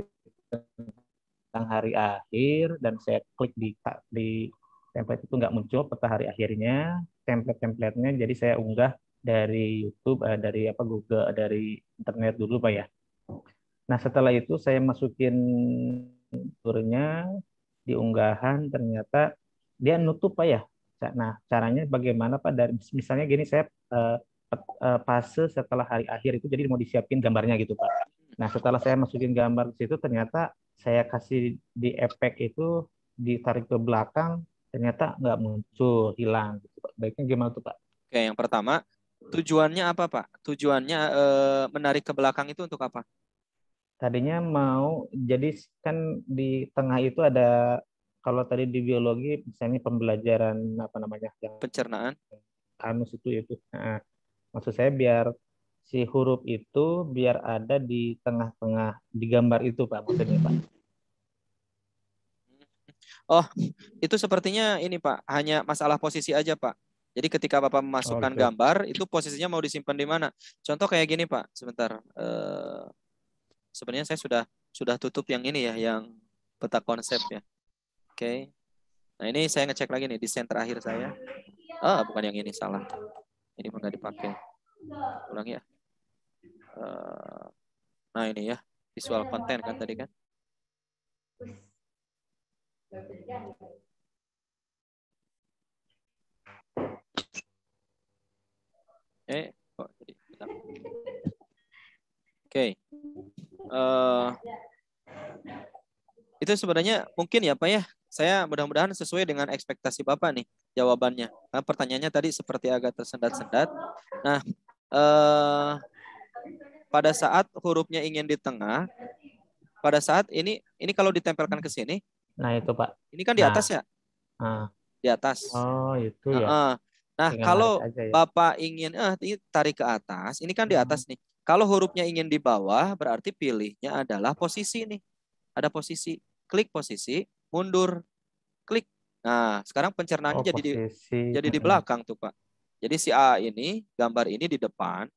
tentang hari akhir dan saya klik di di template itu nggak muncul peta hari akhirnya template-templatenya jadi saya unggah dari YouTube eh, dari apa Google eh, dari internet dulu pak ya Nah, setelah itu saya masukin turnya di unggahan ternyata dia nutup Pak ya. Nah, caranya bagaimana Pak dari misalnya gini saya pas uh, eh, eh, fase setelah hari akhir itu jadi mau disiapin gambarnya gitu Pak. Nah, setelah saya masukin gambar di situ ternyata saya kasih di efek itu ditarik ke belakang ternyata nggak muncul, hilang gitu Pak. Baiknya gimana tuh Pak? Oke, yang pertama tujuannya apa Pak? Tujuannya uh, menarik ke belakang itu untuk apa? tadinya hmm. mau jadi kan di tengah itu ada kalau tadi di biologi misalnya pembelajaran apa namanya yang pencernaan anus itu itu ya, nah, maksud saya biar si huruf itu biar ada di tengah-tengah di gambar itu pak maksudnya pak oh itu sepertinya ini pak hanya masalah posisi aja pak jadi ketika bapak memasukkan okay. gambar itu posisinya mau disimpan di mana contoh kayak gini pak sebentar uh sebenarnya saya sudah sudah tutup yang ini ya, yang peta konsep ya. Oke. Okay. Nah, ini saya ngecek lagi nih desain terakhir saya. Ah, bukan yang ini salah. Ini mah nggak dipakai. Ulang ya. Eh, nah, ini ya. Visual konten kan tadi kan. Eh, kok jadi Oke. Okay. Eh, itu sebenarnya mungkin ya Pak ya. Saya mudah-mudahan sesuai dengan ekspektasi Bapak nih jawabannya. Nah, pertanyaannya tadi seperti agak tersendat-sendat. Nah, eh, pada saat hurufnya ingin di tengah, pada saat ini ini kalau ditempelkan ke sini. Nah itu Pak. Ini kan di nah. atas ya. Nah. Di atas. Oh itu ya. Nah, nah kalau ya. Bapak ingin eh tarik ke atas, ini kan di hmm. atas nih. Kalau hurufnya ingin di bawah, berarti pilihnya adalah posisi nih. Ada posisi. Klik posisi, mundur. Klik. Nah, sekarang pencernaannya oh, jadi di, jadi di belakang tuh, Pak. Jadi si A ini, gambar ini di depan.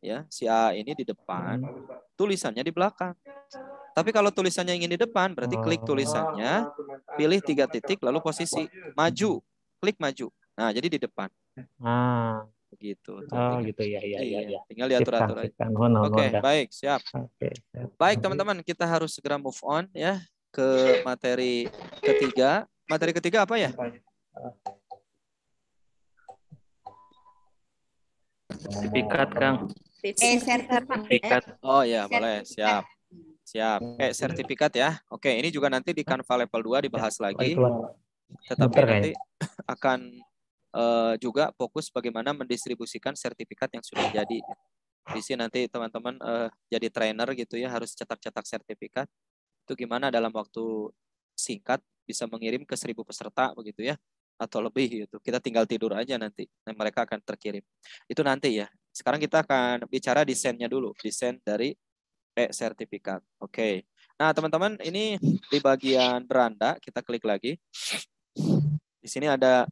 Ya, si A ini di depan. Tulisannya di belakang. Tapi kalau tulisannya ingin di depan, berarti klik oh. tulisannya, pilih tiga titik, lalu posisi maju, klik maju. Nah, jadi di depan. Ah begitu. Oh gitu ya ya iya, ya. Tinggal diatur atur aja. Oke okay, baik siap. Okay, Baik teman-teman kita harus segera move on ya ke materi ketiga. Materi ketiga apa ya? Sertifikat Kang. Eh sertifikat. Oh ya boleh siap. Siap. Eh sertifikat ya. Oke, ini juga nanti di Canva level 2 dibahas ya, lagi. Tetapi nanti akan Eh, juga fokus bagaimana mendistribusikan sertifikat yang sudah jadi. di sini nanti teman-teman uh, jadi trainer gitu ya harus cetak-cetak sertifikat. Itu gimana dalam waktu singkat bisa mengirim ke seribu peserta begitu ya atau lebih gitu. Kita tinggal tidur aja nanti. dan nah, mereka akan terkirim. Itu nanti ya. Sekarang kita akan bicara desainnya dulu, desain dari e-sertifikat. Oke. Okay. Nah, teman-teman, ini di bagian beranda kita klik lagi. Di sini ada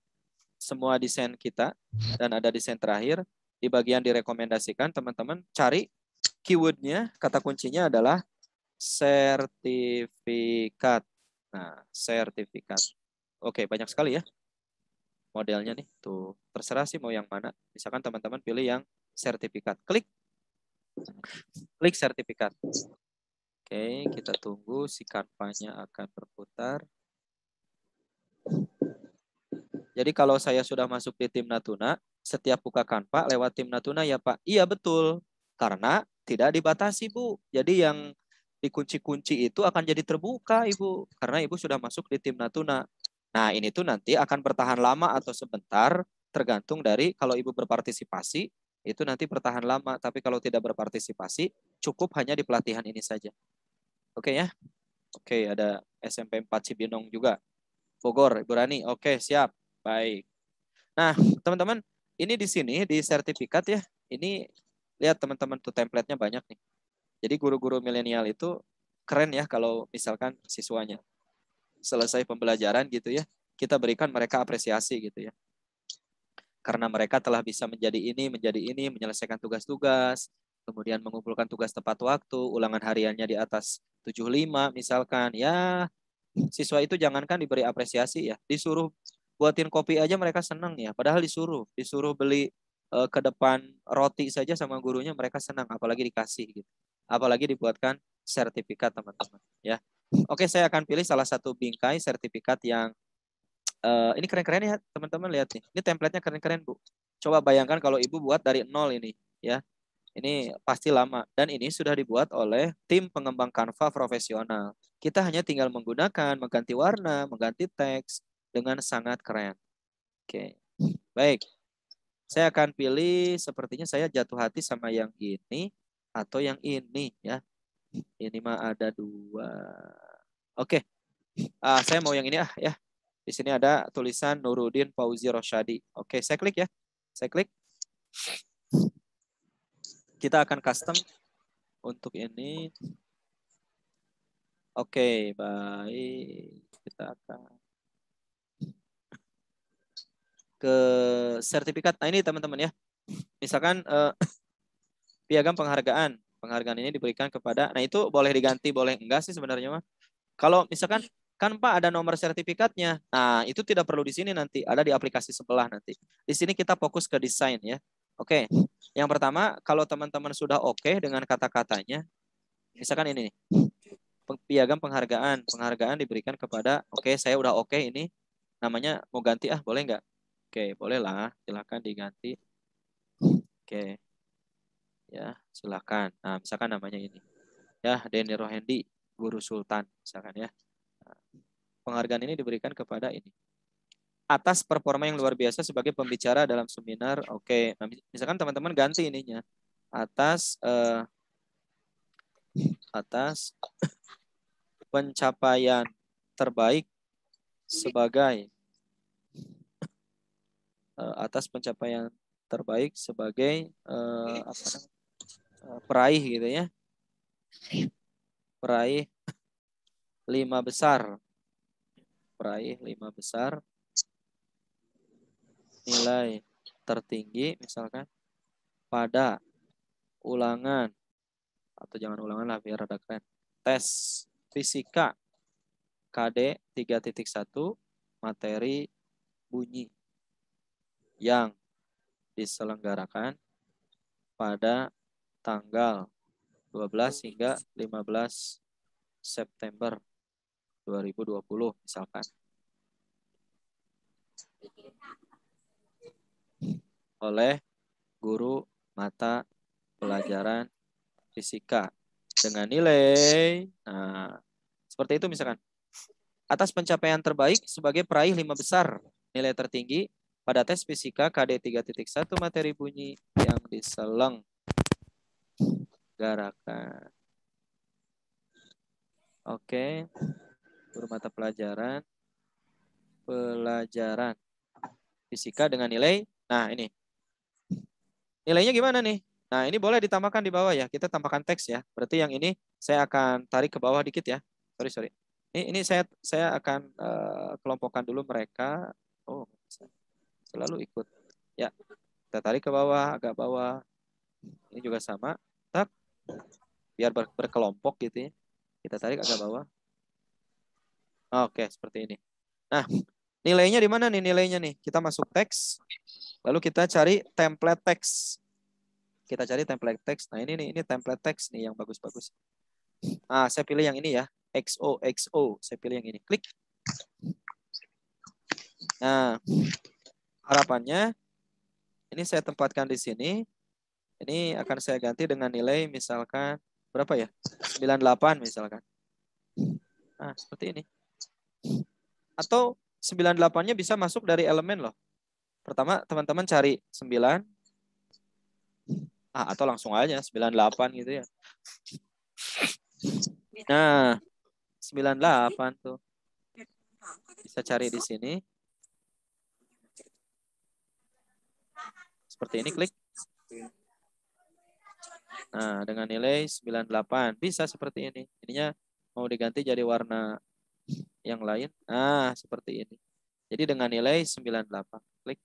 semua desain kita dan ada desain terakhir di bagian direkomendasikan teman-teman cari keywordnya kata kuncinya adalah sertifikat. Nah, sertifikat. Oke, banyak sekali ya modelnya nih. Tuh, terserah sih mau yang mana. Misalkan teman-teman pilih yang sertifikat. Klik. Klik sertifikat. Oke, kita tunggu si kampanye akan berputar. Jadi kalau saya sudah masuk di tim Natuna, setiap buka kanpa lewat tim Natuna ya Pak? Iya betul, karena tidak dibatasi Bu. Jadi yang dikunci-kunci itu akan jadi terbuka Ibu, karena Ibu sudah masuk di tim Natuna. Nah ini tuh nanti akan bertahan lama atau sebentar, tergantung dari kalau Ibu berpartisipasi, itu nanti bertahan lama. Tapi kalau tidak berpartisipasi, cukup hanya di pelatihan ini saja. Oke ya? Oke, ada SMP 4 Cibinong juga. Bogor, Ibu Rani. Oke, siap. Baik. Nah, teman-teman, ini di sini di sertifikat ya. Ini lihat teman-teman tuh template-nya banyak nih. Jadi guru-guru milenial itu keren ya kalau misalkan siswanya selesai pembelajaran gitu ya, kita berikan mereka apresiasi gitu ya. Karena mereka telah bisa menjadi ini, menjadi ini, menyelesaikan tugas-tugas, kemudian mengumpulkan tugas tepat waktu, ulangan hariannya di atas 75 misalkan. Ya, siswa itu jangankan diberi apresiasi ya, disuruh buatin kopi aja mereka senang ya padahal disuruh disuruh beli e, ke depan roti saja sama gurunya mereka senang apalagi dikasih gitu apalagi dibuatkan sertifikat teman-teman ya oke saya akan pilih salah satu bingkai sertifikat yang e, ini keren-keren ya teman-teman lihat nih ini templatenya keren-keren bu coba bayangkan kalau ibu buat dari nol ini ya ini pasti lama dan ini sudah dibuat oleh tim pengembang Canva profesional. Kita hanya tinggal menggunakan, mengganti warna, mengganti teks, dengan sangat keren. Oke, baik. Saya akan pilih sepertinya saya jatuh hati sama yang ini atau yang ini ya. Ini mah ada dua. Oke, uh, saya mau yang ini ah ya. Di sini ada tulisan Nurudin Fauzi Roshadi, Oke, saya klik ya. Saya klik. Kita akan custom untuk ini. Oke, baik. Kita akan ke sertifikat. Nah ini teman-teman ya, misalkan eh, piagam penghargaan. Penghargaan ini diberikan kepada, nah itu boleh diganti, boleh enggak sih sebenarnya mah. Kalau misalkan kan Pak ada nomor sertifikatnya, nah itu tidak perlu di sini nanti, ada di aplikasi sebelah nanti. Di sini kita fokus ke desain ya. Oke, yang pertama kalau teman-teman sudah oke okay dengan kata-katanya, misalkan ini nih, piagam penghargaan, penghargaan diberikan kepada, oke okay, saya udah oke okay ini, namanya mau ganti ah boleh enggak? Oke, bolehlah. Silahkan diganti. Oke. Ya, silahkan. Nah, misalkan namanya ini. Ya, Denny Rohendi, Guru Sultan. Misalkan ya. Nah, penghargaan ini diberikan kepada ini. Atas performa yang luar biasa sebagai pembicara dalam seminar. Oke, nah, misalkan teman-teman ganti ininya. Atas... Uh, atas pencapaian terbaik sebagai uh, atas pencapaian terbaik sebagai uh, apa, uh, peraih gitu ya peraih lima besar peraih lima besar nilai tertinggi misalkan pada ulangan atau jangan ulangan lah biar ada keren tes fisika KD 3.1 materi bunyi yang diselenggarakan pada tanggal 12 hingga 15 September 2020 misalkan. Oleh guru mata pelajaran fisika dengan nilai nah seperti itu misalkan atas pencapaian terbaik sebagai peraih lima besar nilai tertinggi pada tes fisika KD 3.1 materi bunyi yang diseleng garakan. Oke, guru mata pelajaran pelajaran fisika dengan nilai. Nah, ini. Nilainya gimana nih? Nah, ini boleh ditambahkan di bawah ya. Kita tambahkan teks ya. Berarti yang ini saya akan tarik ke bawah dikit ya. Sorry, sorry. Ini, ini saya saya akan uh, kelompokkan dulu mereka. Oh, saya selalu ikut. Ya, kita tarik ke bawah, agak bawah. Ini juga sama. Tak, biar ber berkelompok gitu ya. Kita tarik agak bawah. Oke, seperti ini. Nah, nilainya di mana nih nilainya nih? Kita masuk teks, lalu kita cari template teks. Kita cari template teks. Nah ini nih, ini template teks nih yang bagus-bagus. Ah, saya pilih yang ini ya. XO, XO. Saya pilih yang ini. Klik. Nah, Harapannya ini saya tempatkan di sini. Ini akan saya ganti dengan nilai misalkan berapa ya? 98 misalkan. Nah, seperti ini. Atau 98-nya bisa masuk dari elemen loh. Pertama, teman-teman cari 9. Ah, atau langsung aja 98 gitu ya. Nah, 98 tuh. Bisa cari di sini. Seperti ini klik. Nah, dengan nilai 98. Bisa seperti ini. Ininya mau diganti jadi warna yang lain. Nah, seperti ini. Jadi dengan nilai 98. Klik.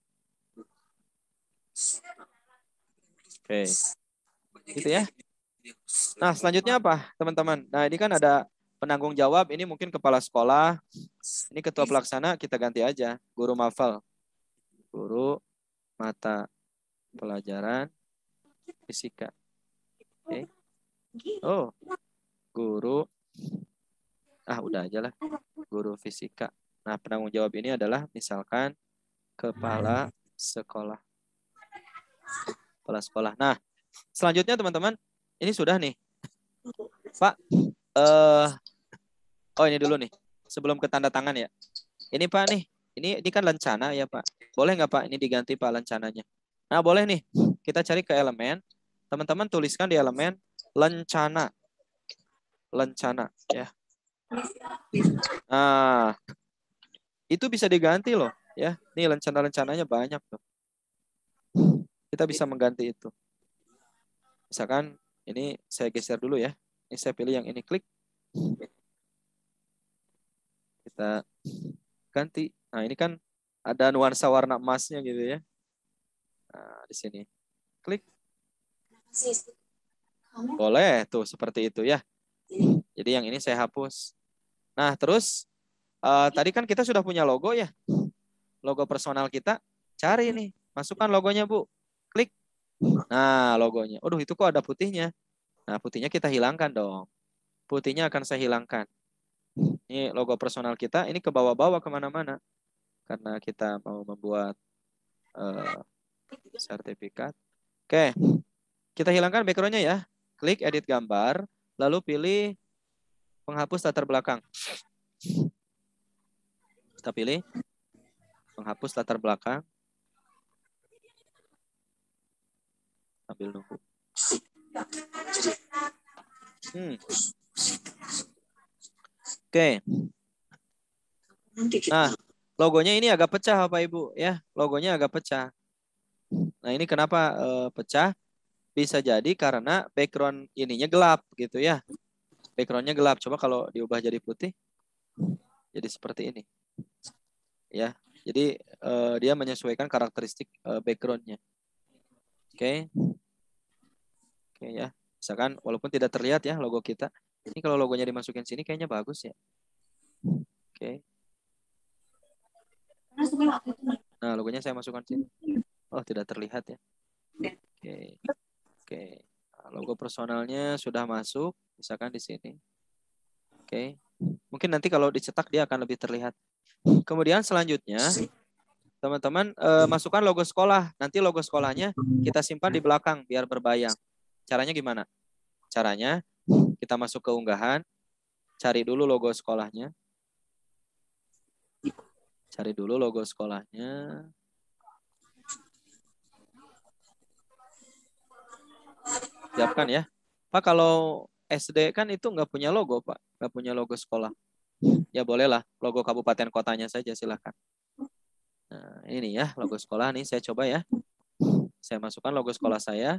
Oke. Gitu ya. Nah, selanjutnya apa, teman-teman? Nah, ini kan ada penanggung jawab. Ini mungkin kepala sekolah. Ini ketua pelaksana, kita ganti aja. Guru mafal. Guru mata pelajaran fisika. Oke. Okay. Oh, guru. Ah, udah aja lah. Guru fisika. Nah, penanggung jawab ini adalah misalkan kepala sekolah. Kepala sekolah. Nah, selanjutnya teman-teman, ini sudah nih. Pak, eh uh, oh ini dulu nih. Sebelum ke tanda tangan ya. Ini Pak nih, ini ini kan lencana ya Pak. Boleh nggak Pak ini diganti Pak lencananya? Nah, boleh nih kita cari ke elemen. Teman-teman tuliskan di elemen lencana. Lencana ya. Nah, itu bisa diganti loh ya. Nih lencana-lencananya banyak tuh. Kita bisa mengganti itu. Misalkan ini saya geser dulu ya. Ini saya pilih yang ini klik. Kita ganti. Nah, ini kan ada nuansa warna emasnya gitu ya. Nah, di sini. Klik. Boleh tuh seperti itu ya. Jadi yang ini saya hapus. Nah, terus uh, tadi kan kita sudah punya logo ya. Logo personal kita. Cari nih, masukkan logonya, Bu. Klik. Nah, logonya. Aduh, itu kok ada putihnya. Nah, putihnya kita hilangkan dong. Putihnya akan saya hilangkan. Ini logo personal kita, ini ke bawah-bawah kemana-mana. Karena kita mau membuat uh, sertifikat. Oke, kita hilangkan backgroundnya ya. Klik edit gambar, lalu pilih penghapus latar belakang. Kita pilih penghapus latar belakang. Ambil nunggu. Hmm. Oke. Nah, logonya ini agak pecah Bapak Ibu ya. Logonya agak pecah. Nah, ini kenapa uh, pecah? Bisa jadi karena background ininya gelap gitu ya. Backgroundnya gelap. Coba kalau diubah jadi putih, jadi seperti ini. Ya, jadi uh, dia menyesuaikan karakteristik uh, backgroundnya. Oke. Okay. Oke okay, ya. Misalkan walaupun tidak terlihat ya logo kita. Ini kalau logonya dimasukin sini kayaknya bagus ya. Oke. Okay. Nah, logonya saya masukkan sini. Oh, tidak terlihat ya. Iya. Oke. Oke. Logo personalnya sudah masuk, misalkan di sini. Oke. Mungkin nanti kalau dicetak dia akan lebih terlihat. Kemudian selanjutnya teman-teman eh, masukkan logo sekolah. Nanti logo sekolahnya kita simpan di belakang biar berbayang. Caranya gimana? Caranya kita masuk ke unggahan, cari dulu logo sekolahnya. Cari dulu logo sekolahnya. siapkan ya. Pak kalau SD kan itu nggak punya logo Pak, nggak punya logo sekolah. Ya bolehlah logo kabupaten kotanya saja silahkan. Nah ini ya logo sekolah nih saya coba ya. Saya masukkan logo sekolah saya.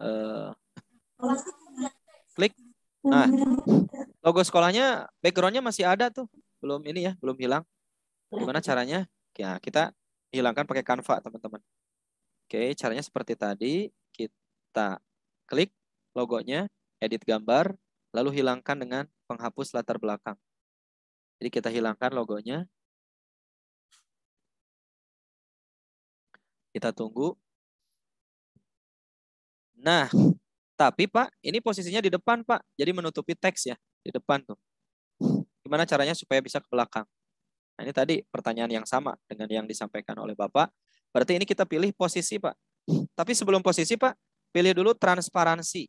Uh, klik. Nah logo sekolahnya backgroundnya masih ada tuh, belum ini ya belum hilang. Gimana caranya? Ya kita hilangkan pakai kanva teman-teman. Oke, caranya seperti tadi. Kita klik logonya, edit gambar, lalu hilangkan dengan penghapus latar belakang. Jadi kita hilangkan logonya. Kita tunggu. Nah, tapi Pak, ini posisinya di depan Pak. Jadi menutupi teks ya, di depan tuh. Gimana caranya supaya bisa ke belakang? Nah, ini tadi pertanyaan yang sama dengan yang disampaikan oleh Bapak. Berarti ini kita pilih posisi, Pak. Tapi sebelum posisi, Pak, pilih dulu transparansi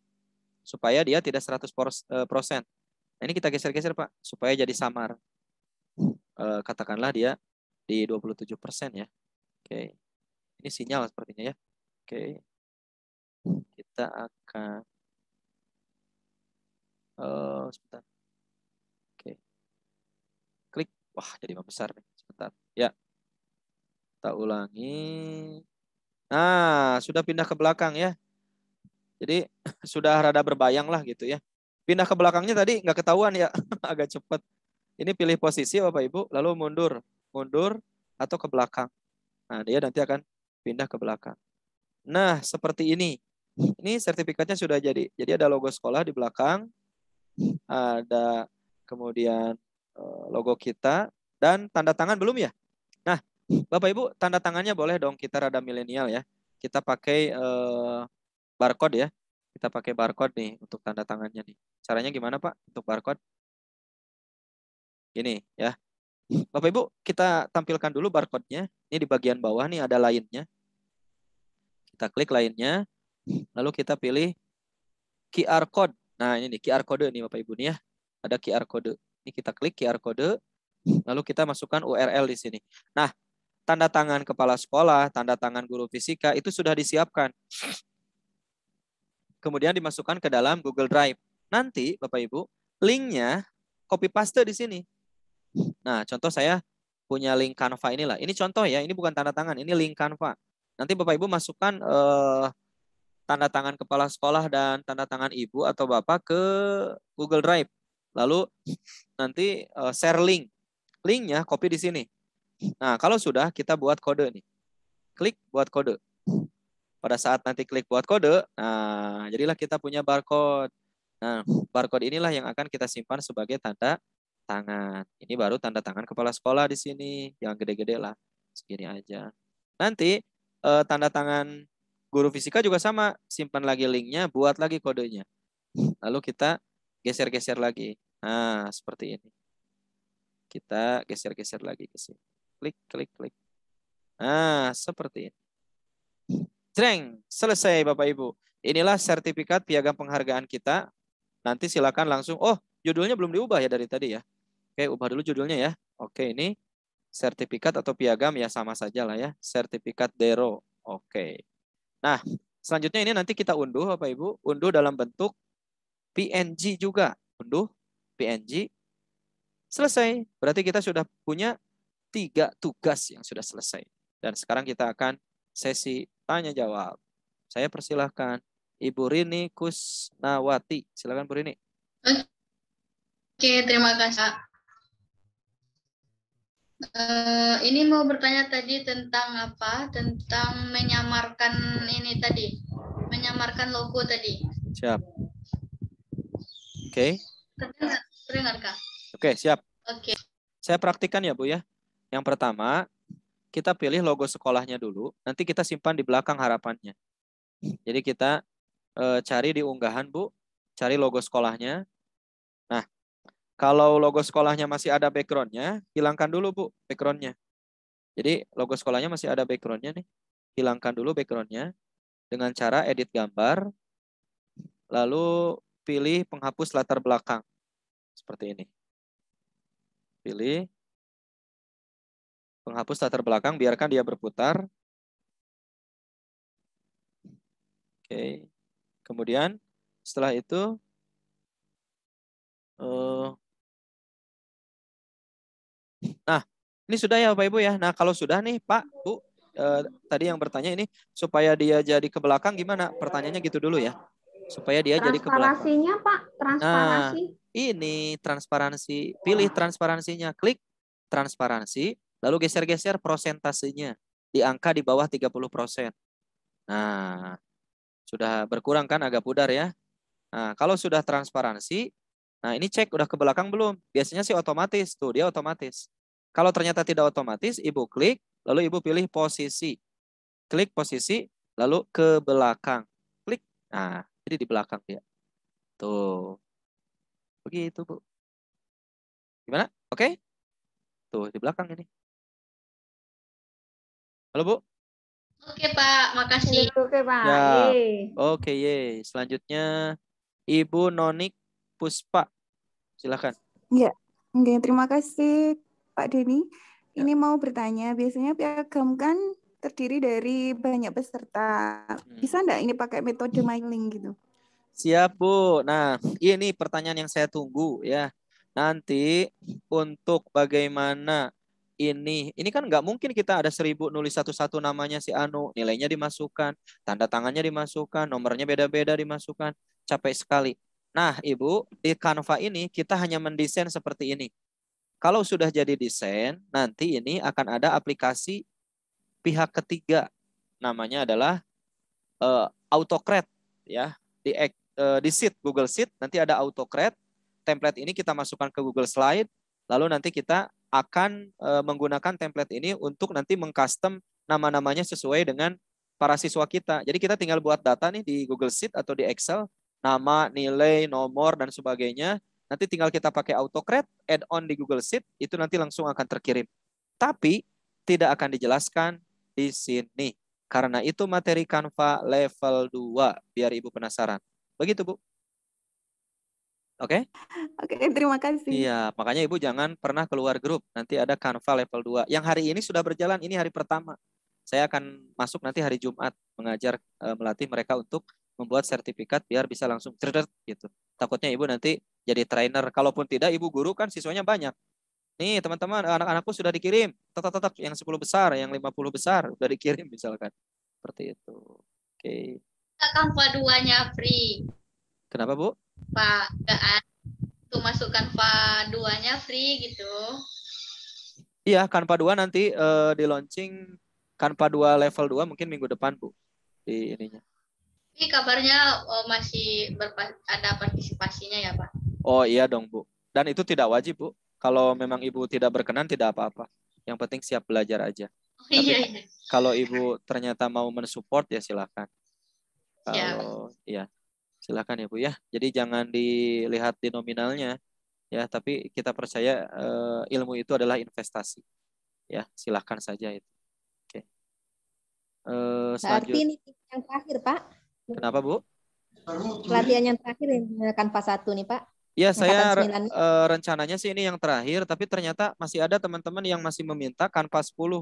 supaya dia tidak 100%. E, nah, ini kita geser-geser, Pak, supaya jadi samar. E, katakanlah dia di 27% ya. Oke. Ini sinyal sepertinya ya. Oke. Kita akan Oh, sebentar. Oke. Klik. Wah, jadi membesar nih. Sebentar. Ya, kita ulangi. Nah, sudah pindah ke belakang ya. Jadi sudah rada berbayang lah gitu ya. Pindah ke belakangnya tadi nggak ketahuan ya, agak cepat. Ini pilih posisi Bapak Ibu, lalu mundur, mundur atau ke belakang. Nah, dia nanti akan pindah ke belakang. Nah, seperti ini. Ini sertifikatnya sudah jadi. Jadi ada logo sekolah di belakang, ada kemudian eh, logo kita dan tanda tangan belum ya? Bapak Ibu, tanda tangannya boleh dong kita rada milenial ya. Kita pakai eh, barcode ya. Kita pakai barcode nih untuk tanda tangannya nih. Caranya gimana Pak untuk barcode? Gini ya. Bapak Ibu, kita tampilkan dulu barcode-nya. Ini di bagian bawah nih ada lainnya. Kita klik lainnya, lalu kita pilih QR code. Nah, ini nih QR code nih Bapak Ibu nih ya. Ada QR code. Ini kita klik QR code, lalu kita masukkan URL di sini. Nah, tanda tangan kepala sekolah, tanda tangan guru fisika itu sudah disiapkan. Kemudian dimasukkan ke dalam Google Drive. Nanti Bapak Ibu, linknya copy paste di sini. Nah, contoh saya punya link Canva inilah. Ini contoh ya, ini bukan tanda tangan, ini link Canva. Nanti Bapak Ibu masukkan eh, tanda tangan kepala sekolah dan tanda tangan ibu atau bapak ke Google Drive. Lalu nanti eh, share link. Linknya copy di sini. Nah, kalau sudah kita buat kode nih. Klik buat kode. Pada saat nanti klik buat kode, nah jadilah kita punya barcode. Nah, barcode inilah yang akan kita simpan sebagai tanda tangan. Ini baru tanda tangan kepala sekolah di sini, yang gede-gede lah. Segini aja. Nanti eh, tanda tangan guru fisika juga sama, simpan lagi linknya, buat lagi kodenya. Lalu kita geser-geser lagi. Nah, seperti ini. Kita geser-geser lagi ke sini klik, klik, klik. Nah, seperti ini. Jreng, selesai Bapak Ibu. Inilah sertifikat piagam penghargaan kita. Nanti silakan langsung, oh judulnya belum diubah ya dari tadi ya. Oke, ubah dulu judulnya ya. Oke, ini sertifikat atau piagam ya sama saja lah ya. Sertifikat Dero. Oke. Nah, selanjutnya ini nanti kita unduh Bapak Ibu. Unduh dalam bentuk PNG juga. Unduh PNG. Selesai. Berarti kita sudah punya tiga tugas yang sudah selesai. Dan sekarang kita akan sesi tanya jawab. Saya persilahkan Ibu Rini Kusnawati. Silakan Bu Rini. Oke, terima kasih. Uh, ini mau bertanya tadi tentang apa? Tentang menyamarkan ini tadi, menyamarkan logo tadi. Siap. Oke. Okay. Terdengar, Oke, okay, siap. Oke. Okay. Saya praktikan ya bu ya. Yang pertama, kita pilih logo sekolahnya dulu, nanti kita simpan di belakang harapannya. Jadi kita e, cari di unggahan, Bu, cari logo sekolahnya. Nah, kalau logo sekolahnya masih ada backgroundnya, hilangkan dulu, Bu, backgroundnya. Jadi logo sekolahnya masih ada backgroundnya nih. Hilangkan dulu backgroundnya dengan cara edit gambar, lalu pilih penghapus latar belakang. Seperti ini. Pilih Penghapus latar belakang, biarkan dia berputar. Oke. Kemudian setelah itu uh, nah ini sudah ya Bapak Ibu ya. Nah kalau sudah nih Pak Bu eh, tadi yang bertanya ini supaya dia jadi ke belakang gimana? Pertanyaannya gitu dulu ya. Supaya dia jadi ke belakang. Transparansinya Pak, transparansi. Nah, ini transparansi. Pilih transparansinya, klik transparansi. Lalu geser-geser prosentasenya di angka di bawah 30%. Nah, sudah berkurang kan agak pudar ya. Nah, kalau sudah transparansi, nah ini cek udah ke belakang belum? Biasanya sih otomatis, tuh dia otomatis. Kalau ternyata tidak otomatis, Ibu klik, lalu Ibu pilih posisi. Klik posisi, lalu ke belakang. Klik. Nah, jadi di belakang dia. Tuh. Begitu, Bu. Gimana? Oke? Okay? Tuh, di belakang ini. Halo, Bu. Oke, Pak. Makasih. Oke, Pak. Ya. Oke, ye. Selanjutnya Ibu Nonik Puspa. Silakan. ya Oke, terima kasih Pak Denny. Ya. Ini mau bertanya, biasanya piagam kan terdiri dari banyak peserta. Hmm. Bisa enggak ini pakai metode hmm. mailing gitu? Siap, Bu. Nah, ini pertanyaan yang saya tunggu ya. Nanti untuk bagaimana ini. Ini kan nggak mungkin kita ada seribu nulis satu-satu namanya si Anu. Nilainya dimasukkan, tanda tangannya dimasukkan, nomornya beda-beda dimasukkan. Capek sekali. Nah, Ibu, di Canva ini kita hanya mendesain seperti ini. Kalau sudah jadi desain, nanti ini akan ada aplikasi pihak ketiga. Namanya adalah uh, Autocrat ya. Di uh, di Sheet Google Sheet nanti ada Autocrat. Template ini kita masukkan ke Google Slide, lalu nanti kita akan eh, menggunakan template ini untuk nanti mengcustom nama-namanya sesuai dengan para siswa kita. Jadi kita tinggal buat data nih di Google Sheet atau di Excel, nama, nilai, nomor, dan sebagainya. Nanti tinggal kita pakai AutoCAD, add-on di Google Sheet, itu nanti langsung akan terkirim. Tapi tidak akan dijelaskan di sini. Karena itu materi Canva level 2, biar Ibu penasaran. Begitu, Bu. Oke? Okay? Oke, okay, terima kasih. Iya, makanya Ibu jangan pernah keluar grup. Nanti ada Canva level 2. Yang hari ini sudah berjalan, ini hari pertama. Saya akan masuk nanti hari Jumat mengajar eh, melatih mereka untuk membuat sertifikat biar bisa langsung cerdas gitu. Takutnya Ibu nanti jadi trainer. Kalaupun tidak Ibu guru kan siswanya banyak. Nih, teman-teman, anak-anakku sudah dikirim. Tetap-tetap yang 10 besar, yang 50 besar sudah dikirim misalkan. Seperti itu. Oke. Okay. Canva 2-nya free. Kenapa, Bu? Pak, gak itu masukkan Pak Duanya free gitu. Iya, kan Pak 2 nanti uh, di launching Kanpa 2 level 2 mungkin minggu depan, Bu. Di ininya. Ini kabarnya oh, masih ada partisipasinya ya, Pak? Oh, iya dong, Bu. Dan itu tidak wajib, Bu. Kalau memang Ibu tidak berkenan tidak apa-apa. Yang penting siap belajar aja. Oh, iya, Tapi iya, iya. Kalau Ibu ternyata mau mensupport ya silakan. Kalau ya. iya. Silakan ya Bu ya. Jadi jangan dilihat di nominalnya ya, tapi kita percaya uh, ilmu itu adalah investasi. Ya, silakan saja itu. Oke. Uh, eh, selanjutnya. ini yang terakhir, Pak. Kenapa, Bu? Pelatihan yang terakhir yang menggunakan pas satu nih, Pak. Ya, saya eh, rencananya sih ini yang terakhir, tapi ternyata masih ada teman-teman yang masih meminta kanvas 10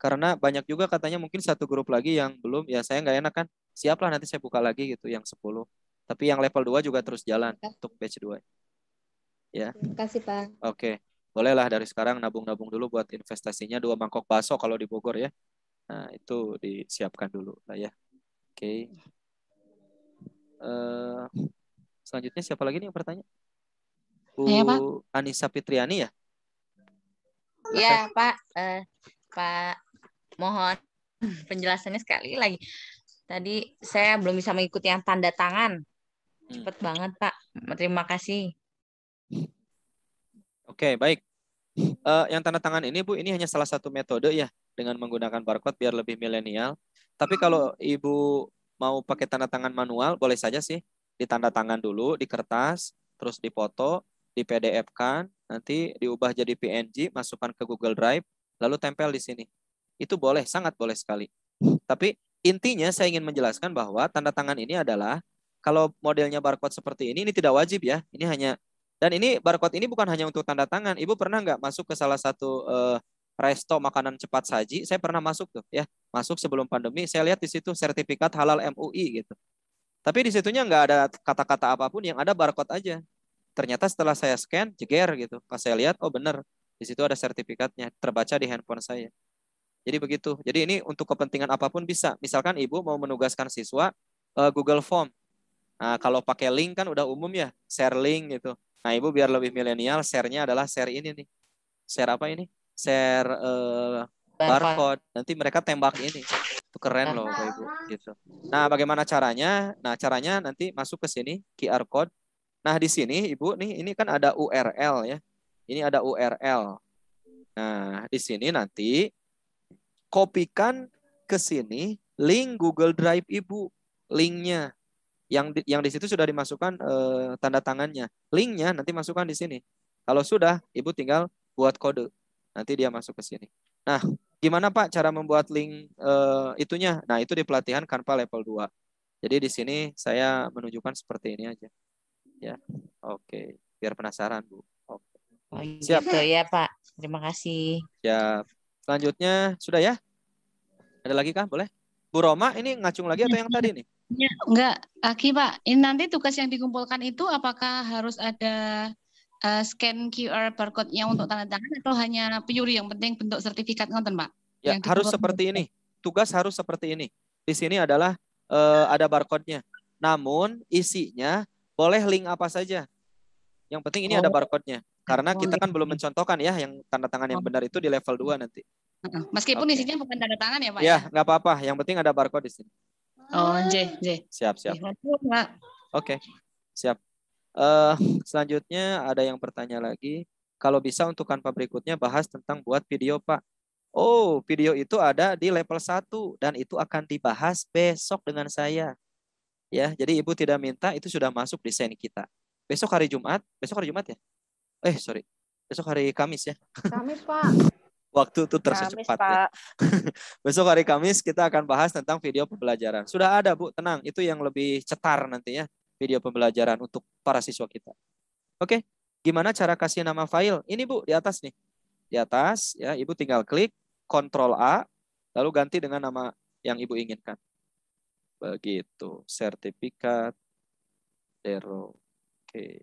karena banyak juga katanya mungkin satu grup lagi yang belum ya saya nggak enak kan Siaplah nanti saya buka lagi gitu yang 10 tapi yang level 2 juga terus jalan ya. untuk batch 2. Ya. Terima kasih, Pak. Oke. Okay. Bolehlah dari sekarang nabung-nabung dulu buat investasinya dua mangkok bakso kalau di Bogor ya. Nah, itu disiapkan dulu lah ya. Oke. Okay. Uh, eh, selanjutnya siapa lagi nih yang bertanya? Bu ya, Pak. Anissa Fitriani ya? Iya, Pak. Uh, Pak, mohon penjelasannya sekali lagi. Tadi saya belum bisa mengikuti yang tanda tangan. Hmm. Cepat banget, Pak. Hmm. Terima kasih. Oke, okay, baik. Uh, yang tanda tangan ini, Bu, ini hanya salah satu metode ya dengan menggunakan barcode biar lebih milenial. Tapi hmm. kalau Ibu mau pakai tanda tangan manual, boleh saja sih ditanda tangan dulu di kertas, terus dipoto, di PDF kan, nanti diubah jadi PNG, masukkan ke Google Drive, lalu tempel di sini. Itu boleh, sangat boleh sekali. Tapi intinya saya ingin menjelaskan bahwa tanda tangan ini adalah kalau modelnya barcode seperti ini, ini tidak wajib ya. Ini hanya dan ini barcode ini bukan hanya untuk tanda tangan. Ibu pernah nggak masuk ke salah satu eh, resto makanan cepat saji? Saya pernah masuk tuh ya. Masuk sebelum pandemi, saya lihat di situ sertifikat halal MUI gitu. Tapi di situnya nggak ada kata-kata apapun, yang ada barcode aja. Ternyata setelah saya scan, jeger gitu. Pas saya lihat, oh benar, di situ ada sertifikatnya, terbaca di handphone saya. Jadi begitu. Jadi ini untuk kepentingan apapun bisa. Misalkan ibu mau menugaskan siswa eh, Google Form, Nah, kalau pakai link kan udah umum ya, share link gitu. Nah, Ibu biar lebih milenial, share-nya adalah share ini nih. Share apa ini? Share uh, barcode. Nanti mereka tembak ini. Itu keren loh, Bapak Ibu gitu. Nah, bagaimana caranya? Nah, caranya nanti masuk ke sini QR code. Nah, di sini Ibu nih ini kan ada URL ya. Ini ada URL. Nah, di sini nanti kopikan ke sini link Google Drive Ibu, linknya yang di, yang di situ sudah dimasukkan e, tanda tangannya. Linknya nanti masukkan di sini. Kalau sudah, ibu tinggal buat kode. Nanti dia masuk ke sini. Nah, gimana Pak cara membuat link e, itunya? Nah, itu di pelatihan Kanpa level 2. Jadi di sini saya menunjukkan seperti ini aja. Ya. Oke, biar penasaran, Bu. Oke. Oh, gitu Siap. Gitu ya, Pak. Terima kasih. Ya. Selanjutnya sudah ya? Ada lagi kah? Boleh? Bu Roma ini ngacung lagi atau iya, yang tadi nih? Ya, enggak, Aki Pak. Ini nanti tugas yang dikumpulkan itu apakah harus ada uh, scan QR barcode-nya untuk tanda tangan atau hanya penyuri yang penting bentuk sertifikat ngoten, Pak? Ya, harus seperti ini. Tugas harus seperti ini. Di sini adalah uh, ada barcode-nya. Namun isinya boleh link apa saja. Yang penting ini oh. ada barcode-nya. Karena oh, kita kan iya. belum mencontohkan ya yang tanda tangan yang oh. benar itu di level 2 nanti. Meskipun okay. isinya bukan tanda tangan ya, Pak. Iya, ya, nggak apa-apa. Yang penting ada barcode di sini. Oh, ah. J, J. Siap, siap. Oke, okay. siap. Uh, selanjutnya ada yang bertanya lagi. Kalau bisa untuk kanpa berikutnya bahas tentang buat video, Pak. Oh, video itu ada di level 1 dan itu akan dibahas besok dengan saya. Ya, jadi Ibu tidak minta itu sudah masuk desain kita. Besok hari Jumat, besok hari Jumat ya? Eh, sorry. Besok hari Kamis ya. Kamis, Pak. Waktu itu terasa cepat. Ya. Besok hari Kamis kita akan bahas tentang video pembelajaran. Sudah ada, Bu, tenang. Itu yang lebih cetar nantinya video pembelajaran untuk para siswa kita. Oke, gimana cara kasih nama file? Ini, Bu, di atas nih. Di atas ya, Ibu tinggal klik Ctrl A lalu ganti dengan nama yang Ibu inginkan. Begitu, sertifikat Dero. Oke.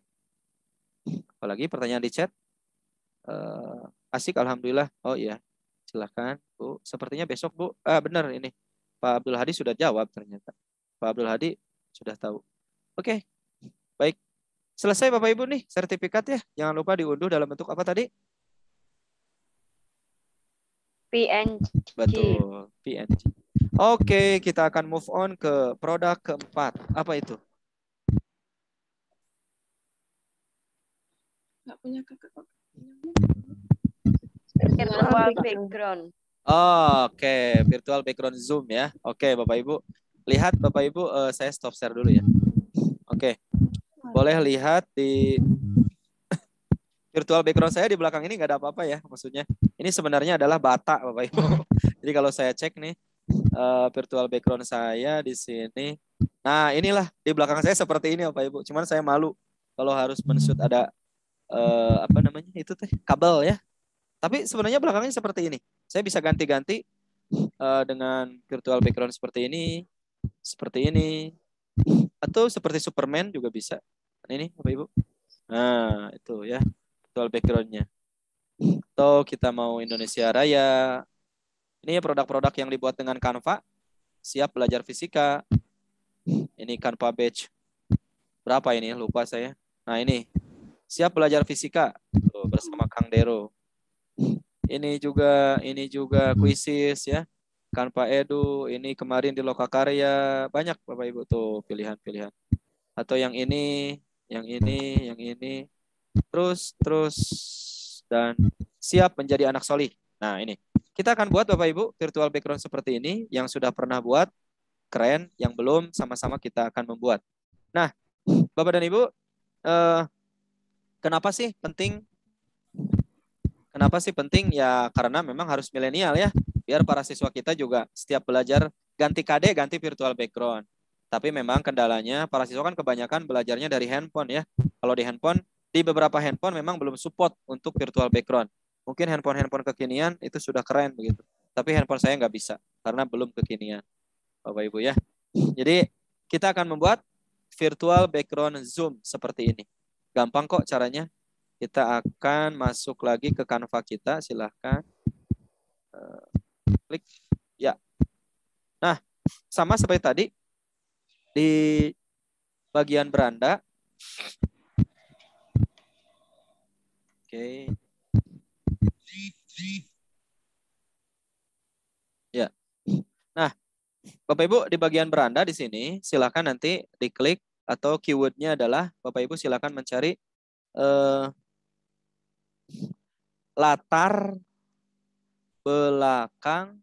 Apalagi pertanyaan di chat? Uh, Asik, alhamdulillah. Oh iya, silahkan Bu. Sepertinya besok Bu. Ah benar ini. Pak Abdul Hadi sudah jawab ternyata. Pak Abdul Hadi sudah tahu. Oke, baik. Selesai Bapak Ibu nih sertifikat ya. Jangan lupa diunduh dalam bentuk apa tadi? PNG. Betul, PNG. Oke, kita akan move on ke produk keempat. Apa itu? Nggak punya kakak virtual background. Oh, Oke, okay. virtual background Zoom ya. Oke, okay, Bapak Ibu. Lihat Bapak Ibu, uh, saya stop share dulu ya. Oke. Okay. Boleh lihat di virtual background saya di belakang ini nggak ada apa-apa ya. Maksudnya ini sebenarnya adalah bata Bapak Ibu. Jadi kalau saya cek nih uh, virtual background saya di sini. Nah, inilah di belakang saya seperti ini Bapak Ibu. Cuman saya malu kalau harus men ada uh, apa namanya? Itu teh kabel ya tapi sebenarnya belakangnya seperti ini. Saya bisa ganti-ganti uh, dengan virtual background seperti ini, seperti ini, atau seperti Superman juga bisa. Kan ini Bapak Ibu. Nah, itu ya virtual backgroundnya. Atau kita mau Indonesia Raya. Ini ya produk-produk yang dibuat dengan Canva. Siap belajar fisika. Ini Canva Batch. Berapa ini? Lupa saya. Nah, ini. Siap belajar fisika. Tuh, bersama Kang Dero ini juga ini juga hmm. kuisis ya kan Pak Edu ini kemarin di Lokakarya banyak Bapak Ibu tuh pilihan-pilihan atau yang ini yang ini yang ini terus terus dan siap menjadi anak solih nah ini kita akan buat Bapak Ibu virtual background seperti ini yang sudah pernah buat keren yang belum sama-sama kita akan membuat nah Bapak dan Ibu eh, kenapa sih penting Kenapa sih penting? Ya karena memang harus milenial ya, biar para siswa kita juga setiap belajar ganti KD, ganti virtual background. Tapi memang kendalanya para siswa kan kebanyakan belajarnya dari handphone ya. Kalau di handphone, di beberapa handphone memang belum support untuk virtual background. Mungkin handphone-handphone kekinian itu sudah keren begitu. Tapi handphone saya nggak bisa karena belum kekinian. Bapak Ibu ya. Jadi kita akan membuat virtual background Zoom seperti ini. Gampang kok caranya. Kita akan masuk lagi ke kanva kita. Silahkan eh, klik. Ya. Nah, sama seperti tadi di bagian beranda. Oke. Ya. Nah, Bapak Ibu di bagian beranda di sini silahkan nanti diklik atau keywordnya adalah Bapak Ibu silahkan mencari eh, latar belakang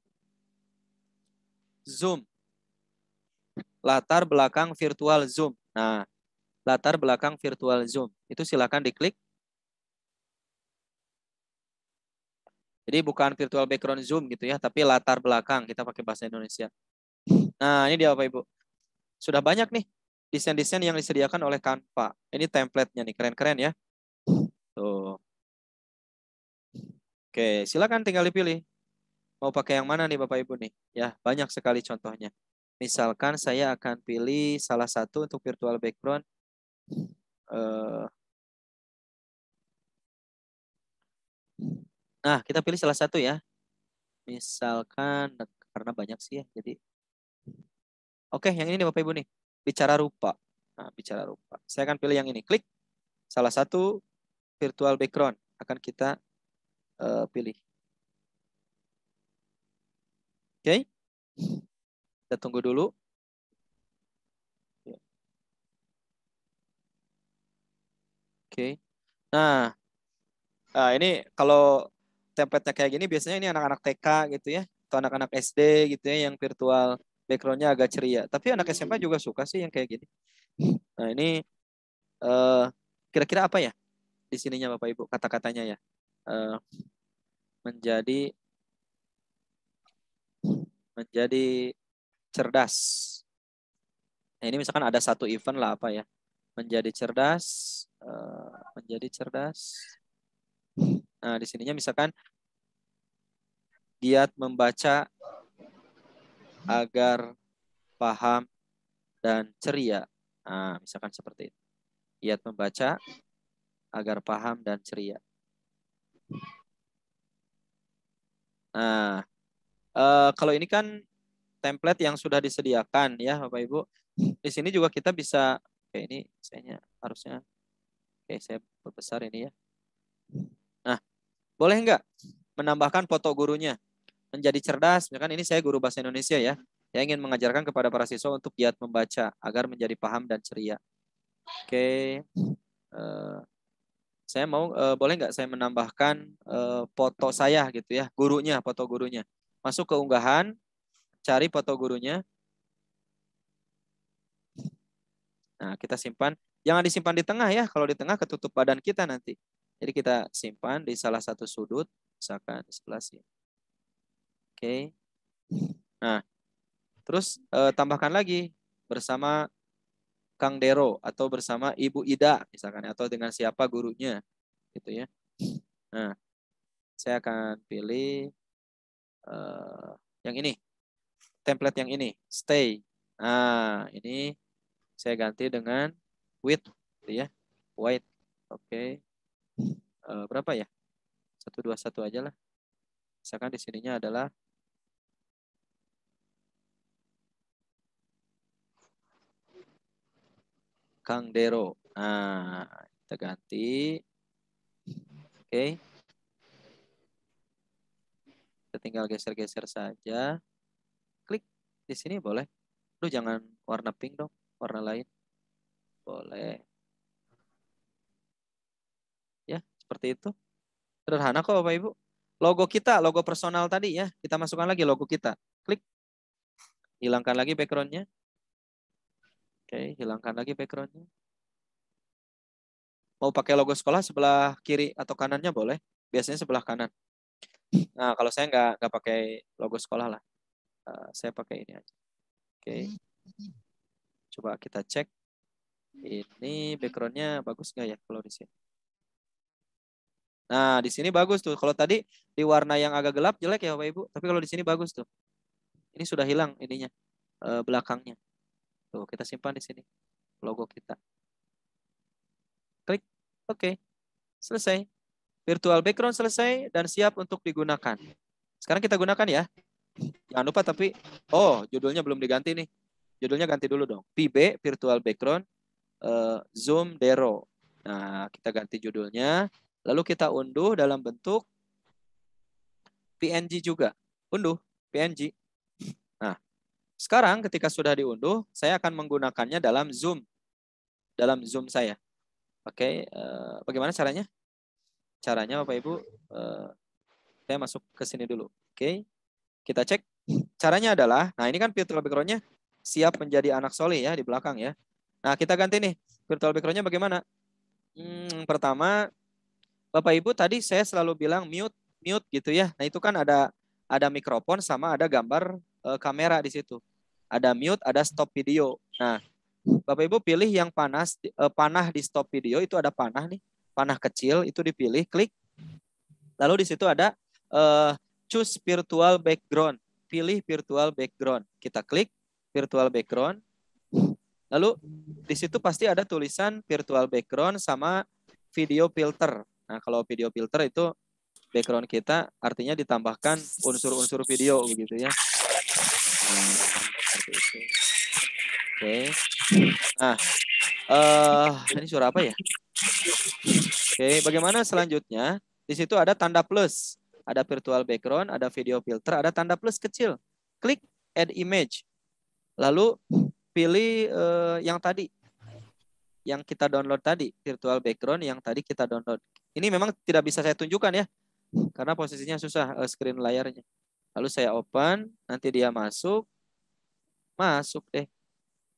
Zoom. Latar belakang virtual Zoom. Nah, latar belakang virtual Zoom. Itu silakan diklik. Jadi bukan virtual background Zoom gitu ya, tapi latar belakang kita pakai bahasa Indonesia. Nah, ini dia Bapak Ibu. Sudah banyak nih desain-desain yang disediakan oleh Canva. Ini template-nya nih, keren-keren ya. Tuh. Oke, silakan tinggal dipilih. Mau pakai yang mana nih Bapak Ibu nih? Ya, banyak sekali contohnya. Misalkan saya akan pilih salah satu untuk virtual background. Eh, nah, kita pilih salah satu ya. Misalkan karena banyak sih ya. Jadi Oke, yang ini nih Bapak Ibu nih. Bicara rupa. Nah, bicara rupa. Saya akan pilih yang ini. Klik salah satu virtual background akan kita uh, pilih. Oke, okay. kita tunggu dulu. Ya. Oke, okay. nah, nah ini kalau template kayak gini biasanya ini anak-anak TK gitu ya, atau anak-anak SD gitu ya yang virtual backgroundnya agak ceria. Tapi anak SMA juga suka sih yang kayak gini. Nah ini eh, kira-kira uh, kira -kira apa ya di sininya Bapak Ibu kata-katanya ya? uh, menjadi menjadi cerdas. Nah, ini misalkan ada satu event lah apa ya, menjadi cerdas, uh, menjadi cerdas. Nah, di sininya misalkan giat membaca agar paham dan ceria. Nah, misalkan seperti itu. Giat membaca agar paham dan ceria. Nah, eh, kalau ini kan template yang sudah disediakan ya Bapak Ibu. Di sini juga kita bisa, oke ini saya harusnya, oke saya perbesar ini ya. Nah, boleh nggak menambahkan foto gurunya? Menjadi cerdas, kan? ini saya guru bahasa Indonesia ya. Saya ingin mengajarkan kepada para siswa untuk giat membaca agar menjadi paham dan ceria. Oke. Eh, saya mau e, boleh nggak saya menambahkan e, foto saya gitu ya gurunya foto gurunya masuk ke unggahan cari foto gurunya nah kita simpan jangan disimpan di tengah ya kalau di tengah ketutup badan kita nanti jadi kita simpan di salah satu sudut misalkan di sebelah sini oke nah terus e, tambahkan lagi bersama Kang Dero atau bersama Ibu Ida misalkan atau dengan siapa gurunya gitu ya. Nah, saya akan pilih uh, yang ini. Template yang ini, stay. Nah, ini saya ganti dengan with gitu ya. White. Oke. Okay. Uh, eh, berapa ya? 121 aja lah. Misalkan di sininya adalah Kang Dero. Nah, kita ganti. Oke. Okay. Kita tinggal geser-geser saja. Klik di sini boleh. Lu jangan warna pink dong, warna lain. Boleh. Ya, seperti itu. Sederhana kok Bapak Ibu. Logo kita, logo personal tadi ya. Kita masukkan lagi logo kita. Klik. Hilangkan lagi backgroundnya. Oke, hilangkan lagi backgroundnya. Mau pakai logo sekolah sebelah kiri atau kanannya boleh. Biasanya sebelah kanan. Nah, kalau saya nggak nggak pakai logo sekolah lah. Uh, saya pakai ini aja. Oke. Coba kita cek. Ini backgroundnya bagus nggak ya kalau di sini? Nah, di sini bagus tuh. Kalau tadi di warna yang agak gelap jelek ya Bapak Ibu. Tapi kalau di sini bagus tuh. Ini sudah hilang ininya, eh, belakangnya. Tuh, kita simpan di sini logo kita. Klik oke. Okay. Selesai. Virtual background selesai dan siap untuk digunakan. Sekarang kita gunakan ya. Jangan lupa tapi oh, judulnya belum diganti nih. Judulnya ganti dulu dong. PB Virtual Background uh, Zoom Dero. Nah, kita ganti judulnya. Lalu kita unduh dalam bentuk PNG juga. Unduh PNG. Nah, sekarang ketika sudah diunduh, saya akan menggunakannya dalam Zoom. Dalam Zoom saya. Oke, okay, uh, eh, bagaimana caranya? Caranya Bapak Ibu, uh, saya masuk ke sini dulu. Oke, okay. kita cek. Caranya adalah, nah ini kan virtual background-nya siap menjadi anak soleh ya di belakang ya. Nah kita ganti nih, virtual background-nya bagaimana? Hmm, pertama, Bapak Ibu tadi saya selalu bilang mute, mute gitu ya. Nah itu kan ada ada mikrofon sama ada gambar uh, kamera di situ. Ada mute, ada stop video. Nah, Bapak Ibu pilih yang panas uh, panah di stop video itu ada panah nih, panah kecil itu dipilih, klik. Lalu di situ ada uh, choose virtual background. Pilih virtual background. Kita klik virtual background. Lalu di situ pasti ada tulisan virtual background sama video filter. Nah, kalau video filter itu background kita artinya ditambahkan unsur-unsur video begitu ya. Oke. Okay. Nah, uh, ini suara apa ya? Oke, bagaimana selanjutnya? Di situ ada tanda plus, ada virtual background, ada video filter, ada tanda plus kecil. Klik add image. Lalu pilih uh, yang tadi yang kita download tadi, virtual background yang tadi kita download. Ini memang tidak bisa saya tunjukkan ya, karena posisinya susah uh, screen layarnya. Lalu saya open, nanti dia masuk. Masuk deh.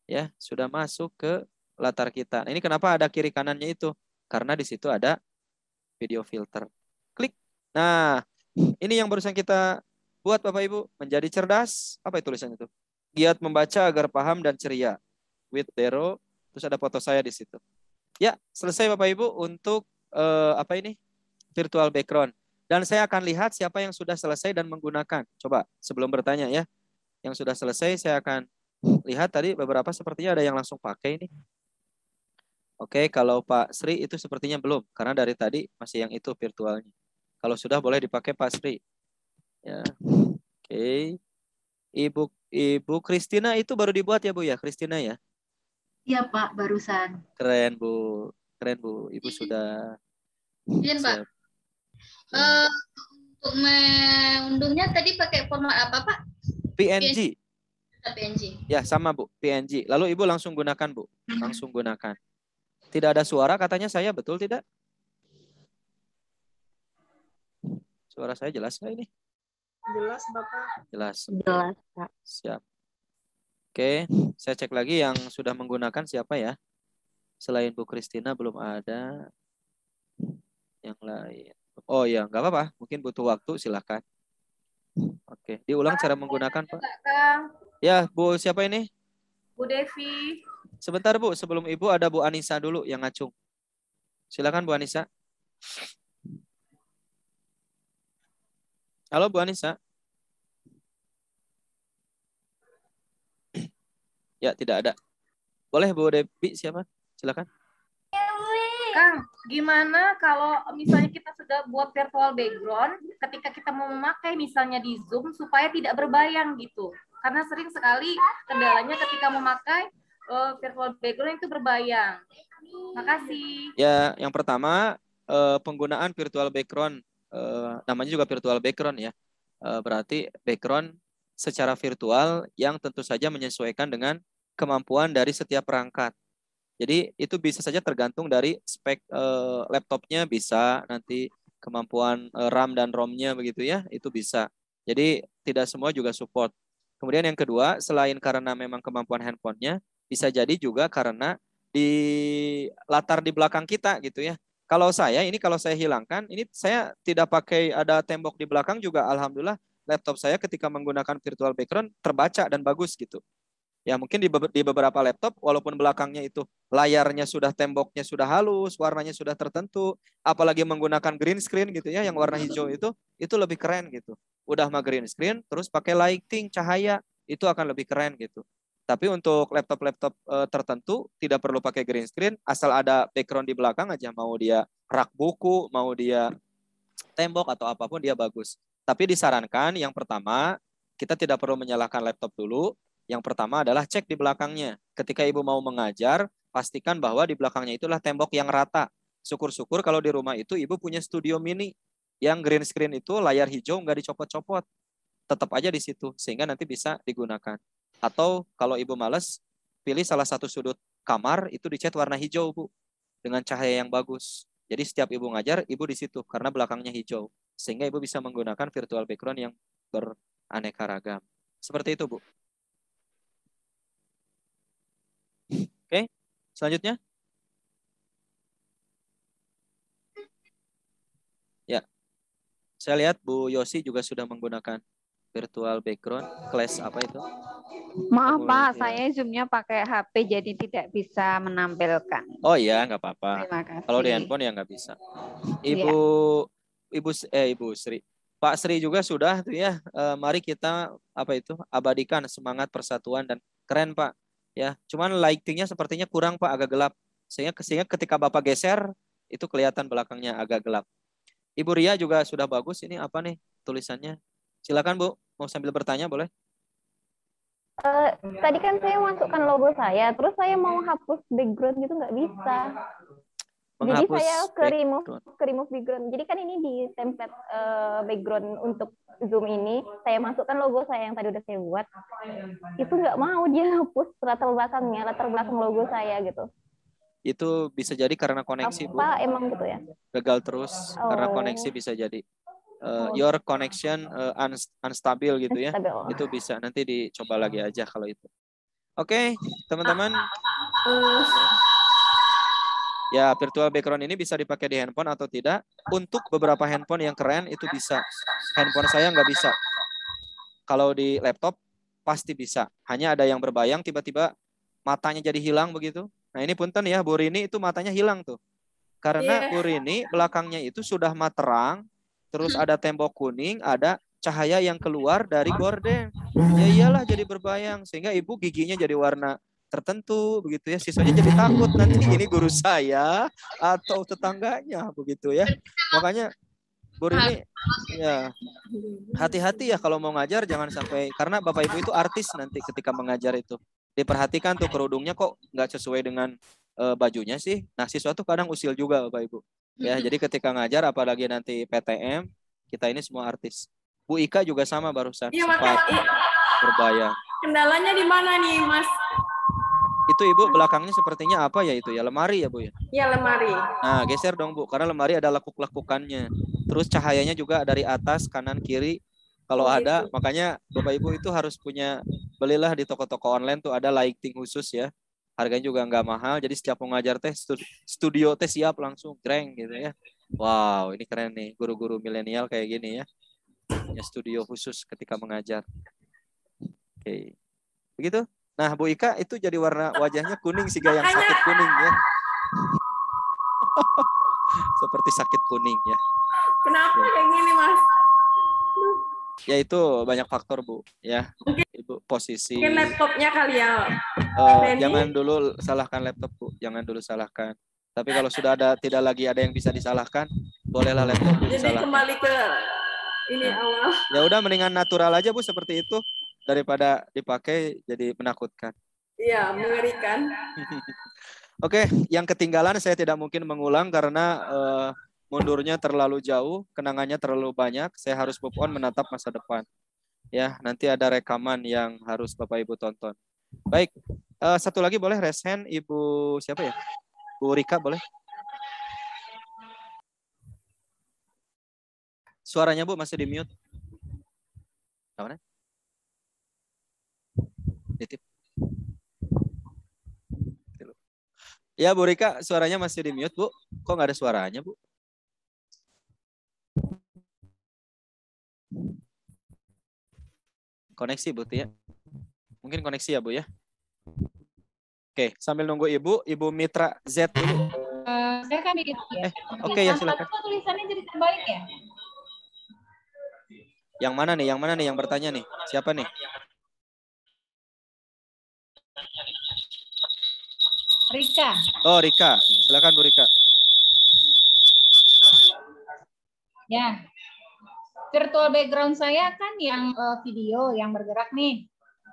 Ya, sudah masuk ke latar kita. Nah, ini kenapa ada kiri kanannya itu? Karena di situ ada video filter. Klik. Nah, ini yang barusan kita buat Bapak Ibu menjadi cerdas. Apa itu tulisannya itu? Giat membaca agar paham dan ceria. With Dero, terus ada foto saya di situ. Ya, selesai Bapak Ibu untuk eh, apa ini? virtual background. Dan saya akan lihat siapa yang sudah selesai dan menggunakan. Coba sebelum bertanya ya. Yang sudah selesai saya akan lihat tadi beberapa sepertinya ada yang langsung pakai ini. Oke, kalau Pak Sri itu sepertinya belum karena dari tadi masih yang itu virtualnya. Kalau sudah boleh dipakai Pak Sri. Ya. Oke. Ibu Ibu Kristina itu baru dibuat ya Bu ya, Kristina ya? Iya Pak, barusan. Keren Bu. Keren Bu, Ibu iya. sudah Iya Pak. Eh, untuk mengunduhnya tadi pakai format apa Pak? PNG. PNG. Ya sama Bu, PNG. Lalu Ibu langsung gunakan Bu, hmm. langsung gunakan. Tidak ada suara katanya saya betul tidak? Suara saya jelas nggak ini? Jelas Bapak. Jelas. Jelas Pak. Siap. Oke, saya cek lagi yang sudah menggunakan siapa ya? Selain Bu Kristina belum ada yang lain. Oh ya, nggak apa-apa. Mungkin butuh waktu, silahkan. Oke, diulang cara menggunakan Pak. Ya, Bu siapa ini? Bu Devi. Sebentar Bu, sebelum Ibu ada Bu Anissa dulu yang ngacung. Silakan Bu Anissa. Halo Bu Anissa. Ya, tidak ada. Boleh Bu Devi siapa? Silakan. Kang, gimana kalau misalnya kita sudah buat virtual background, ketika kita mau memakai misalnya di Zoom supaya tidak berbayang gitu? Karena sering sekali kendalanya ketika memakai uh, virtual background itu berbayang. Makasih. Ya, yang pertama uh, penggunaan virtual background, uh, namanya juga virtual background ya. Uh, berarti background secara virtual yang tentu saja menyesuaikan dengan kemampuan dari setiap perangkat. Jadi itu bisa saja tergantung dari spek e, laptopnya bisa nanti kemampuan e, RAM dan ROM-nya begitu ya, itu bisa. Jadi tidak semua juga support. Kemudian yang kedua, selain karena memang kemampuan handphonenya, bisa jadi juga karena di latar di belakang kita gitu ya. Kalau saya ini kalau saya hilangkan, ini saya tidak pakai ada tembok di belakang juga alhamdulillah laptop saya ketika menggunakan virtual background terbaca dan bagus gitu. Ya mungkin di, di beberapa laptop walaupun belakangnya itu layarnya sudah temboknya sudah halus, warnanya sudah tertentu, apalagi menggunakan green screen gitu ya yang warna hijau itu itu lebih keren gitu. Udah mah green screen terus pakai lighting cahaya itu akan lebih keren gitu. Tapi untuk laptop-laptop e, tertentu tidak perlu pakai green screen, asal ada background di belakang aja mau dia rak buku, mau dia tembok atau apapun dia bagus. Tapi disarankan yang pertama kita tidak perlu menyalakan laptop dulu, yang pertama adalah cek di belakangnya. Ketika ibu mau mengajar, pastikan bahwa di belakangnya itulah tembok yang rata. Syukur-syukur kalau di rumah itu ibu punya studio mini yang green screen itu layar hijau nggak dicopot-copot. Tetap aja di situ sehingga nanti bisa digunakan. Atau kalau ibu males, pilih salah satu sudut kamar itu dicat warna hijau, Bu, dengan cahaya yang bagus. Jadi setiap ibu ngajar, ibu di situ karena belakangnya hijau. Sehingga ibu bisa menggunakan virtual background yang beraneka ragam. Seperti itu, Bu. Oke, selanjutnya. Ya, saya lihat Bu Yosi juga sudah menggunakan virtual background. class apa itu? Maaf Pak, ya. saya zoomnya pakai HP jadi tidak bisa menampilkan. Oh iya, nggak apa-apa. Kalau di handphone ya nggak bisa. Ibu, ya. ibu, eh ibu Sri, Pak Sri juga sudah tuh ya. Eh, mari kita apa itu abadikan semangat persatuan dan keren Pak ya cuman lightingnya sepertinya kurang pak agak gelap sehingga sehingga ketika bapak geser itu kelihatan belakangnya agak gelap ibu Ria juga sudah bagus ini apa nih tulisannya silakan bu mau sambil bertanya boleh Uh, tadi kan saya masukkan logo saya, terus saya mau hapus background gitu nggak bisa. Jadi saya ke remove ke remove background. Jadi kan ini di template uh, background untuk Zoom ini, saya masukkan logo saya yang tadi udah saya buat. Itu nggak mau dia hapus latar belakangnya, latar belakang logo saya gitu. Itu bisa jadi karena koneksi, Apa, Bu. emang gitu ya? Gagal terus oh. karena koneksi bisa jadi. Uh, Your connection eh, uh, unstable gitu ya. Unstable. Itu bisa nanti dicoba lagi aja kalau itu. Oke, okay, teman-teman. Uh ya virtual background ini bisa dipakai di handphone atau tidak. Untuk beberapa handphone yang keren itu bisa. Handphone saya nggak bisa. Kalau di laptop pasti bisa. Hanya ada yang berbayang tiba-tiba matanya jadi hilang begitu. Nah ini punten ya, burini ini itu matanya hilang tuh. Karena yeah. ini belakangnya itu sudah materang, terus ada tembok kuning, ada cahaya yang keluar dari gorden. Ya iyalah jadi berbayang sehingga ibu giginya jadi warna tertentu begitu ya siswanya jadi takut nanti ini guru saya atau tetangganya begitu ya makanya Bu ini, ya hati-hati ya kalau mau ngajar jangan sampai karena bapak ibu itu artis nanti ketika mengajar itu diperhatikan tuh kerudungnya kok nggak sesuai dengan e, bajunya sih nah siswa tuh kadang usil juga bapak ibu ya jadi ketika ngajar apalagi nanti PTM kita ini semua artis Bu Ika juga sama barusan ya, sempat berbahaya kendalanya di mana nih Mas itu Ibu belakangnya sepertinya apa ya itu ya? Lemari ya, Bu ya? Iya, lemari. Nah, geser dong, Bu, karena lemari ada lekuk-lekukannya. Terus cahayanya juga dari atas, kanan, kiri. Kalau oh, ada, itu. makanya Bapak Ibu itu harus punya belilah di toko-toko online tuh ada lighting khusus ya. Harganya juga nggak mahal, jadi setiap mengajar teh studio teh siap langsung keren gitu ya. Wow, ini keren nih guru-guru milenial kayak gini ya. Punya studio khusus ketika mengajar. Oke. Okay. Begitu? Nah, Bu Ika itu jadi warna wajahnya kuning sehingga yang sakit kuning ya. Seperti sakit kuning ya. Kenapa ya. kayak gini, Mas? Ya itu banyak faktor, Bu, ya. Mungkin, Ibu posisi Mungkin laptopnya kali ya. Uh, jangan dulu salahkan laptop, Bu. Jangan dulu salahkan. Tapi kalau sudah ada tidak lagi ada yang bisa disalahkan, bolehlah laptop Jadi disalahkan. kembali ke ini nah. awal. Ya udah mendingan natural aja, Bu, seperti itu daripada dipakai jadi menakutkan. Iya, mengerikan. Oke, okay, yang ketinggalan saya tidak mungkin mengulang karena uh, mundurnya terlalu jauh, kenangannya terlalu banyak. Saya harus move on menatap masa depan. Ya, nanti ada rekaman yang harus Bapak Ibu tonton. Baik, uh, satu lagi boleh raise hand Ibu siapa ya? Bu Rika boleh? Suaranya Bu masih di mute. Mana? nitip. Gitu ya Bu Rika, suaranya masih di mute Bu. Kok nggak ada suaranya Bu? Koneksi Bu ya. Mungkin koneksi ya Bu ya. Oke, sambil nunggu Ibu, Ibu Mitra Z dulu. Uh, eh, saya kan bikin ya. Eh, Oke okay, ya silakan. tulisannya jadi terbalik ya? Yang mana nih? Yang mana nih yang bertanya nih? Siapa nih? Rika. Oh, Rika. Silakan Bu Rika. Ya. Virtual background saya kan yang eh, video yang bergerak nih.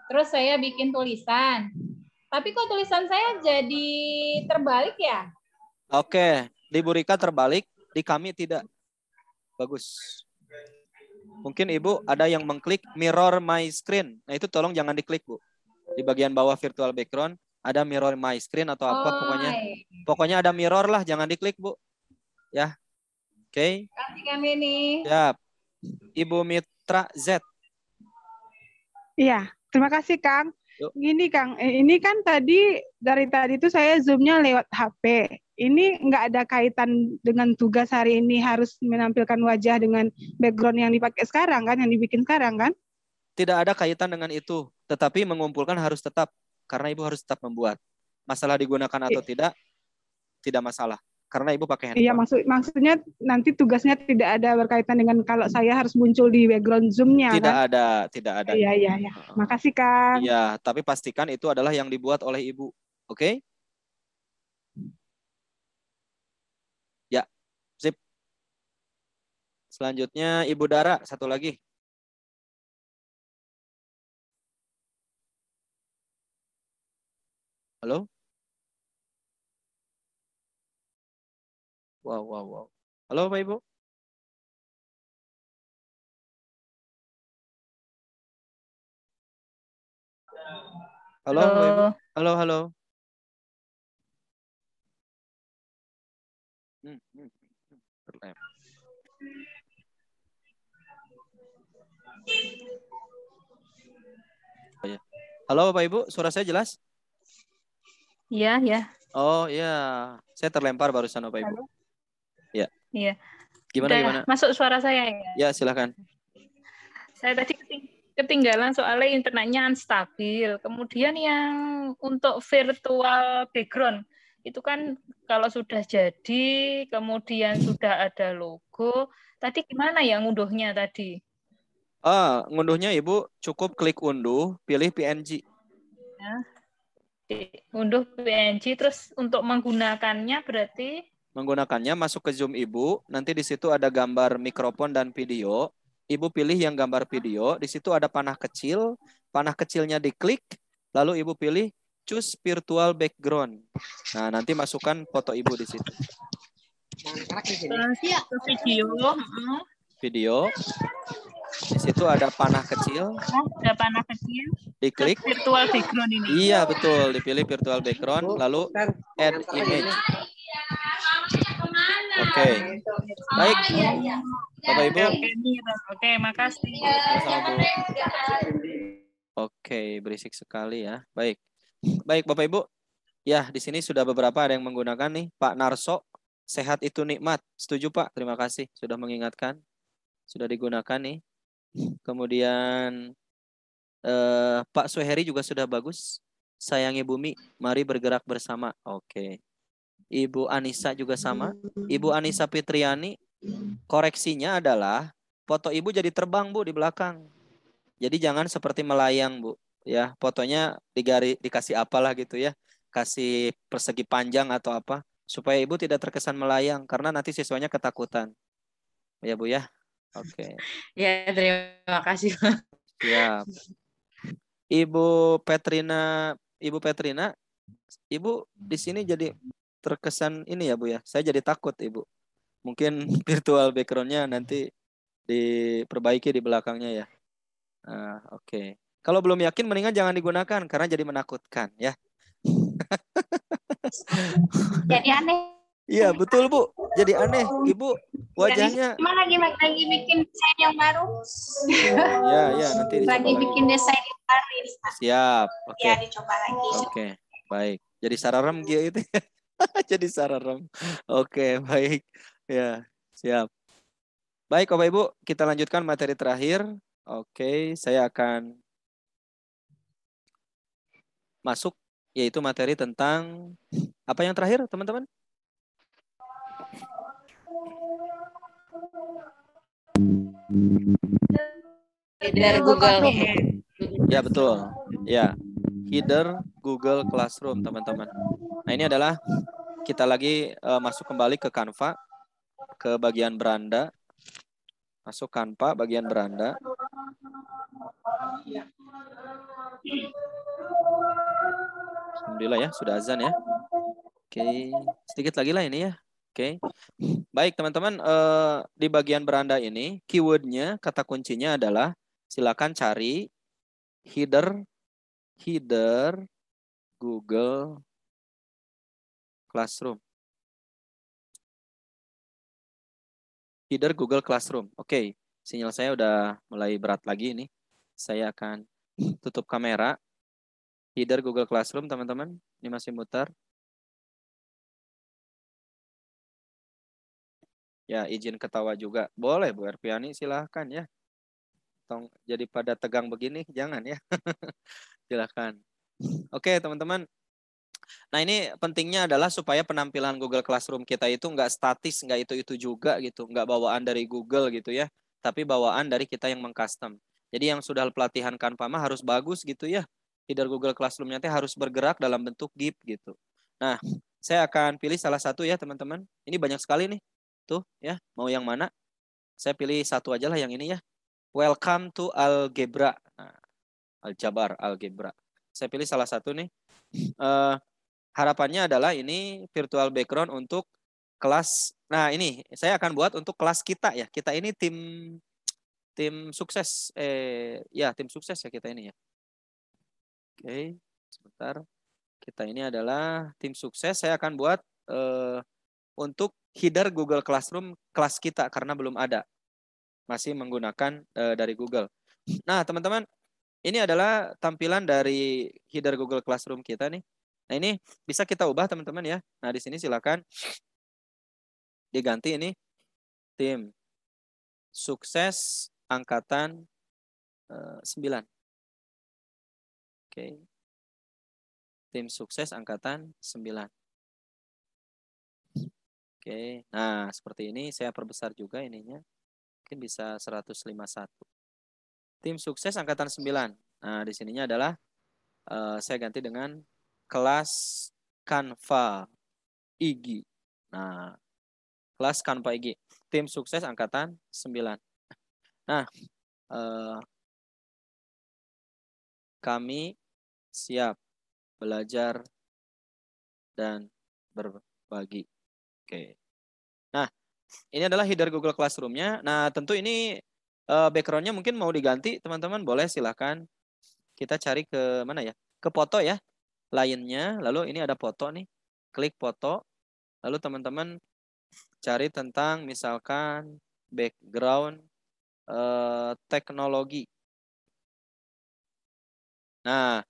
Terus saya bikin tulisan. Tapi kok tulisan saya jadi terbalik ya? Oke, di Bu Rika terbalik, di kami tidak. Bagus. Mungkin Ibu ada yang mengklik mirror my screen. Nah, itu tolong jangan diklik, Bu. Di bagian bawah virtual background ada mirror my screen atau apa oh, pokoknya pokoknya ada mirror lah jangan diklik bu ya oke okay. kasih kami nih ya ibu Mitra Z iya terima kasih Kang Yuk. gini Kang eh, ini kan tadi dari tadi itu saya zoomnya lewat HP ini nggak ada kaitan dengan tugas hari ini harus menampilkan wajah dengan background yang dipakai sekarang kan yang dibikin sekarang kan tidak ada kaitan dengan itu tetapi mengumpulkan harus tetap karena ibu harus tetap membuat. Masalah digunakan atau iya. tidak, tidak masalah. Karena ibu pakai handphone. Iya, maksud maksudnya nanti tugasnya tidak ada berkaitan dengan kalau hmm. saya harus muncul di background Zoom-nya. Tidak kan? ada, tidak ada. Iya, iya, iya. Makasih Kang. Iya, tapi pastikan itu adalah yang dibuat oleh ibu. Oke? Okay? Ya, sip. Selanjutnya Ibu Dara, satu lagi. Halo? Wow, wow, wow. Halo Pak Ibu? Halo, halo. Pak Ibu. Halo, halo. hmm. hmm, hmm oh, ya. Halo Bapak Ibu, suara saya jelas? Iya, iya. Oh, iya. Saya terlempar barusan Bapak Ibu. Iya. Iya. Gimana Udah, gimana? Masuk suara saya ya. Ya, silakan. Saya tadi ketinggalan soalnya internetnya unstabil. Kemudian yang untuk virtual background itu kan kalau sudah jadi, kemudian sudah ada logo. Tadi gimana ya ngunduhnya tadi? Ah, ngunduhnya Ibu cukup klik unduh, pilih PNG. Ya. Unduh PNG terus untuk menggunakannya berarti menggunakannya masuk ke Zoom Ibu, nanti di situ ada gambar mikrofon dan video. Ibu pilih yang gambar video, di situ ada panah kecil, panah kecilnya diklik, lalu Ibu pilih choose virtual background. Nah, nanti masukkan foto Ibu di situ. Video. Video. Di situ ada panah kecil. Ada panah kecil. Diklik. Virtual background ini. Iya betul, dipilih virtual background, oh, lalu add image. Iya, iya. Oke, okay. baik. Oh, iya, Bapak Ibu. Oke, makasih. Oke, okay, Oke, berisik sekali ya. Baik, baik Bapak Ibu. Ya, di sini sudah beberapa ada yang menggunakan nih Pak Narso. Sehat itu nikmat. Setuju Pak. Terima kasih sudah mengingatkan. Sudah digunakan nih. Kemudian uh, Pak Suheri juga sudah bagus. Sayangi bumi, mari bergerak bersama. Oke. Okay. Ibu Anissa juga sama. Ibu Anissa Fitriani, koreksinya adalah foto ibu jadi terbang, Bu, di belakang. Jadi jangan seperti melayang, Bu. Ya, fotonya digari, dikasih apalah gitu ya. Kasih persegi panjang atau apa. Supaya ibu tidak terkesan melayang. Karena nanti siswanya ketakutan. Ya, Bu, ya. Oke. Okay. ya terima kasih. Siap. Ibu Petrina, Ibu Petrina, Ibu di sini jadi terkesan ini ya Bu ya. Saya jadi takut Ibu. Mungkin virtual backgroundnya nanti diperbaiki di belakangnya ya. Nah, Oke. Okay. Kalau belum yakin mendingan jangan digunakan karena jadi menakutkan ya. jadi aneh Iya betul bu. Jadi aneh ibu wajahnya. Gimana lagi? gimana lagi bikin desain yang baru? Ya ya nanti. Lagi lagi. bikin desain yang baru. Siap. Oke. Okay. Ya dicoba lagi. Oke okay. baik. Jadi sararam gitu. Ya? Jadi sararam. Oke okay, baik. Ya siap. Baik bapak ibu kita lanjutkan materi terakhir. Oke okay, saya akan masuk yaitu materi tentang apa yang terakhir teman-teman? Header Google. Ya betul. Ya. Header Google Classroom, teman-teman. Nah, ini adalah kita lagi uh, masuk kembali ke Canva ke bagian beranda. Masuk Canva bagian beranda. Alhamdulillah ya, sudah azan ya. Oke, sedikit lagi lah ini ya. Oke. Okay. Baik, teman-teman, eh, di bagian beranda ini, keywordnya, kata kuncinya adalah silakan cari header header Google Classroom. Header Google Classroom. Oke, sinyal saya udah mulai berat lagi ini. Saya akan tutup kamera. Header Google Classroom, teman-teman. Ini masih mutar. Ya, izin ketawa juga. Boleh Bu Erpiani, silahkan ya. Tong, jadi pada tegang begini, jangan ya. silahkan. Oke, teman-teman. Nah ini pentingnya adalah supaya penampilan Google Classroom kita itu nggak statis, nggak itu-itu juga gitu, nggak bawaan dari Google gitu ya, tapi bawaan dari kita yang mengcustom. Jadi yang sudah pelatihan Kanpama harus bagus gitu ya. Leader Google Classroom nanti harus bergerak dalam bentuk GIF gitu. Nah, saya akan pilih salah satu ya teman-teman. Ini banyak sekali nih tuh ya mau yang mana saya pilih satu aja lah yang ini ya welcome to algebra nah, aljabar algebra saya pilih salah satu nih uh, harapannya adalah ini virtual background untuk kelas nah ini saya akan buat untuk kelas kita ya kita ini tim tim sukses eh ya tim sukses ya kita ini ya oke sebentar kita ini adalah tim sukses saya akan buat eh, untuk header Google Classroom kelas kita karena belum ada. Masih menggunakan uh, dari Google. Nah, teman-teman, ini adalah tampilan dari header Google Classroom kita nih. Nah, ini bisa kita ubah teman-teman ya. Nah, di sini silakan diganti ini tim sukses angkatan uh, eh, 9. Oke. Okay. Tim sukses angkatan 9. Oke. Nah, seperti ini saya perbesar juga ininya. Mungkin bisa 151. Tim sukses angkatan 9. Nah, di sininya adalah uh, saya ganti dengan kelas kanva IG. Nah, kelas kanva IG. Tim sukses angkatan 9. Nah, uh, kami siap belajar dan berbagi. Oke. Nah, ini adalah header Google Classroom-nya. Nah, tentu ini uh, background-nya mungkin mau diganti, teman-teman boleh silahkan. Kita cari ke mana ya? Ke foto ya, lainnya. Lalu ini ada foto nih, klik foto. Lalu teman-teman cari tentang misalkan background uh, teknologi. Nah,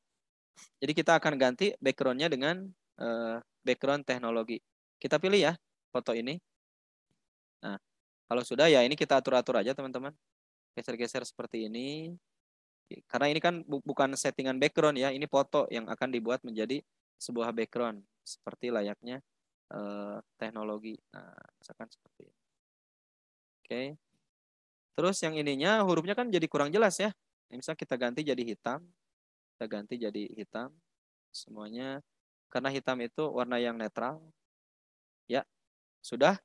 jadi kita akan ganti background-nya dengan eh, background teknologi. Kita pilih ya, foto ini. Nah, kalau sudah ya ini kita atur-atur aja teman-teman. Geser-geser seperti ini. Karena ini kan bu bukan settingan background ya, ini foto yang akan dibuat menjadi sebuah background seperti layaknya eh, teknologi. Nah, misalkan seperti ini. Oke. Terus yang ininya hurufnya kan jadi kurang jelas ya. Ini Misalnya kita ganti jadi hitam. Kita ganti jadi hitam. Semuanya karena hitam itu warna yang netral. Ya, sudah.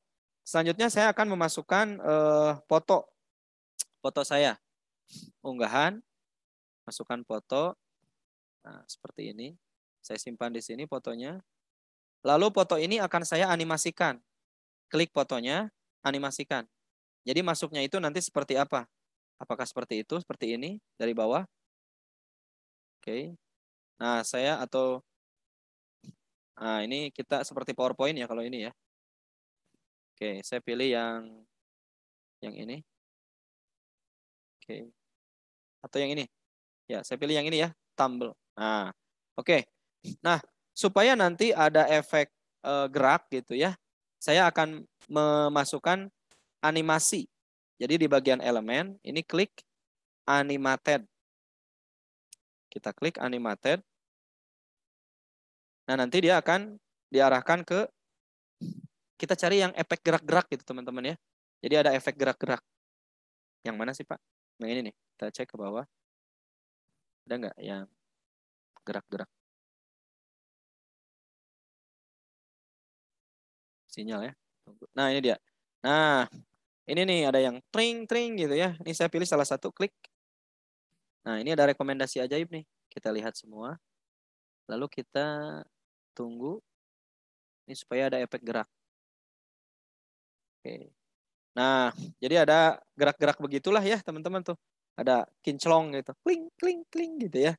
Selanjutnya saya akan memasukkan eh, foto foto saya. Unggahan, masukkan foto. Nah, seperti ini. Saya simpan di sini fotonya. Lalu foto ini akan saya animasikan. Klik fotonya, animasikan. Jadi masuknya itu nanti seperti apa? Apakah seperti itu, seperti ini dari bawah? Oke. Nah, saya atau Nah, ini kita seperti PowerPoint ya kalau ini ya. Oke, saya pilih yang yang ini. Oke. Atau yang ini. Ya, saya pilih yang ini ya, tumble. Nah, oke. Nah, supaya nanti ada efek e, gerak gitu ya. Saya akan memasukkan animasi. Jadi di bagian elemen ini klik animated. Kita klik animated. Nah, nanti dia akan diarahkan ke kita cari yang efek gerak-gerak gitu teman-teman ya. Jadi ada efek gerak-gerak. Yang mana sih Pak? yang ini nih, kita cek ke bawah. Ada nggak yang gerak-gerak? Sinyal ya. Nah ini dia. Nah ini nih ada yang tring-tring gitu ya. Ini saya pilih salah satu klik. Nah ini ada rekomendasi ajaib nih. Kita lihat semua. Lalu kita tunggu. Ini supaya ada efek gerak. Oke. Nah, jadi ada gerak-gerak begitulah ya teman-teman tuh. Ada kinclong gitu. Kling, kling, kling gitu ya.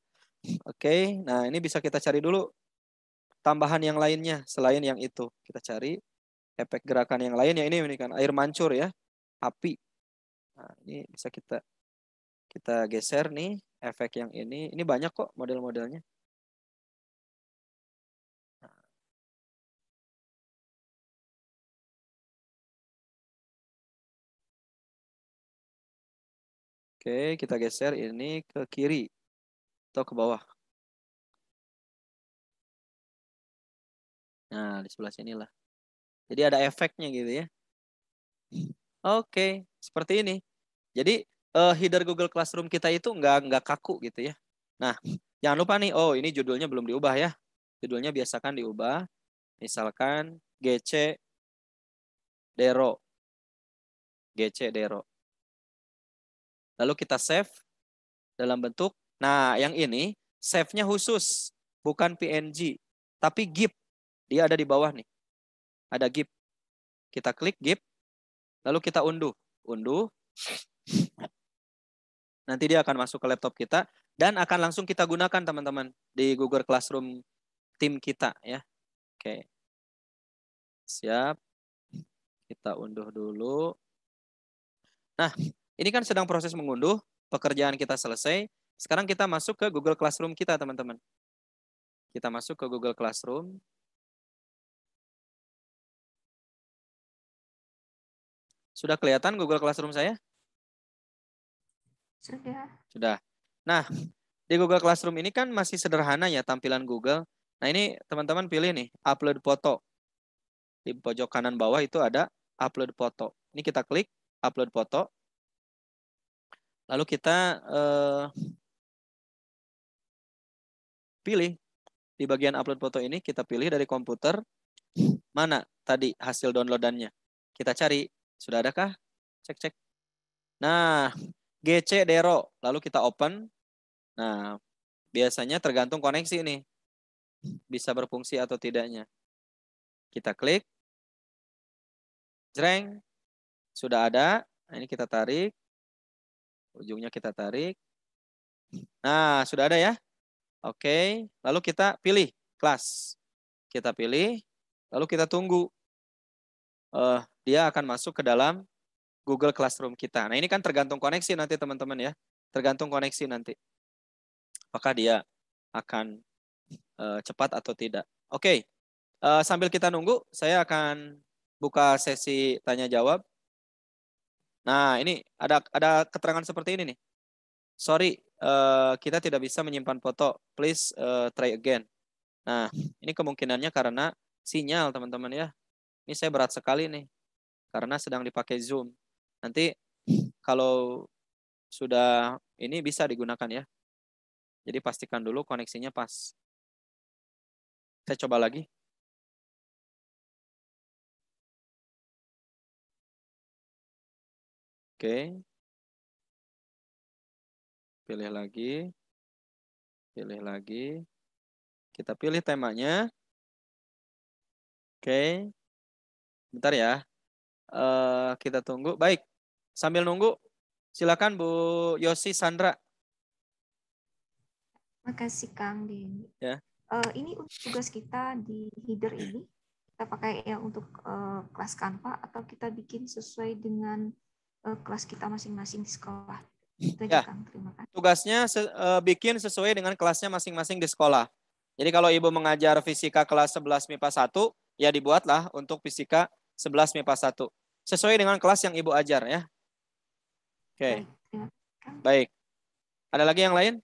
Oke, nah ini bisa kita cari dulu tambahan yang lainnya selain yang itu. Kita cari efek gerakan yang lain ya ini ini kan air mancur ya. Api. Nah, ini bisa kita kita geser nih efek yang ini. Ini banyak kok model-modelnya. Oke, kita geser ini ke kiri atau ke bawah. Nah, di sebelah sini lah. Jadi ada efeknya gitu ya. Oke, seperti ini. Jadi uh, header Google Classroom kita itu nggak nggak kaku gitu ya. Nah, jangan lupa nih. Oh, ini judulnya belum diubah ya. Judulnya biasakan diubah. Misalkan GC Dero. GC Dero. Lalu kita save dalam bentuk. Nah, yang ini save-nya khusus, bukan PNG, tapi GIF. Dia ada di bawah nih. Ada GIF. Kita klik GIF, lalu kita unduh. Unduh. Nanti dia akan masuk ke laptop kita dan akan langsung kita gunakan teman-teman di Google Classroom tim kita ya. Oke. Siap. Kita unduh dulu. Nah, ini kan sedang proses mengunduh, pekerjaan kita selesai. Sekarang kita masuk ke Google Classroom kita, teman-teman. Kita masuk ke Google Classroom. Sudah kelihatan Google Classroom saya? Sudah. Sudah. Nah, di Google Classroom ini kan masih sederhana ya tampilan Google. Nah, ini teman-teman pilih nih, upload foto. Di pojok kanan bawah itu ada upload foto. Ini kita klik upload foto. Lalu kita uh, pilih di bagian upload foto ini kita pilih dari komputer mana tadi hasil downloadannya. Kita cari sudah adakah? Cek cek. Nah, GC Dero lalu kita open. Nah, biasanya tergantung koneksi ini Bisa berfungsi atau tidaknya. Kita klik. Jreng. Sudah ada. Nah, ini kita tarik. Ujungnya kita tarik. Nah, sudah ada ya? Oke, lalu kita pilih kelas. Kita pilih, lalu kita tunggu. Uh, dia akan masuk ke dalam Google Classroom kita. Nah, ini kan tergantung koneksi nanti teman-teman ya. Tergantung koneksi nanti. Apakah dia akan uh, cepat atau tidak. Oke, uh, sambil kita nunggu, saya akan buka sesi tanya-jawab. Nah, ini ada ada keterangan seperti ini nih. Sorry, uh, kita tidak bisa menyimpan foto. Please uh, try again. Nah, ini kemungkinannya karena sinyal, teman-teman ya. Ini saya berat sekali nih. Karena sedang dipakai Zoom. Nanti kalau sudah ini bisa digunakan ya. Jadi pastikan dulu koneksinya pas. Saya coba lagi. Oke. Pilih lagi. Pilih lagi. Kita pilih temanya. Oke. Bentar ya. Uh, kita tunggu. Baik. Sambil nunggu, silakan Bu Yosi Sandra. Makasih Kang Denny. Ya. Uh, ini untuk tugas kita di header ini, kita pakai yang untuk uh, kelas kanva atau kita bikin sesuai dengan Eh, kelas kita masing-masing di sekolah. Itu aja, ya. Kang. Terima kasih. Tugasnya eh, bikin sesuai dengan kelasnya masing-masing di sekolah. Jadi kalau Ibu mengajar fisika kelas 11 MIPA 1, ya dibuatlah untuk fisika 11 MIPA 1. Sesuai dengan kelas yang Ibu ajar ya. Oke. Okay. Baik. Ada lagi yang lain?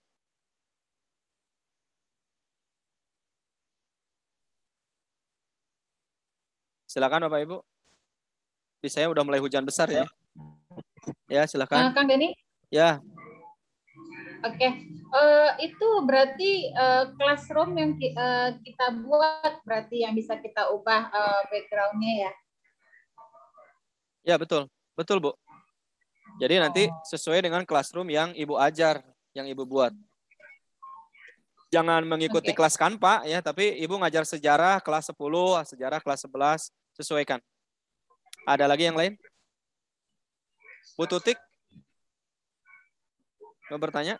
Silakan Bapak Ibu. Di saya udah mulai hujan besar ya. ya. Ya, silakan. Uh, Kang Dani? Ya. Oke, okay. uh, eh, itu berarti uh, classroom yang ki uh, kita buat berarti yang bisa kita ubah uh, backgroundnya ya? Ya betul, betul bu. Jadi nanti oh. sesuai dengan classroom yang ibu ajar, yang ibu buat. Jangan mengikuti okay. kelas pak ya, tapi ibu ngajar sejarah kelas 10, sejarah kelas 11, sesuaikan. Ada lagi yang lain? Bu Tutik? Mau bertanya?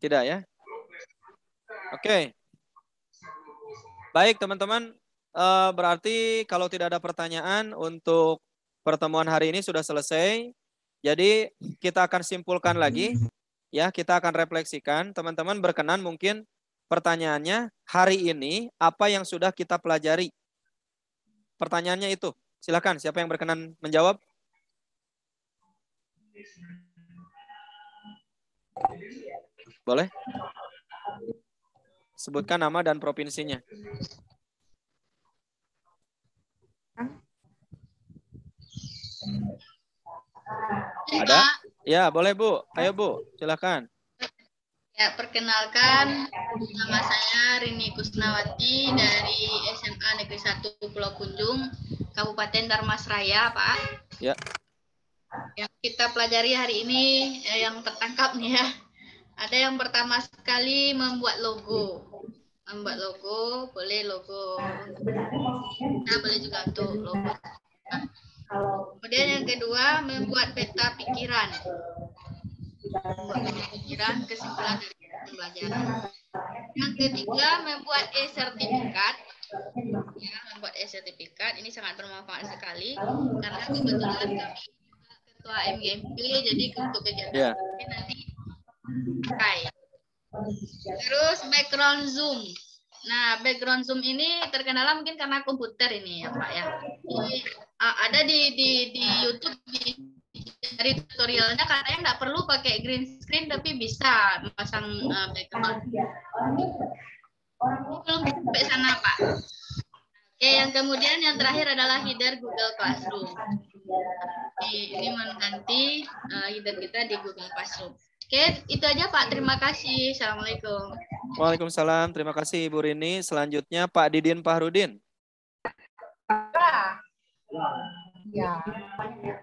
Tidak ya? Oke. Baik teman-teman, eh, berarti kalau tidak ada pertanyaan untuk pertemuan hari ini sudah selesai. Jadi kita akan simpulkan lagi, ya kita akan refleksikan. Teman-teman berkenan mungkin pertanyaannya hari ini apa yang sudah kita pelajari Pertanyaannya itu. Silakan siapa yang berkenan menjawab? Boleh? Sebutkan nama dan provinsinya. Ada? Iya, ya, boleh Bu. Ayo Bu, silakan. Ya, perkenalkan nama saya Rini Kusnawati dari SMA Negeri 1 Pulau Kunjung, Kabupaten Darmasraya, Pak. Ya. Yang kita pelajari hari ini eh, yang tertangkap nih ya. Ada yang pertama sekali membuat logo. Membuat logo, boleh logo. Nah, boleh juga untuk logo. Nah, kemudian yang kedua membuat peta pikiran pemikiran, kesimpulan dari pembelajaran. Yang ketiga, membuat e-sertifikat. Ya, membuat e-sertifikat ini sangat bermanfaat sekali karena kebetulan kami ketua MGMP, jadi untuk kegiatan yeah. ini nanti pakai. Terus background Zoom. Nah, background Zoom ini terkenal mungkin karena komputer ini ya Pak ya. ada di, di, di YouTube di dari tutorialnya karena yang nggak perlu pakai green screen tapi bisa pasang uh, background. Belum sampai sana Pak. Oke, yang kemudian yang terakhir adalah header Google Classroom. Oke, ini mengganti uh, header kita di Google Classroom. Oke, itu aja Pak. Terima kasih. Assalamualaikum. Waalaikumsalam. Terima kasih Ibu Rini. Selanjutnya Pak Didin Pahrudin. Ya. Ya.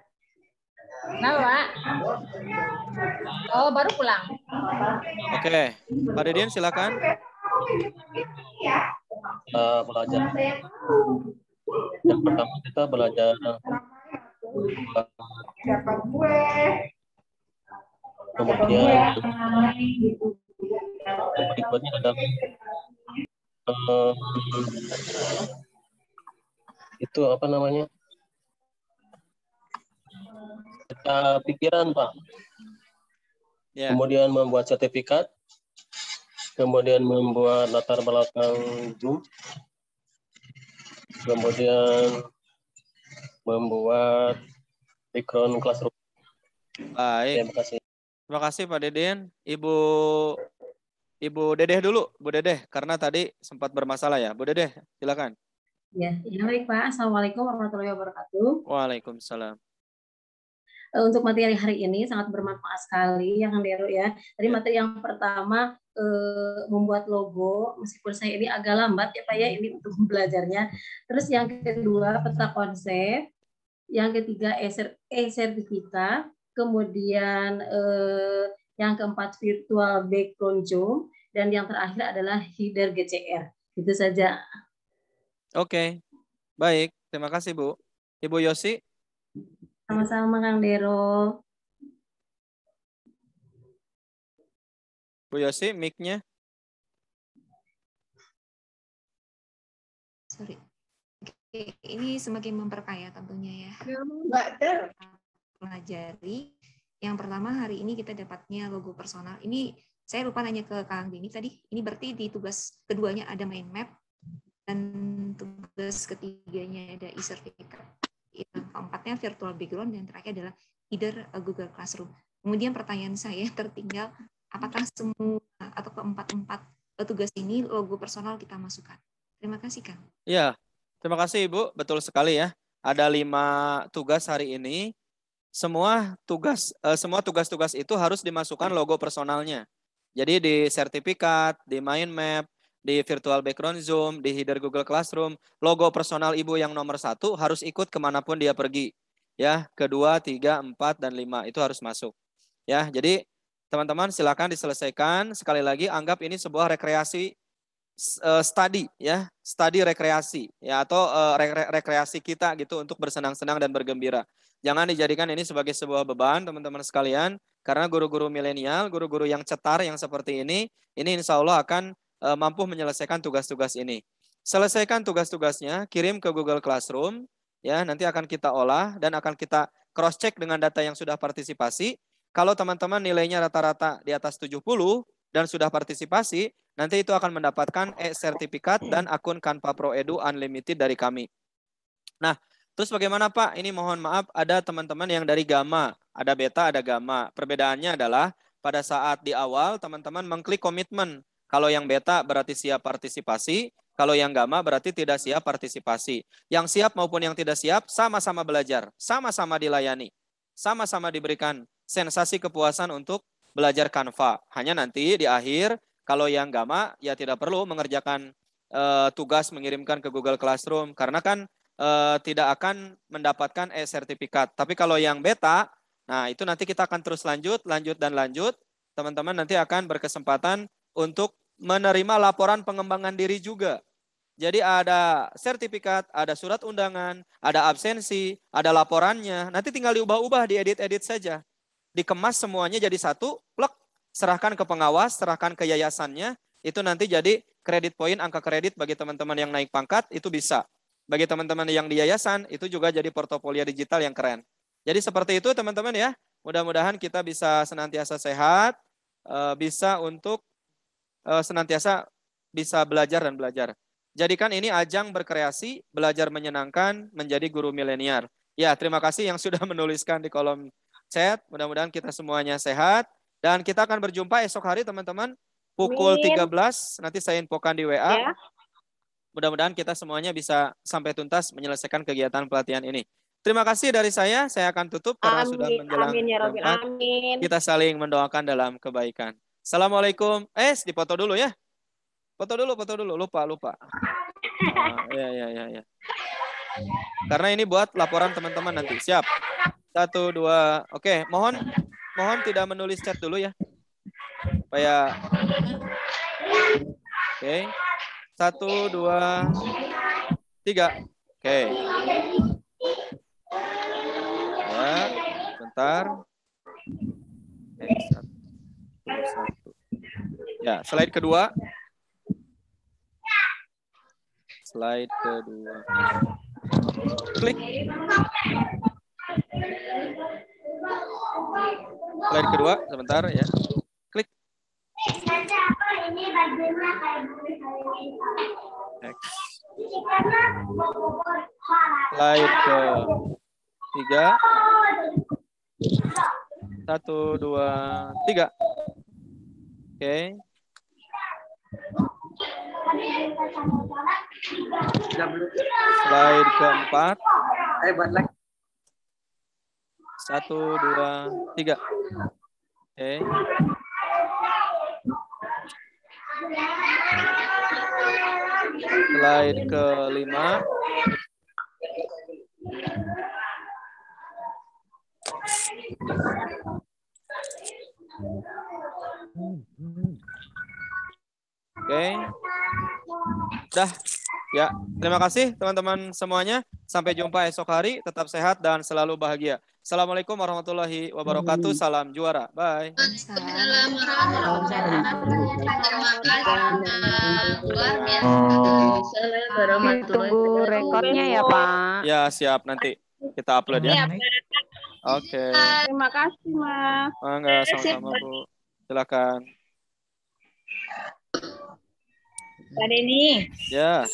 Pak. Oh, baru pulang. Oke, okay. Pak Dedian silakan. Uh, belajar. Yang pertama kita belajar kemudian berikutnya ada uh, eh, itu apa namanya uh, pikiran Pak. Yeah. Kemudian membuat sertifikat, kemudian membuat latar belakang Zoom, kemudian membuat background classroom. Baik. Terima kasih. Terima kasih Pak Deden. Ibu Ibu Dedeh dulu, Bu Dedeh, karena tadi sempat bermasalah ya. Bu Dedeh, silakan. Ya, ya baik Pak. Assalamualaikum warahmatullahi wabarakatuh. Waalaikumsalam. Eh, untuk materi hari ini sangat bermanfaat sekali yang ya, Deru ya. Tadi ya. materi yang pertama eh, membuat logo meskipun saya ini agak lambat ya Pak ya hmm. ini untuk belajarnya. Terus yang kedua peta konsep, yang ketiga e-sertifika, kemudian eh, yang keempat virtual background Zoom dan yang terakhir adalah header GCR. Itu saja. Oke. Okay. Baik, terima kasih Bu. Ibu Yosi, sama-sama Kang Dero. Bu Yosi, mic-nya. Sorry. Oke, ini semakin memperkaya tentunya ya. ya. Mbak Pelajari. Yang pertama hari ini kita dapatnya logo personal. Ini saya lupa nanya ke Kang Dini tadi. Ini berarti di tugas keduanya ada main map dan tugas ketiganya ada e-certificate yang keempatnya virtual background dan terakhir adalah either uh, Google Classroom. Kemudian pertanyaan saya tertinggal apakah semua atau keempat-empat uh, tugas ini logo personal kita masukkan. Terima kasih Kang. Ya, terima kasih Ibu. Betul sekali ya. Ada lima tugas hari ini. Semua tugas uh, semua tugas-tugas itu harus dimasukkan logo personalnya. Jadi di sertifikat, di mind map, di virtual background Zoom, di header Google Classroom, logo personal ibu yang nomor satu harus ikut kemanapun dia pergi. Ya, kedua, tiga, empat, dan lima itu harus masuk. Ya, jadi teman-teman silakan diselesaikan. Sekali lagi, anggap ini sebuah rekreasi uh, study ya, study rekreasi ya atau uh, re rekreasi kita gitu untuk bersenang-senang dan bergembira. Jangan dijadikan ini sebagai sebuah beban teman-teman sekalian karena guru-guru milenial, guru-guru yang cetar yang seperti ini, ini insya Allah akan Eh, mampu menyelesaikan tugas-tugas ini. Selesaikan tugas-tugasnya, kirim ke Google Classroom, ya nanti akan kita olah dan akan kita cross check dengan data yang sudah partisipasi. Kalau teman-teman nilainya rata-rata di atas 70 dan sudah partisipasi, nanti itu akan mendapatkan e-sertifikat dan akun Kanpa Pro Edu Unlimited dari kami. Nah, terus bagaimana Pak? Ini mohon maaf ada teman-teman yang dari Gamma, ada beta, ada Gamma. Perbedaannya adalah pada saat di awal teman-teman mengklik komitmen kalau yang beta berarti siap partisipasi, kalau yang gamma berarti tidak siap partisipasi. Yang siap maupun yang tidak siap sama-sama belajar, sama-sama dilayani, sama-sama diberikan sensasi kepuasan untuk belajar Canva. Hanya nanti di akhir kalau yang gamma ya tidak perlu mengerjakan e, tugas mengirimkan ke Google Classroom karena kan e, tidak akan mendapatkan e-sertifikat. Tapi kalau yang beta, nah itu nanti kita akan terus lanjut, lanjut dan lanjut. Teman-teman nanti akan berkesempatan untuk menerima laporan pengembangan diri juga. Jadi ada sertifikat, ada surat undangan, ada absensi, ada laporannya. Nanti tinggal diubah-ubah, diedit-edit saja. Dikemas semuanya jadi satu, plek, serahkan ke pengawas, serahkan ke yayasannya. Itu nanti jadi kredit poin, angka kredit bagi teman-teman yang naik pangkat, itu bisa. Bagi teman-teman yang di yayasan, itu juga jadi portofolio digital yang keren. Jadi seperti itu teman-teman ya. Mudah-mudahan kita bisa senantiasa sehat, eh, bisa untuk Eh, senantiasa bisa belajar dan belajar. Jadikan ini ajang berkreasi, belajar menyenangkan, menjadi guru milenial. Ya, terima kasih yang sudah menuliskan di kolom chat. Mudah-mudahan kita semuanya sehat. Dan kita akan berjumpa esok hari, teman-teman. Pukul Min. 13, nanti saya infokan di WA. Ya. Mudah-mudahan kita semuanya bisa sampai tuntas menyelesaikan kegiatan pelatihan ini. Terima kasih dari saya. Saya akan tutup karena amin, sudah menjelang. Amin, ya amin. Kita saling mendoakan dalam kebaikan. Assalamualaikum. Eh, dipoto dulu ya. Foto dulu, foto dulu. Lupa, lupa. Iya, ya, ya, ya, ya. Karena ini buat laporan teman-teman nanti. Siap. Satu, dua. Oke, mohon mohon tidak menulis chat dulu ya. Supaya Oke. Satu, dua, tiga. Oke. Ya, bentar. Ya, slide kedua. Slide kedua. Klik. Slide kedua, sebentar ya. Klik. Slide ke tiga. Satu, dua, tiga. Oke. Okay. Slide keempat. Eh, Satu, dua, tiga. Oke. Okay. Slide kelima. Hmm. Oke. Okay. Dah. Ya, terima kasih teman-teman semuanya. Sampai jumpa esok hari. Tetap sehat dan selalu bahagia. Assalamualaikum warahmatullahi wabarakatuh. Salam juara. Bye. Tunggu rekornya ya Pak. Ya siap nanti kita upload ya. Oke. Okay. Terima kasih Mas. Enggak sama-sama Bu. Silakan. Pak Denny. Ya.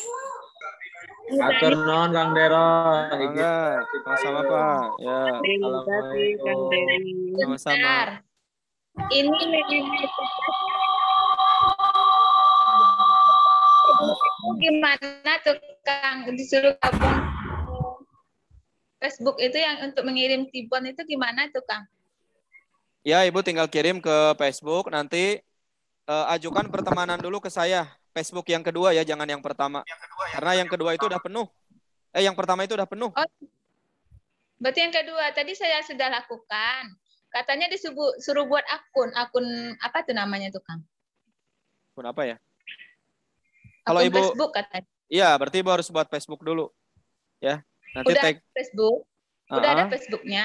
Atur non Kang Dero. Iya. sama-sama Pak. Ya. Terima kasih Kang Denny. Sama-sama. Ini gimana tuh Kang disuruh gabung Facebook itu yang untuk mengirim tibon itu gimana tuh Kang? Ya Ibu tinggal kirim ke Facebook nanti uh, ajukan pertemanan dulu ke saya Facebook yang kedua ya, jangan yang pertama. Yang kedua, yang Karena yang kedua itu udah penuh. Eh, yang pertama itu udah penuh. Oh, berarti yang kedua tadi saya sudah lakukan. Katanya disuruh suruh buat akun, akun apa tuh namanya tuh Kang? Akun apa ya? Kalau ibu Facebook katanya. Iya, berarti ibu harus buat Facebook dulu, ya. Nanti udah tag... Facebook, udah uh -huh. ada Facebooknya.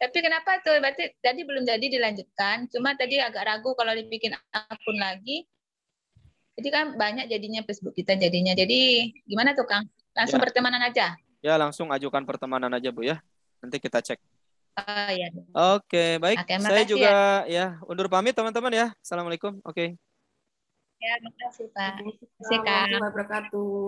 Tapi kenapa tuh? Berarti tadi belum jadi dilanjutkan. Cuma tadi agak ragu kalau dibikin akun lagi. Jadi kan banyak jadinya Facebook kita jadinya. Jadi gimana tuh Kang? Langsung ya. pertemanan aja? Ya langsung ajukan pertemanan aja Bu ya. Nanti kita cek. Oh ya. Oke, baik. Oke, Saya ya. juga ya. ya undur pamit teman-teman ya. Assalamualaikum. Oke. Ya, makasih Pak. Terima kasih Kang.